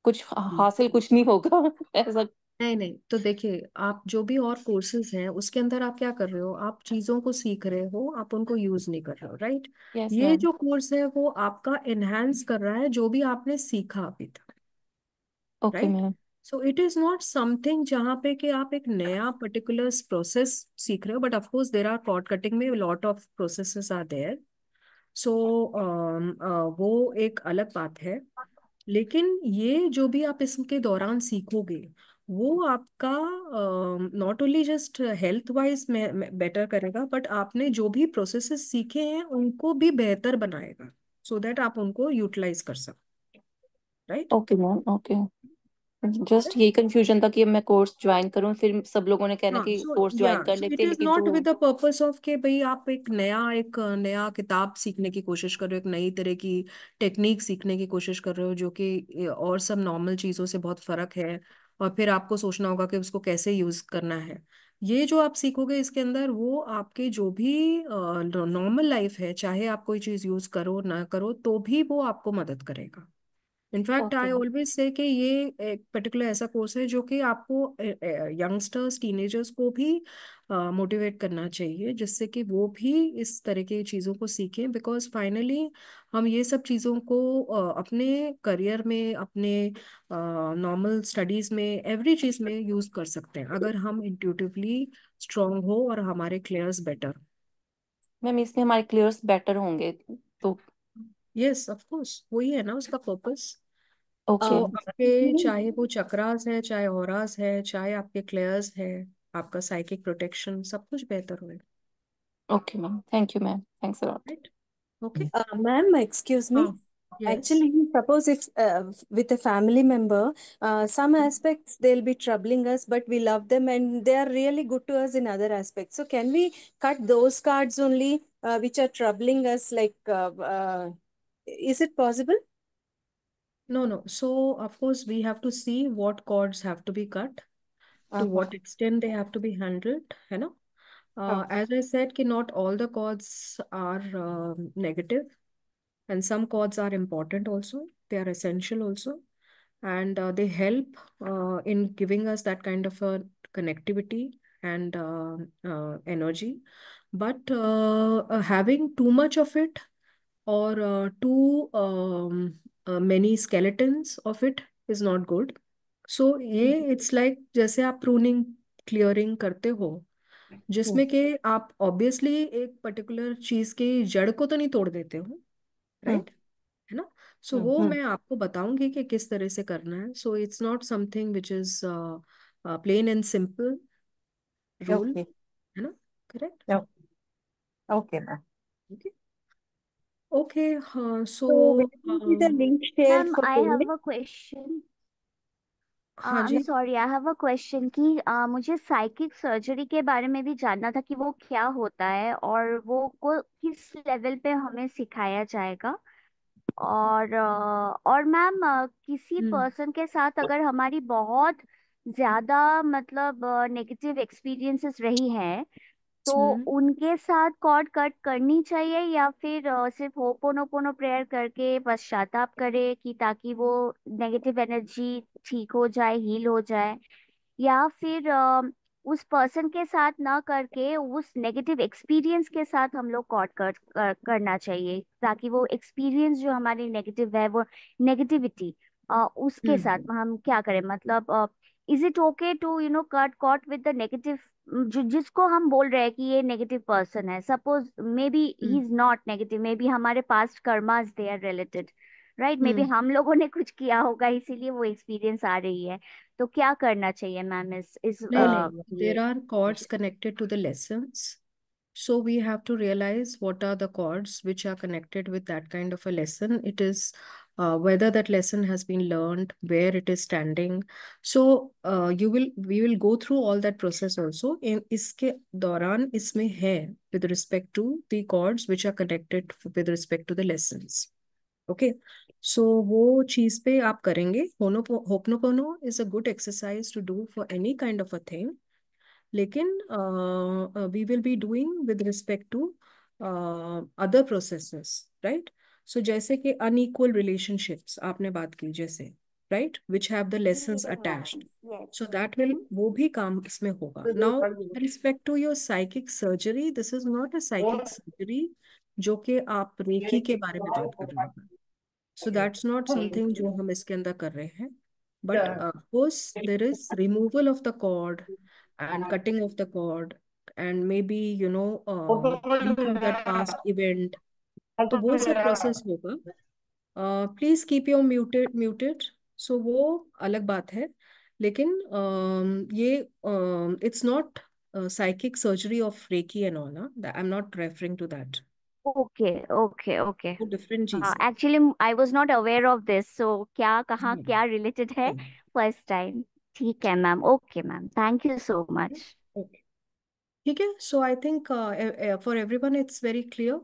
कुछ हम्म। हासिल कुछ नहीं होगा [laughs] ऐसा नहीं नहीं तो देखिए आप जो भी और कोर्सेज हैं उसके अंदर आप क्या कर रहे हो आप चीजों को सीख रहे हो आप उनको यूज नहीं कर रहे हो राइट यस ये मैम जो कोर्स है वो आपका एनहेंस कर रहा है जो भी आपने सीखा अभी तक okay right ma'am so it is not something जहाँ पे कि आप एक नया पर्टिकुलर प्रोसेस सीख रहे हो but of course there are cord cutting में lot of process are there so वो एक अलग बात है लेकिन ये जो भी आप इसके दौरान सीखोगे वो आपका not only just health wise में बेटर करेगा बट आपने जो भी प्रोसेसेस सीखे हैं उनको भी बेहतर बनाएगा सो so दैट आप उनको यूटिलाइज कर सकते right okay ma'am okay just यही कंफ्यूजन था कि मैं कोर्स ज्वाइन करूं फिर सब लोगों ने कहना हाँ, कि कोर्स ज्वाइन कर लेते हैं not with the purpose of के भाई आप एक नया एक नया किताब सीखने की कोशिश कर रहे हो एक नई तरह की टेक्निक सीखने की कोशिश कर रहे हो जो कि और सब नॉर्मल चीज़ों से बहुत फर्क है और फिर आपको सोचना होगा कि उसको कैसे यूज करना है ये जो आप सीखोगे इसके अंदर वो आपके जो भी नॉर्मल लाइफ है चाहे आप कोई चीज़ यूज करो ना करो तो भी वो आपको मदद करेगा in fact okay I always say कि ये एक पर्टिकुलर ऐसा कोर्स है जो कि आपको यंगस्टर्स टीनेजर्स को भी मोटिवेट uh, करना चाहिए जिससे कि वो भी इस तरह की चीज़ों को सीखें बिकॉज फाइनली हम ये सब चीज़ों को uh, अपने करियर में अपने नॉर्मल uh, स्टडीज़ में एवरी चीज़ में यूज़ कर सकते हैं अगर हम इंट्यूटिवली स्ट्रांग हो और हमारे क्लेयर्स बेटर मैम इसमें हमारे क्लियर्स बेटर होंगे तो यस ऑफ कोर्स वही है ना उसका पर्पस अ, ओके आपके चाहे वो चक्रास है चाहे औरास है चाहे आपके क्लेयर्स है आपका साइकिक प्रोटेक्शन सब कुछ बेहतर होए okay ma'am thank you ma'am thanks a lot right okay ma'am excuse me हाँ me. Actually, suppose if uh, with a family member, uh, some aspects they'll be troubling us, but we love them and they are really good to us in other aspects. So, can we cut those cards only uh, which are troubling us? Like, uh, uh, is it possible? No, no. So, of course, we have to see what cords have to be cut, to uh, mm-hmm. what extent they have to be handled, you know. Uh, okay. As I said, ki not all the cords are uh, negative, and some cords are important also. They are essential also, and uh, they help uh, in giving us that kind of a connectivity and uh, energy. But having too much of it or too um, many skeletons of it is not good so ये it's mm-hmm. Like like, जैसे आप pruning clearing करते हो जिसमें oh. कि आप obviously एक particular चीज की जड़ को तो नहीं तोड़ देते हो राइट हाँ। है ना सो so, हाँ, वो हाँ। मैं आपको बताऊंगी कि किस तरह से करना है so it's not something which is plain and simple rule है ना correct okay ma'am okay Okay, uh, So तो will so you see the um, link share Ma'am, for I have payment? a question. हाँ uh, हाँ I'm जी sorry, I have a question कि uh, मुझे psychic surgery के बारे में भी जानना था कि वो क्या होता है और वो को किस लेवल पे हमें सिखाया जाएगा और uh, और मैम uh, किसी हम्म पर्सन के साथ अगर हमारी बहुत ज्यादा मतलब नेगेटिव uh, एक्सपीरियंसेस रही हैं तो हम्म। उनके साथ कॉर्ड कट करनी चाहिए या फिर अ, सिर्फ होपोनोपोनो प्रेयर करके पश्चाताप करे कि ताकि वो नेगेटिव एनर्जी ठीक हो जाए हील हो जाए या फिर उस पर्सन के साथ ना करके उस नेगेटिव एक्सपीरियंस के साथ हम लोग कॉर्ड कर, कर करना चाहिए ताकि वो एक्सपीरियंस जो हमारी नेगेटिव है वो नेगेटिविटी उसके हम्म। साथ हम्म हम क्या करें मतलब is it okay to you know cut cord with the negative जो जिसको हम बोल रहे हैं कि ये नेगेटिव पर्सन है suppose maybe he is not negative maybe हमारे past karmas they are related right maybe हम लोगों ने कुछ किया होगा इसीलिए वो एक्सपीरियंस आ रही है तो क्या करना चाहिए मैम इस इस there are cords connected to the lessons so we have to realise what are the cords which are connected with that kind of a lesson it is uh, whether that lesson has been learned, where it is standing. So uh, you will we will go through all that process also. In iske dauran isme hai with respect to the chords which are connected with respect to the lessons. Okay. So वो चीज पे आप करेंगे ho'oponopono is a good exercise to do for any kind of a thing. लेकिन uh, uh, will be doing with respect to to uh, other processes, right? So so, जैसे कि unequal relationships आपने बात की जैसे right which have the lesson attached so that will वो भी काम इसमें होगा now respect to your psychic surgery this is not a psychic surgery जो कि आप रेकी के बारे में बात कर रहे हैं सो दैट्स नॉट समथिंग जो हम इसके अंदर कर रहे हैं but of course there is removal of the cord and cutting of the cord and maybe you know that past event तो वो सब प्रोसेस होगा please keep your muted muted so वो अलग बात है लेकिन uh, ये it's not psychic surgery of reiki and all ना I am not referring to that okay okay okay different चीज actually I was not aware of this so क्या कहाँ hmm. क्या रिलेटेड है फर्स्ट टाइम ठीक है ma'am okay ma'am thank you so much ठीक है so I think for everyone it's very clear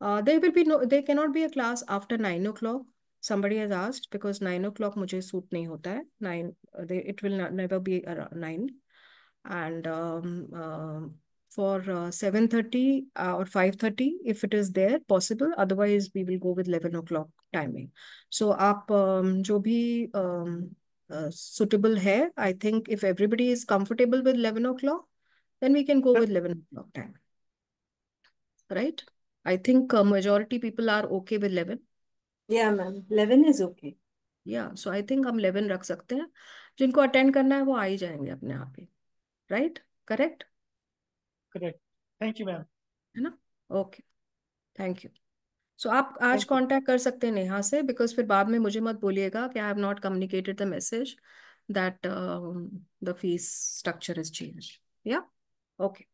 uh, there will be no, there cannot be a class after 9 o'clock. Somebody has asked because 9 o'clock मुझे suit नहीं होता है. 9, uh, they, it will not, never be around 9. And um, uh, for uh, 7.30 uh, or 5.30 if it is there possible. Otherwise, we will go with 11 o'clock timing. So आप um, जो भी um, uh, suitable है, I think if everybody is comfortable with 11 o'clock, then we can go with 11 o'clock time. Right? I think uh, majority people are okay with 11. Yeah, ma'am 11 is okay. Yeah, so I think हम 11 रख सकते हैं जिनको attend करना है वो आ ही जाएंगे अपने आप ही right correct correct thank you ma'am है ना ओके थैंक यू सो आप आज कांटेक्ट कर सकते हैं नेहा से बिकॉज फिर बाद में मुझे मत बोलिएगा कि I have not communicated the message that the fees structure is change या okay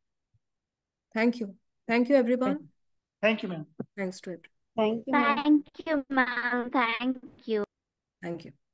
thank you thank you everyone Thank you, ma'am. Thanks to it. Thank you, ma'am. Thank you, ma'am. Thank you. Thank you.